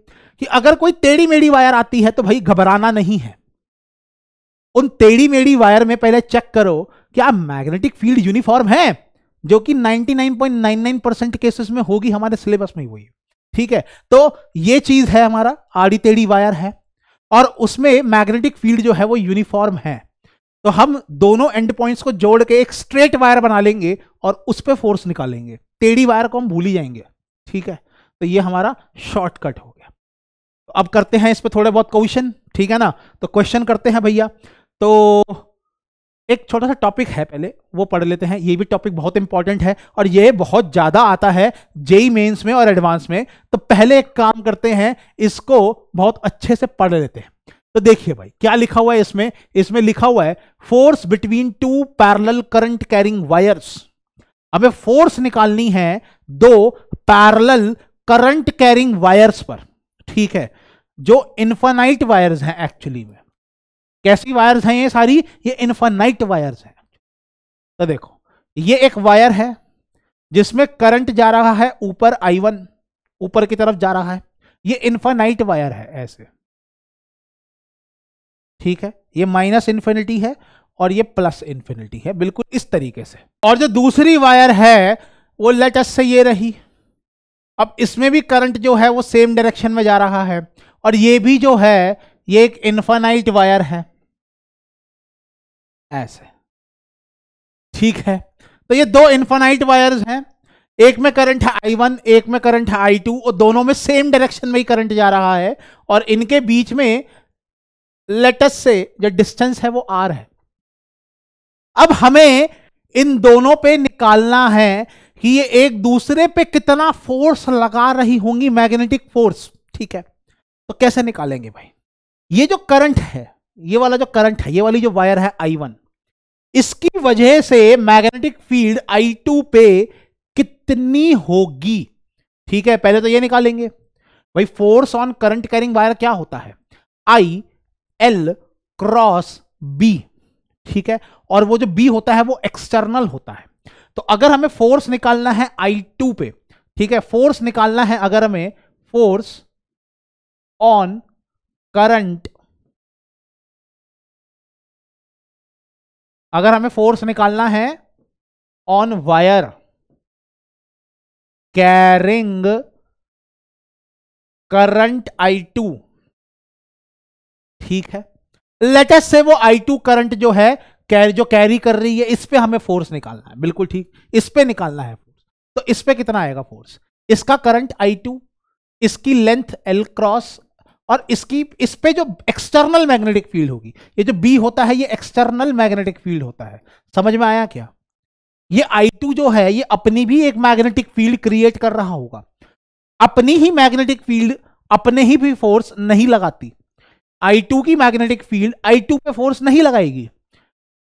कि अगर कोई टेढ़ी मेढ़ी वायर आती है तो भाई घबराना नहीं है उन टेढ़ी मेढ़ी वायर में पहले चेक करो क्या मैग्नेटिक फील्ड यूनिफॉर्म है जो कि 99.99 परसेंट केसेस में होगी हमारे सिलेबस में हुई ठीक है तो ये चीज है हमारा आड़ी टेढ़ी वायर है और उसमें मैग्नेटिक फील्ड जो है वो यूनिफॉर्म है तो हम दोनों एंड पॉइंट्स को जोड़ के एक स्ट्रेट वायर बना लेंगे और उस पर फोर्स निकालेंगे टेढ़ी वायर को हम भूल ही जाएंगे ठीक है तो ये हमारा शॉर्टकट हो अब करते हैं इस पर थोड़े बहुत क्वेश्चन ठीक है ना तो क्वेश्चन करते हैं भैया तो एक छोटा सा टॉपिक है पहले वो पढ़ लेते हैं ये भी टॉपिक बहुत इंपॉर्टेंट है और ये बहुत ज़्यादा आता है जेई मेंस में और एडवांस में तो पहले एक काम करते हैं इसको बहुत अच्छे से पढ़ लेते हैं तो देखिए भाई क्या लिखा हुआ है इसमें इसमें लिखा हुआ है force between two parallel current carrying wires हमें फोर्स निकालनी है दो पैरल करंट कैरिंग वायर्स पर ठीक है जो इन्फानाइट वायर्स हैं एक्चुअली में कैसी वायर्स हैं ये सारी ये इन्फानाइट वायर्स हैं तो देखो ये एक वायर है जिसमें करंट जा रहा है ऊपर आई वन ऊपर की तरफ जा रहा है ये इन्फानाइट वायर है ऐसे ठीक है ये माइनस इन्फिनिटी है और ये प्लस इन्फिनिटी है बिल्कुल इस तरीके से और जो दूसरी वायर है वो लेटस से ये रही अब इसमें भी करंट जो है वो सेम डायरेक्शन में जा रहा है और ये भी जो है ये एक इन्फानाइट
वायर है ऐसे ठीक है तो ये दो इन्फानाइट वायर्स हैं एक में करंट है आई वन एक में करंट है आई
टू और दोनों में सेम डायरेक्शन में ही करंट जा रहा है और इनके बीच में लेटस से जो डिस्टेंस है वो आर है अब हमें इन दोनों पे निकालना है कि ये एक दूसरे पे कितना फोर्स लगा रही होंगी मैग्नेटिक फोर्स ठीक है तो कैसे निकालेंगे भाई ये जो करंट है ये वाला जो करंट है ये वाली जो वायर है आई वन इसकी वजह से मैग्नेटिक फील्ड आई टू पे कितनी होगी ठीक है पहले तो ये निकालेंगे भाई force on current carrying wire क्या होता है आई एल क्रॉस बी ठीक है और वो जो बी होता है वो एक्सटर्नल होता है तो अगर हमें फोर्स निकालना है आई टू पे ठीक है फोर्स निकालना है
अगर हमें फोर्स on करंट अगर हमें फोर्स निकालना है on wire carrying current I two ठीक है
लेटेस्ट से वो आई टू करंट जो है कैर जो कैरी कर रही है इस पे हमें फोर्स निकालना है बिल्कुल ठीक इस पे निकालना है फोर्स तो इस पे कितना आएगा फोर्स इसका करंट आई टू इसकी लेंथ एल क्रॉस और इसकी इस पे जो एक्सटर्नल मैग्नेटिक फील्ड होगी ये जो बी होता है ये एक्सटर्नल मैग्नेटिक फील्ड होता है समझ में आया क्या ये आई टू जो है ये अपनी भी एक मैग्नेटिक फील्ड क्रिएट कर रहा होगा अपनी ही मैग्नेटिक फील्ड अपने ही भी फोर्स नहीं लगाती आई टू की मैग्नेटिक फील्ड आई टू पे फोर्स नहीं लगाएगी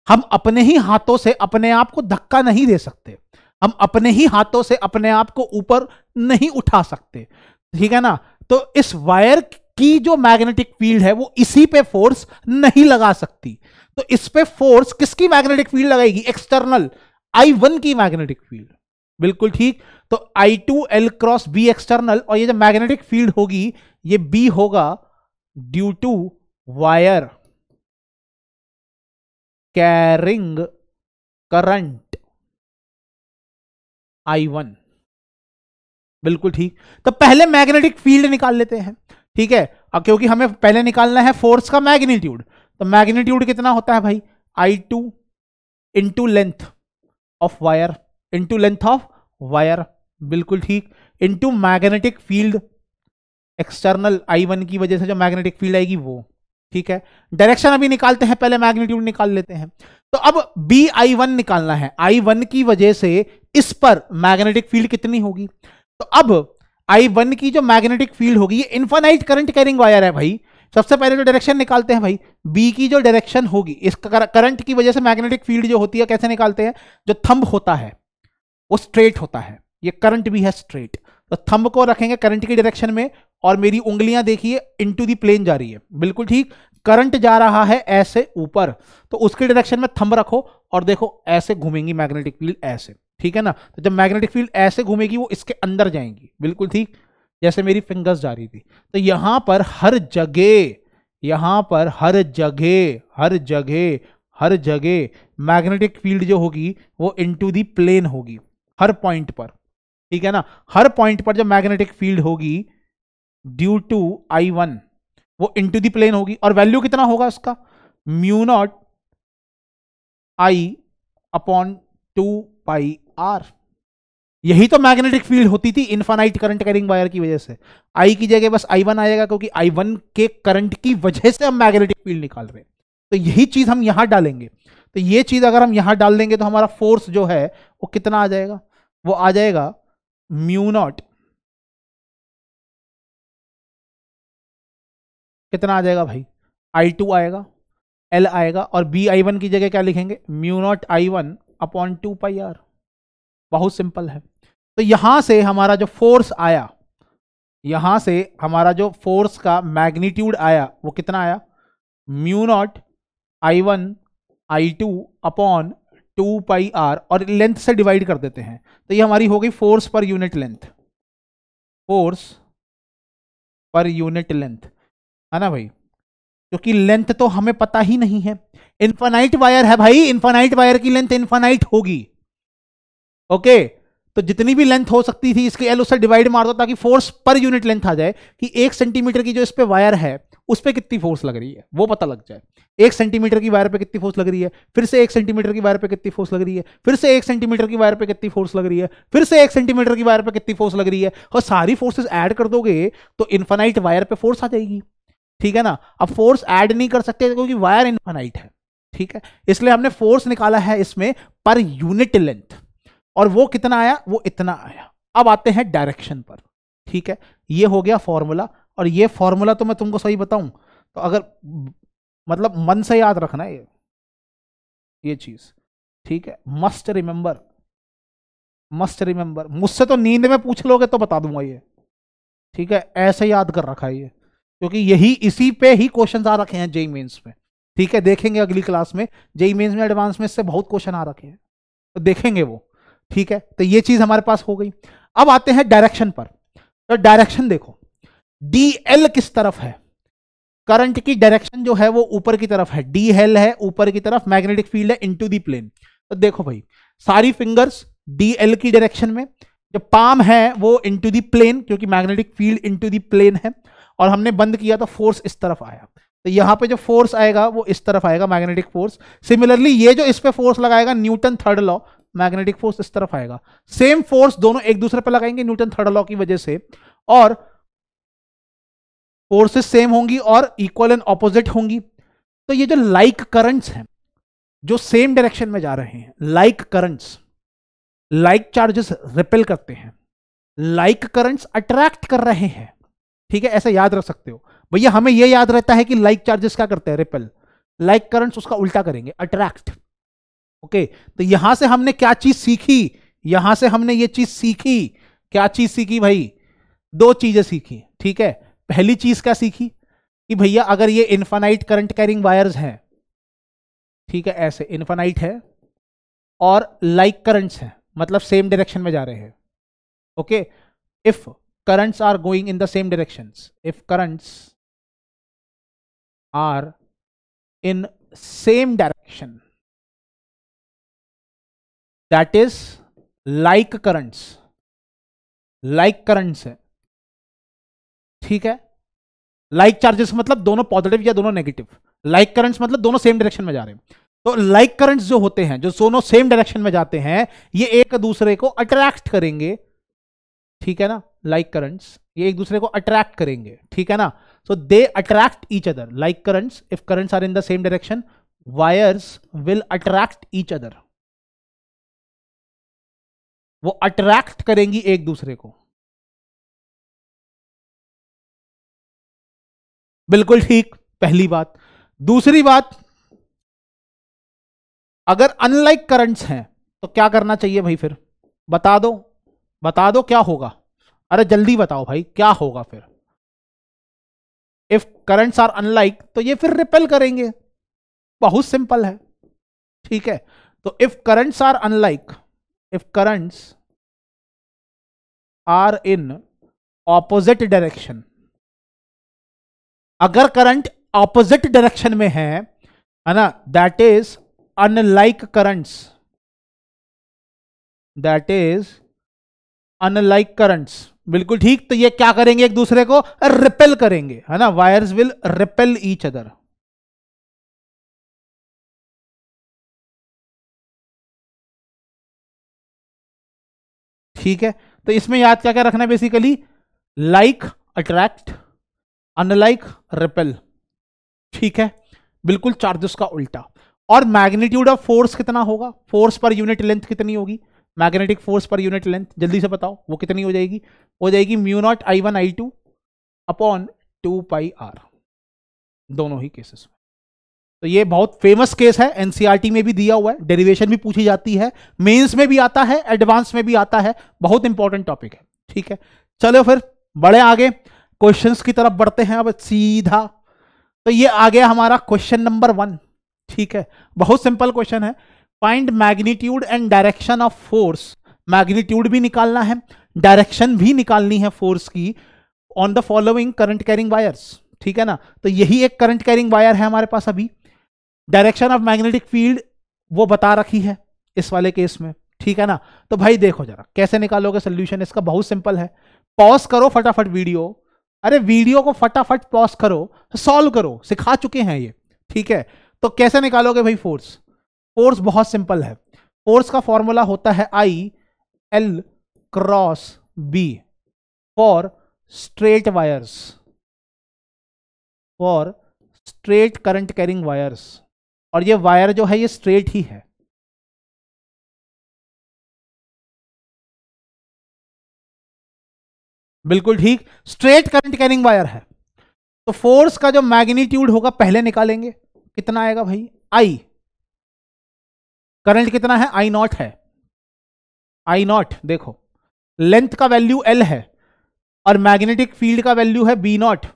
हम अपने ही हाथों से अपने आप को धक्का नहीं दे सकते हम अपने ही हाथों से अपने आप को ऊपर नहीं उठा सकते ठीक है ना तो इस वायर की जो मैग्नेटिक फील्ड है वो इसी पे फोर्स नहीं लगा सकती तो इस पे फोर्स किसकी मैग्नेटिक फील्ड लगाएगी एक्सटर्नल आई वन की मैग्नेटिक फील्ड बिल्कुल ठीक तो I two L cross B external और ये जो मैग्नेटिक फील्ड होगी ये बी होगा due to wire
carrying current I one बिल्कुल ठीक तो पहले मैग्नेटिक फील्ड निकाल लेते हैं ठीक है क्योंकि हमें पहले निकालना है फोर्स का मैग्नीट्यूड
तो मैग्नीट्यूड कितना होता है भाई I two into length of wire into length of wire बिल्कुल ठीक into magnetic field external I one की वजह से जो मैग्नेटिक फील्ड आएगी वो ठीक है डायरेक्शन अभी निकालते हैं पहले मैग्नीट्यूड निकाल लेते हैं तो अब बी आई वन निकालना है आई वन की वजह से इस पर मैग्नेटिक फील्ड कितनी होगी तो अब आई वन की जो मैग्नेटिक फील्ड होगी ये इन्फानाइट करंट कैरिंग वायर है भाई सबसे पहले जो डायरेक्शन निकालते हैं भाई बी की जो डायरेक्शन होगी इस करंट की वजह से मैग्नेटिक फील्ड जो होती है कैसे निकालते हैं जो थंब होता है वो स्ट्रेट होता है ये करंट भी है स्ट्रेट तो थंब को रखेंगे करंट की डायरेक्शन में और मेरी उंगलियां देखिए इनटू दी प्लेन जा रही है बिल्कुल ठीक करंट जा रहा है ऐसे ऊपर तो उसके डायरेक्शन में थंब रखो और देखो ऐसे घूमेंगी मैग्नेटिक फील्ड ऐसे ठीक है ना तो जब मैग्नेटिक फील्ड ऐसे घूमेगी वो इसके अंदर जाएंगी बिल्कुल ठीक जैसे मेरी फिंगर्स जा रही थी तो यहां पर हर जगह यहां पर हर जगह हर जगह हर जगह मैग्नेटिक फील्ड जो होगी वो इनटू दी प्लेन होगी हर पॉइंट पर ठीक है ना हर पॉइंट पर जब मैग्नेटिक फील्ड होगी ड्यू टू आई वन वो इनटू दी प्लेन होगी और वैल्यू कितना होगा उसका mu naught I upon two pi R यही तो मैग्नेटिक फील्ड होती थी इनफाइनाइट करंट कैरिंग वायर की वजह से आई की जगह बस आई वन आएगा क्योंकि आई वन के करंट की वजह से हम मैग्नेटिक फील्ड निकाल रहे हैं तो यही चीज़ हम यहां डालेंगे तो ये चीज़ अगर हम यहां डाल देंगे तो हमारा फोर्स जो
है वो कितना आ जाएगा वो आ जाएगा म्यू नॉट कितना आ जाएगा भाई आई टू आएगा एल आएगा और बी आई वन की जगह क्या लिखेंगे mu naught I one upon two
pi R बहुत सिंपल है तो यहां से हमारा जो फोर्स आया यहां से हमारा जो फोर्स का मैग्नीट्यूड आया वो कितना आया mu naught I one I two upon two pi R और लेंथ से डिवाइड कर देते हैं तो ये हमारी हो गई फोर्स पर यूनिट लेंथ फोर्स पर यूनिट लेंथ है ना भाई क्योंकि लेंथ तो हमें पता ही नहीं है इन्फानाइट वायर है भाई इन्फानाइट वायर की लेंथ इन्फानाइट होगी ओके तो जितनी भी लेंथ हो सकती थी इसके एल उससे डिवाइड मार दो ताकि फोर्स पर यूनिट लेंथ आ जाए कि एक सेंटीमीटर की जो इस पर वायर है उस पर कितनी फोर्स लग रही है वो पता लग जाए एक सेंटीमीटर की वायर पे कितनी फोर्स लग रही है फिर से एक सेंटीमीटर की वायर पे कितनी फोर्स लग रही है फिर से एक सेंटीमीटर की वायर पे कितनी फोर्स लग रही है फिर से एक सेंटीमीटर की वायर पे कितनी फोर्स लग रही है और सारी फोर्सेस ऐड कर दोगे तो इन्फानाइट वायर पे फोर्स आ जाएगी ठीक है ना अब फोर्स ऐड नहीं कर सकते क्योंकि वायर इन्फानाइट है ठीक है इसलिए हमने फोर्स निकाला है इसमें पर यूनिट लेंथ और वो कितना आया वो इतना आया अब आते हैं डायरेक्शन पर ठीक है ये हो गया फॉर्मूला और ये फॉर्मूला तो मैं तुमको सही बताऊं तो अगर मतलब मन से याद रखना ये ये चीज ठीक है मस्ट रिमेंबर मस्ट रिमेंबर मुझसे तो नींद में पूछ लोगे तो बता दूंगा ये ठीक है ऐसे याद कर रखा है ये क्योंकि यही इसी पे ही क्वेश्चन आ रखे हैं जेई मेन्स में ठीक है देखेंगे अगली क्लास में जेई मेन्स में एडवांस में इससे बहुत क्वेश्चन आ रखे हैं तो देखेंगे वो ठीक है तो ये चीज हमारे पास हो गई अब आते हैं डायरेक्शन पर तो डायरेक्शन देखो डी एल किस तरफ है करंट की डायरेक्शन जो है वो ऊपर की तरफ है डी एल है ऊपर की तरफ मैग्नेटिक फील्ड है इनटू दी प्लेन तो देखो भाई सारी फिंगर्स डी एल की डायरेक्शन में जो पाम है वो इनटू दी प्लेन क्योंकि magnetic field into the plane है और हमने बंद किया तो फोर्स इस तरफ आया तो यहां पे जो फोर्स आएगा वो इस तरफ आएगा मैग्नेटिक फोर्स सिमिलरली ये जो इस पे फोर्स लगाएगा Newton third law magnetic force इस तरफ आएगा सेम फोर्स दोनों एक दूसरे पर लगाएंगे न्यूटन थर्ड लॉ की वजह से और फोर्सेस सेम होंगी और इक्वल एंड ऑपोजिट होंगी तो ये जो लाइक like करंट्स हैं जो सेम डायरेक्शन में जा रहे हैं like currents like charges repel करते हैं लाइक करंट्स अट्रैक्ट कर रहे हैं ठीक है ऐसे याद रख सकते हो भैया हमें यह याद रहता है कि लाइक like चार्जेस क्या करते हैं रिपेल लाइक करंट्स उसका उल्टा करेंगे अट्रैक्ट ओके तो यहां से हमने क्या चीज सीखी यहां से हमने ये चीज सीखी क्या चीज सीखी भाई दो चीजें सीखी ठीक है पहली चीज क्या सीखी कि भैया अगर ये इन्फानाइट करंट कैरिंग वायर्स हैं ठीक है ऐसे इन्फानाइट है और लाइक like करंट्स हैं मतलब सेम डायरेक्शन में जा रहे हैं okay if currents are
going in the same direction if currents are in same direction that is like currents like currents है ठीक है लाइक like चार्जेस मतलब दोनों पॉजिटिव या दोनों नेगेटिव लाइक
like करंट्स मतलब दोनों सेम डायरेक्शन में जा रहे हैं तो लाइक like करंट्स जो होते हैं जो दोनों सेम डायरेक्शन में जाते हैं ये एक दूसरे को अट्रैक्ट करेंगे ठीक है ना लाइक like करंट्स ये एक दूसरे को अट्रैक्ट करेंगे ठीक है ना so they attract each other like currents if currents are
in the same direction wires will attract each other वो अट्रैक्ट करेंगी एक दूसरे को बिल्कुल ठीक पहली बात दूसरी बात अगर अनलाइक करंट्स हैं तो क्या
करना चाहिए भाई फिर बता दो बता दो क्या होगा अरे जल्दी बताओ भाई क्या होगा फिर इफ करंट्स आर अनलाइक तो ये फिर रिपेल करेंगे
बहुत सिंपल है ठीक है तो if currents are unlike if currents are in opposite direction अगर करंट ऑपोजिट डायरेक्शन में है है ना that is unlike currents
that is unlike currents बिल्कुल ठीक तो ये क्या
करेंगे एक दूसरे को रिपेल करेंगे है ना wires will repel each other ठीक है तो इसमें याद क्या क्या रखना है basically like attract unlike repel ठीक है
बिल्कुल चार्जेस का उल्टा और मैग्नीट्यूड ऑफ फोर्स कितना होगा फोर्स पर यूनिट लेंथ कितनी होगी मैग्नेटिक फोर्स पर यूनिट लेंथ जल्दी से बताओ वो कितनी हो जाएगी हो जाएगी mu naught I one I two upon two pi R दोनों ही केसेस में तो ये बहुत फेमस केस है एनसीईआरटी e में भी दिया हुआ है डेरिवेशन भी पूछी जाती है मेंस में भी आता है एडवांस में भी आता है बहुत इंपॉर्टेंट टॉपिक है ठीक है चलो फिर बड़े आगे क्वेश्चंस की तरफ बढ़ते हैं अब सीधा तो ये आ गया हमारा क्वेश्चन नंबर वन ठीक है बहुत सिंपल क्वेश्चन है find magnitude and direction of force magnitude भी निकालना है डायरेक्शन भी निकालनी है फोर्स की on the following current carrying wires ठीक है ना तो यही एक करंट कैरिंग वायर है हमारे पास अभी डायरेक्शन ऑफ मैग्नेटिक फील्ड वो बता रखी है इस वाले केस में ठीक है ना तो भाई देखो जरा कैसे निकालोगे सोल्यूशन इसका बहुत सिंपल है पॉज करो फटाफट वीडियो अरे वीडियो को फटाफट पॉज करो सॉल्व करो सिखा चुके हैं ये ठीक है तो कैसे निकालोगे भाई फोर्स फोर्स बहुत सिंपल है फोर्स का फॉर्मूला होता है I L cross B for
straight wires for straight current carrying wires और ये वायर जो है ये स्ट्रेट ही है बिल्कुल ठीक स्ट्रेट करंट कैरिंग वायर है तो फोर्स का जो मैग्नीट्यूड होगा पहले निकालेंगे कितना आएगा भाई आई करंट कितना है आई नॉट है आई नॉट देखो लेंथ का वैल्यू एल है और मैग्नेटिक
फील्ड का वैल्यू है बी नॉट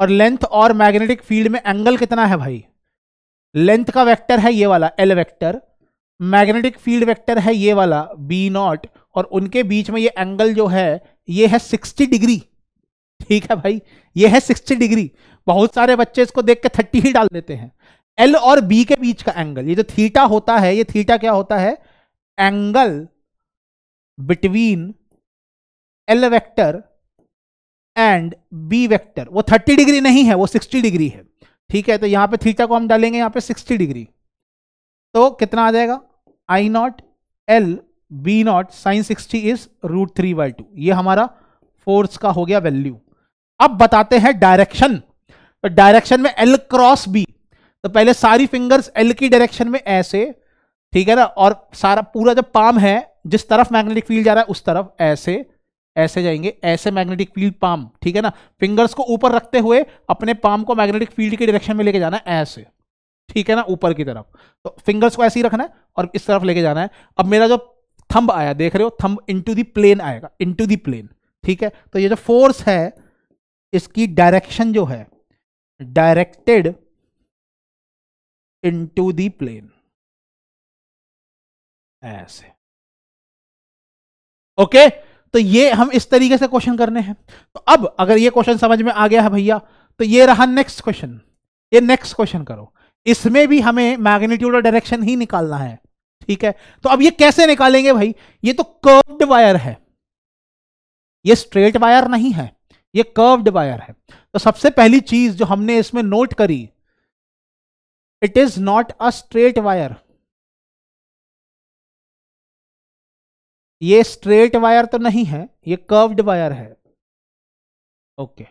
और लेंथ और मैग्नेटिक फील्ड में एंगल कितना है भाई लेंथ का वेक्टर है ये वाला L vector magnetic field vector है ये वाला बी नॉट और उनके बीच में ये एंगल जो है ये है सिक्सटी डिग्री ठीक है भाई ये है सिक्सटी डिग्री बहुत सारे बच्चे इसको देख के थर्टी ही डाल देते हैं एल और बी के बीच का एंगल ये जो थीटा होता है ये थीटा क्या होता है angle between L vector and B vector वो थर्टी डिग्री नहीं है वो सिक्सटी डिग्री है ठीक है तो यहाँ पे थीटा को हम डालेंगे यहाँ पे 60 डिग्री तो कितना आ जाएगा I naught L B naught sine sixty is root three by two ये हमारा फोर्स का हो गया वैल्यू अब बताते हैं डायरेक्शन तो डायरेक्शन में एल क्रॉस बी तो पहले सारी फिंगर्स एल की डायरेक्शन में ऐसे ठीक है ना और सारा पूरा जो पाम है जिस तरफ मैग्नेटिक फील्ड जा रहा है उस तरफ ऐसे ऐसे जाएंगे ऐसे मैग्नेटिक फील्ड पाम ठीक है ना फिंगर्स को ऊपर रखते हुए अपने पाम को मैग्नेटिक फील्ड के डायरेक्शन में लेके जाना है ऐसे ठीक है ना ऊपर की तरफ तो फिंगर्स को ऐसे ही रखना है और इस तरफ लेके जाना है अब मेरा जो थंब आया देख रहे हो थंब इनटू दी प्लेन आएगा इनटू दी प्लेन ठीक है तो ये जो फोर्स है
इसकी डायरेक्शन जो है डायरेक्टेड इनटू दी प्लेन ऐसे ओके okay? तो ये हम इस तरीके से क्वेश्चन करने हैं तो अब
अगर ये क्वेश्चन समझ में आ गया है भैया तो ये रहा नेक्स्ट क्वेश्चन ये नेक्स्ट क्वेश्चन करो इसमें भी हमें मैग्नीट्यूड और डायरेक्शन ही निकालना है ठीक है तो अब ये कैसे निकालेंगे भाई ये तो कर्व्ड वायर है ये स्ट्रेट वायर नहीं है
ये कर्व्ड वायर है तो सबसे पहली चीज जो हमने इसमें नोट करी it is not a straight wire ये स्ट्रेट वायर तो नहीं है ये कर्व्ड वायर है
ओके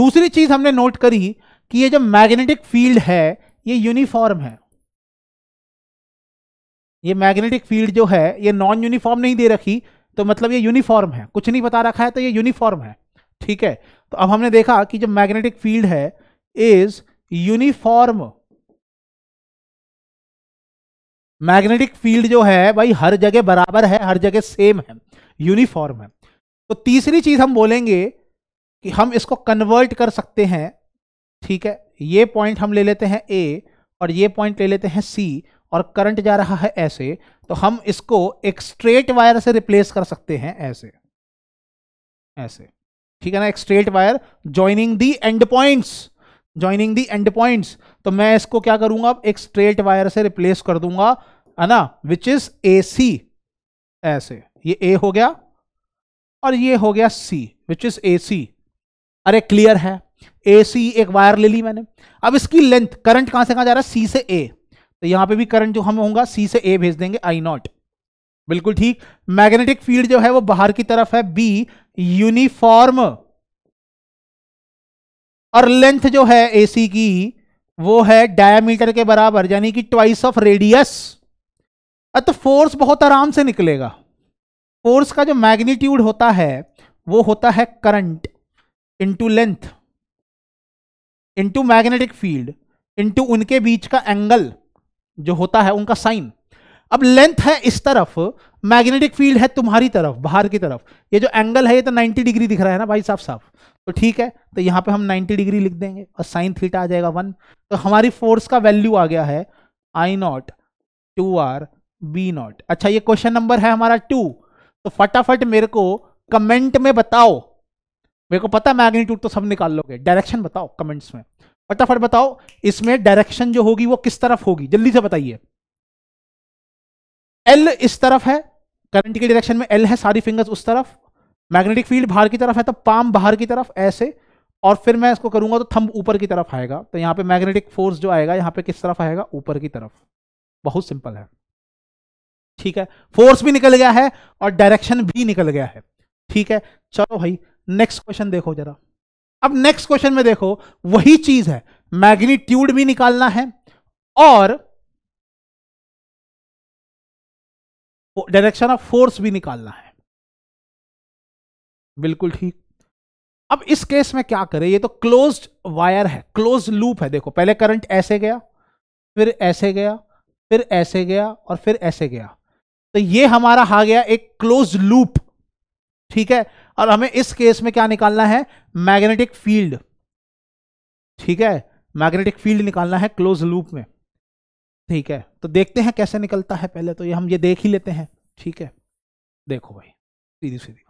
दूसरी चीज हमने नोट करी कि ये जो मैग्नेटिक फील्ड है ये यूनिफॉर्म है ये मैग्नेटिक फील्ड जो है ये नॉन यूनिफॉर्म नहीं दे रखी तो मतलब ये यूनिफॉर्म है कुछ नहीं बता रखा है तो ये यूनिफॉर्म है ठीक है तो अब हमने देखा कि जो मैग्नेटिक फील्ड है इज यूनिफॉर्म मैग्नेटिक फील्ड जो है भाई हर जगह बराबर है हर जगह सेम है यूनिफॉर्म है तो तीसरी चीज हम बोलेंगे कि हम इसको कन्वर्ट कर सकते हैं ठीक है ये पॉइंट हम ले लेते हैं ए और ये पॉइंट ले लेते हैं सी और करंट जा रहा है ऐसे तो हम इसको एक स्ट्रेट वायर से रिप्लेस कर सकते हैं ऐसे ऐसे ठीक है ना एक straight wire joining the end points joining the end points तो मैं इसको क्या करूंगा अब एक स्ट्रेट वायर से रिप्लेस कर दूंगा है ना विच इज ए सी ऐसे ये ए हो गया और ये हो गया सी विच इज ए सी अरे क्लियर है ए सी एक वायर ले ली मैंने अब इसकी लेंथ करंट कहां से कहां जा रहा है सी से ए तो यहां पे भी करंट जो हम होगा सी से ए भेज देंगे आई नॉट बिल्कुल ठीक मैग्नेटिक फील्ड जो है वो बाहर की तरफ है बी यूनिफॉर्म और लेंथ जो है एसी की वो है डायमीटर के बराबर यानी कि ट्वाइस ऑफ रेडियस तो फोर्स बहुत आराम से निकलेगा फोर्स का जो मैग्नीट्यूड होता है वो होता है current into length into magnetic field into उनके बीच का एंगल जो होता है उनका साइन अब लेंथ है इस तरफ मैग्नेटिक फील्ड है तुम्हारी तरफ बाहर की तरफ ये जो एंगल है ये तो 90 डिग्री दिख रहा है ना भाई साहब साहब तो ठीक है तो यहाँ पे हम 90 डिग्री लिख देंगे और साइन थीटा आ जाएगा वन तो हमारी फोर्स का वैल्यू आ गया है I naught two R B naught अच्छा ये क्वेश्चन नंबर है हमारा टू तो फटाफट मेरे को कमेंट में बताओ मेरे को पता मैग्नीट्यूड तो सब निकाल लोगे डायरेक्शन बताओ कमेंट्स में फटाफट बताओ इसमें डायरेक्शन जो होगी वो किस तरफ होगी जल्दी से बताइए एल इस तरफ है करंट की डायरेक्शन में एल है सारी फिंगर्स उस तरफ मैग्नेटिक फील्ड बाहर की तरफ है तो पाम बाहर की तरफ ऐसे और फिर मैं इसको करूंगा तो थंब ऊपर की तरफ आएगा तो यहाँ पे मैग्नेटिक फोर्स जो आएगा यहाँ पे किस तरफ आएगा ऊपर की तरफ बहुत सिंपल है ठीक है फोर्स भी निकल गया है और डायरेक्शन भी निकल गया है ठीक है चलो भाई नेक्स्ट क्वेश्चन देखो जरा
अब नेक्स्ट क्वेश्चन में देखो वही चीज है मैग्नीट्यूड भी निकालना है और डायरेक्शन ऑफ फोर्स भी निकालना है बिल्कुल ठीक अब इस
केस में क्या करें ये तो क्लोज्ड वायर है क्लोज लूप है देखो पहले करंट ऐसे गया फिर ऐसे गया फिर ऐसे गया और फिर ऐसे गया तो ये हमारा आ गया एक क्लोज लूप ठीक है और हमें इस केस में क्या निकालना है मैग्नेटिक फील्ड ठीक है मैग्नेटिक फील्ड निकालना है क्लोज लूप में
ठीक है तो देखते हैं कैसे निकलता है पहले तो ये हम ये देख ही लेते हैं ठीक है देखो भाई सीधी सीधी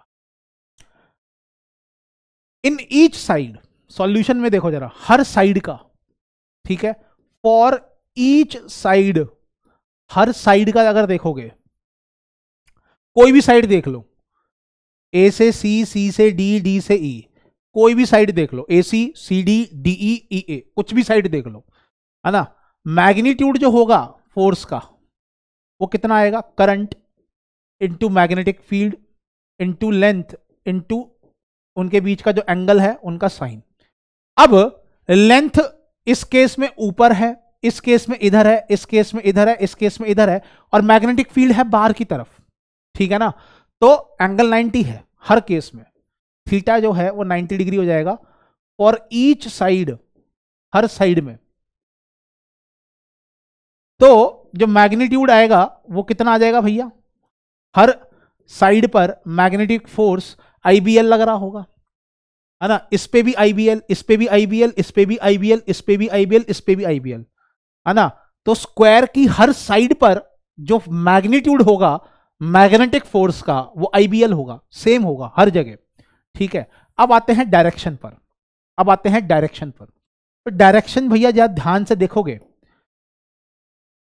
इन ईच साइड सॉल्यूशन में देखो जरा हर साइड का ठीक है फॉर
ईच साइड हर साइड का अगर देखोगे कोई भी साइड देख लो ए से सी सी से डी डी से ई e, कोई भी साइड देख लो ए सी सी डी डी ई ई ए कुछ भी साइड देख लो है ना मैग्नीट्यूड जो होगा फोर्स का वो कितना आएगा current into magnetic field into length into उनके बीच का जो एंगल है उनका साइन अब लेंथ इस केस में ऊपर है इस केस में इधर है इस केस में इधर है इस केस में इधर है और मैग्नेटिक फील्ड है बाहर की तरफ ठीक है ना तो एंगल 90 है हर केस में थीटा जो है वो 90 डिग्री हो जाएगा
और ईच साइड हर साइड में तो जो मैग्नीट्यूड आएगा वो कितना आ जाएगा भैया हर
साइड पर मैग्नेटिक फोर्स आईबीएल लग रहा होगा है ना इस पे भी आईबीएल इस पे भी आईबीएल इस पे भी आईबीएल इस पे भी आईबीएल इस पे भी आईबीएल है ना तो स्क्वायर की हर साइड पर जो मैग्नीट्यूड होगा मैग्नेटिक फोर्स का वो आईबीएल होगा सेम होगा हर जगह ठीक है अब आते हैं डायरेक्शन पर अब आते हैं डायरेक्शन पर तो डायरेक्शन भैया जब ध्यान से देखोगे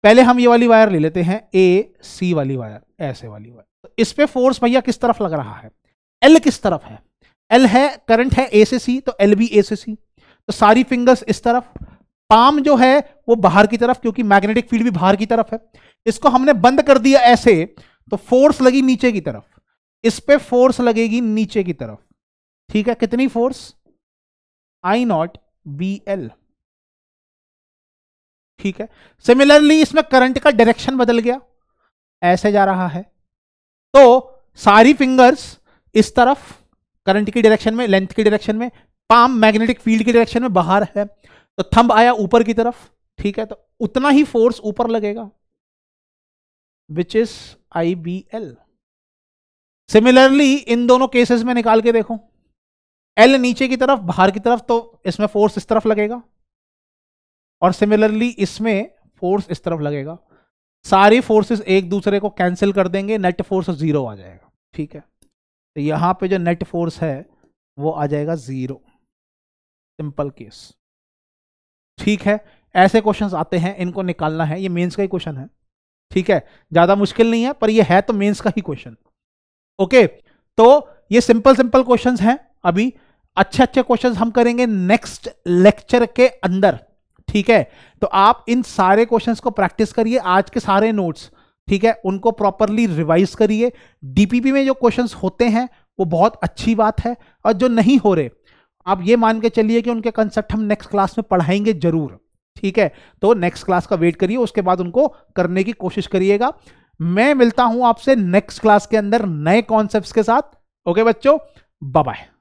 पहले हम ये वाली वायर ले लेते हैं ए सी वाली वायर ऐसे वाली वायर तो इस पे फोर्स भैया किस तरफ लग रहा है एल किस तरफ है एल है करंट है ए से सी तो एल बी ए से सी तो सारी फिंगर्स इस तरफ पाम जो है वो बाहर की तरफ क्योंकि मैग्नेटिक फील्ड भी बाहर की तरफ है इसको हमने बंद कर दिया ऐसे तो फोर्स लगी नीचे
की तरफ इस पे फोर्स लगेगी नीचे की तरफ ठीक है कितनी force I naught B L ठीक है सिमिलरली इसमें करंट का डायरेक्शन बदल गया ऐसे जा रहा है
तो सारी फिंगर्स इस तरफ करंट की डायरेक्शन में लेंथ की डायरेक्शन में पाम मैग्नेटिक फील्ड की डायरेक्शन में बाहर है तो थंब आया ऊपर की तरफ ठीक है तो उतना ही फोर्स ऊपर लगेगा which is I B L similarly इन दोनों केसेस में निकाल के देखो एल नीचे की तरफ बाहर की तरफ तो इसमें फोर्स इस तरफ लगेगा और सिमिलरली इसमें फोर्स इस तरफ लगेगा सारी फोर्सेस एक दूसरे को कैंसिल कर देंगे नेट फोर्स जीरो आ जाएगा ठीक है तो यहाँ पे जो नेट फोर्स है वो आ जाएगा ज़ीरो सिंपल केस ठीक है ऐसे क्वेश्चंस आते हैं इनको निकालना है ये मेंस का ही क्वेश्चन है ठीक है ज़्यादा मुश्किल नहीं है पर ये है तो मेंस का ही क्वेश्चन ओके तो ये सिंपल सिंपल क्वेश्चंस हैं अभी अच्छे अच्छे क्वेश्चंस हम करेंगे नेक्स्ट लेक्चर के अंदर ठीक है तो आप इन सारे क्वेश्चंस को प्रैक्टिस करिए आज के सारे नोट्स ठीक है उनको प्रॉपरली रिवाइज करिए डीपीपी में जो क्वेश्चंस होते हैं वो बहुत अच्छी बात है और जो नहीं हो रहे आप ये मान के चलिए कि उनके कंसेप्ट हम नेक्स्ट क्लास में पढ़ाएंगे जरूर ठीक है तो नेक्स्ट क्लास का वेट करिए उसके बाद उनको करने की कोशिश करिएगा मैं मिलता हूं आपसे नेक्स्ट क्लास के अंदर नए कॉन्सेप्ट के साथ ओके बच्चों बाय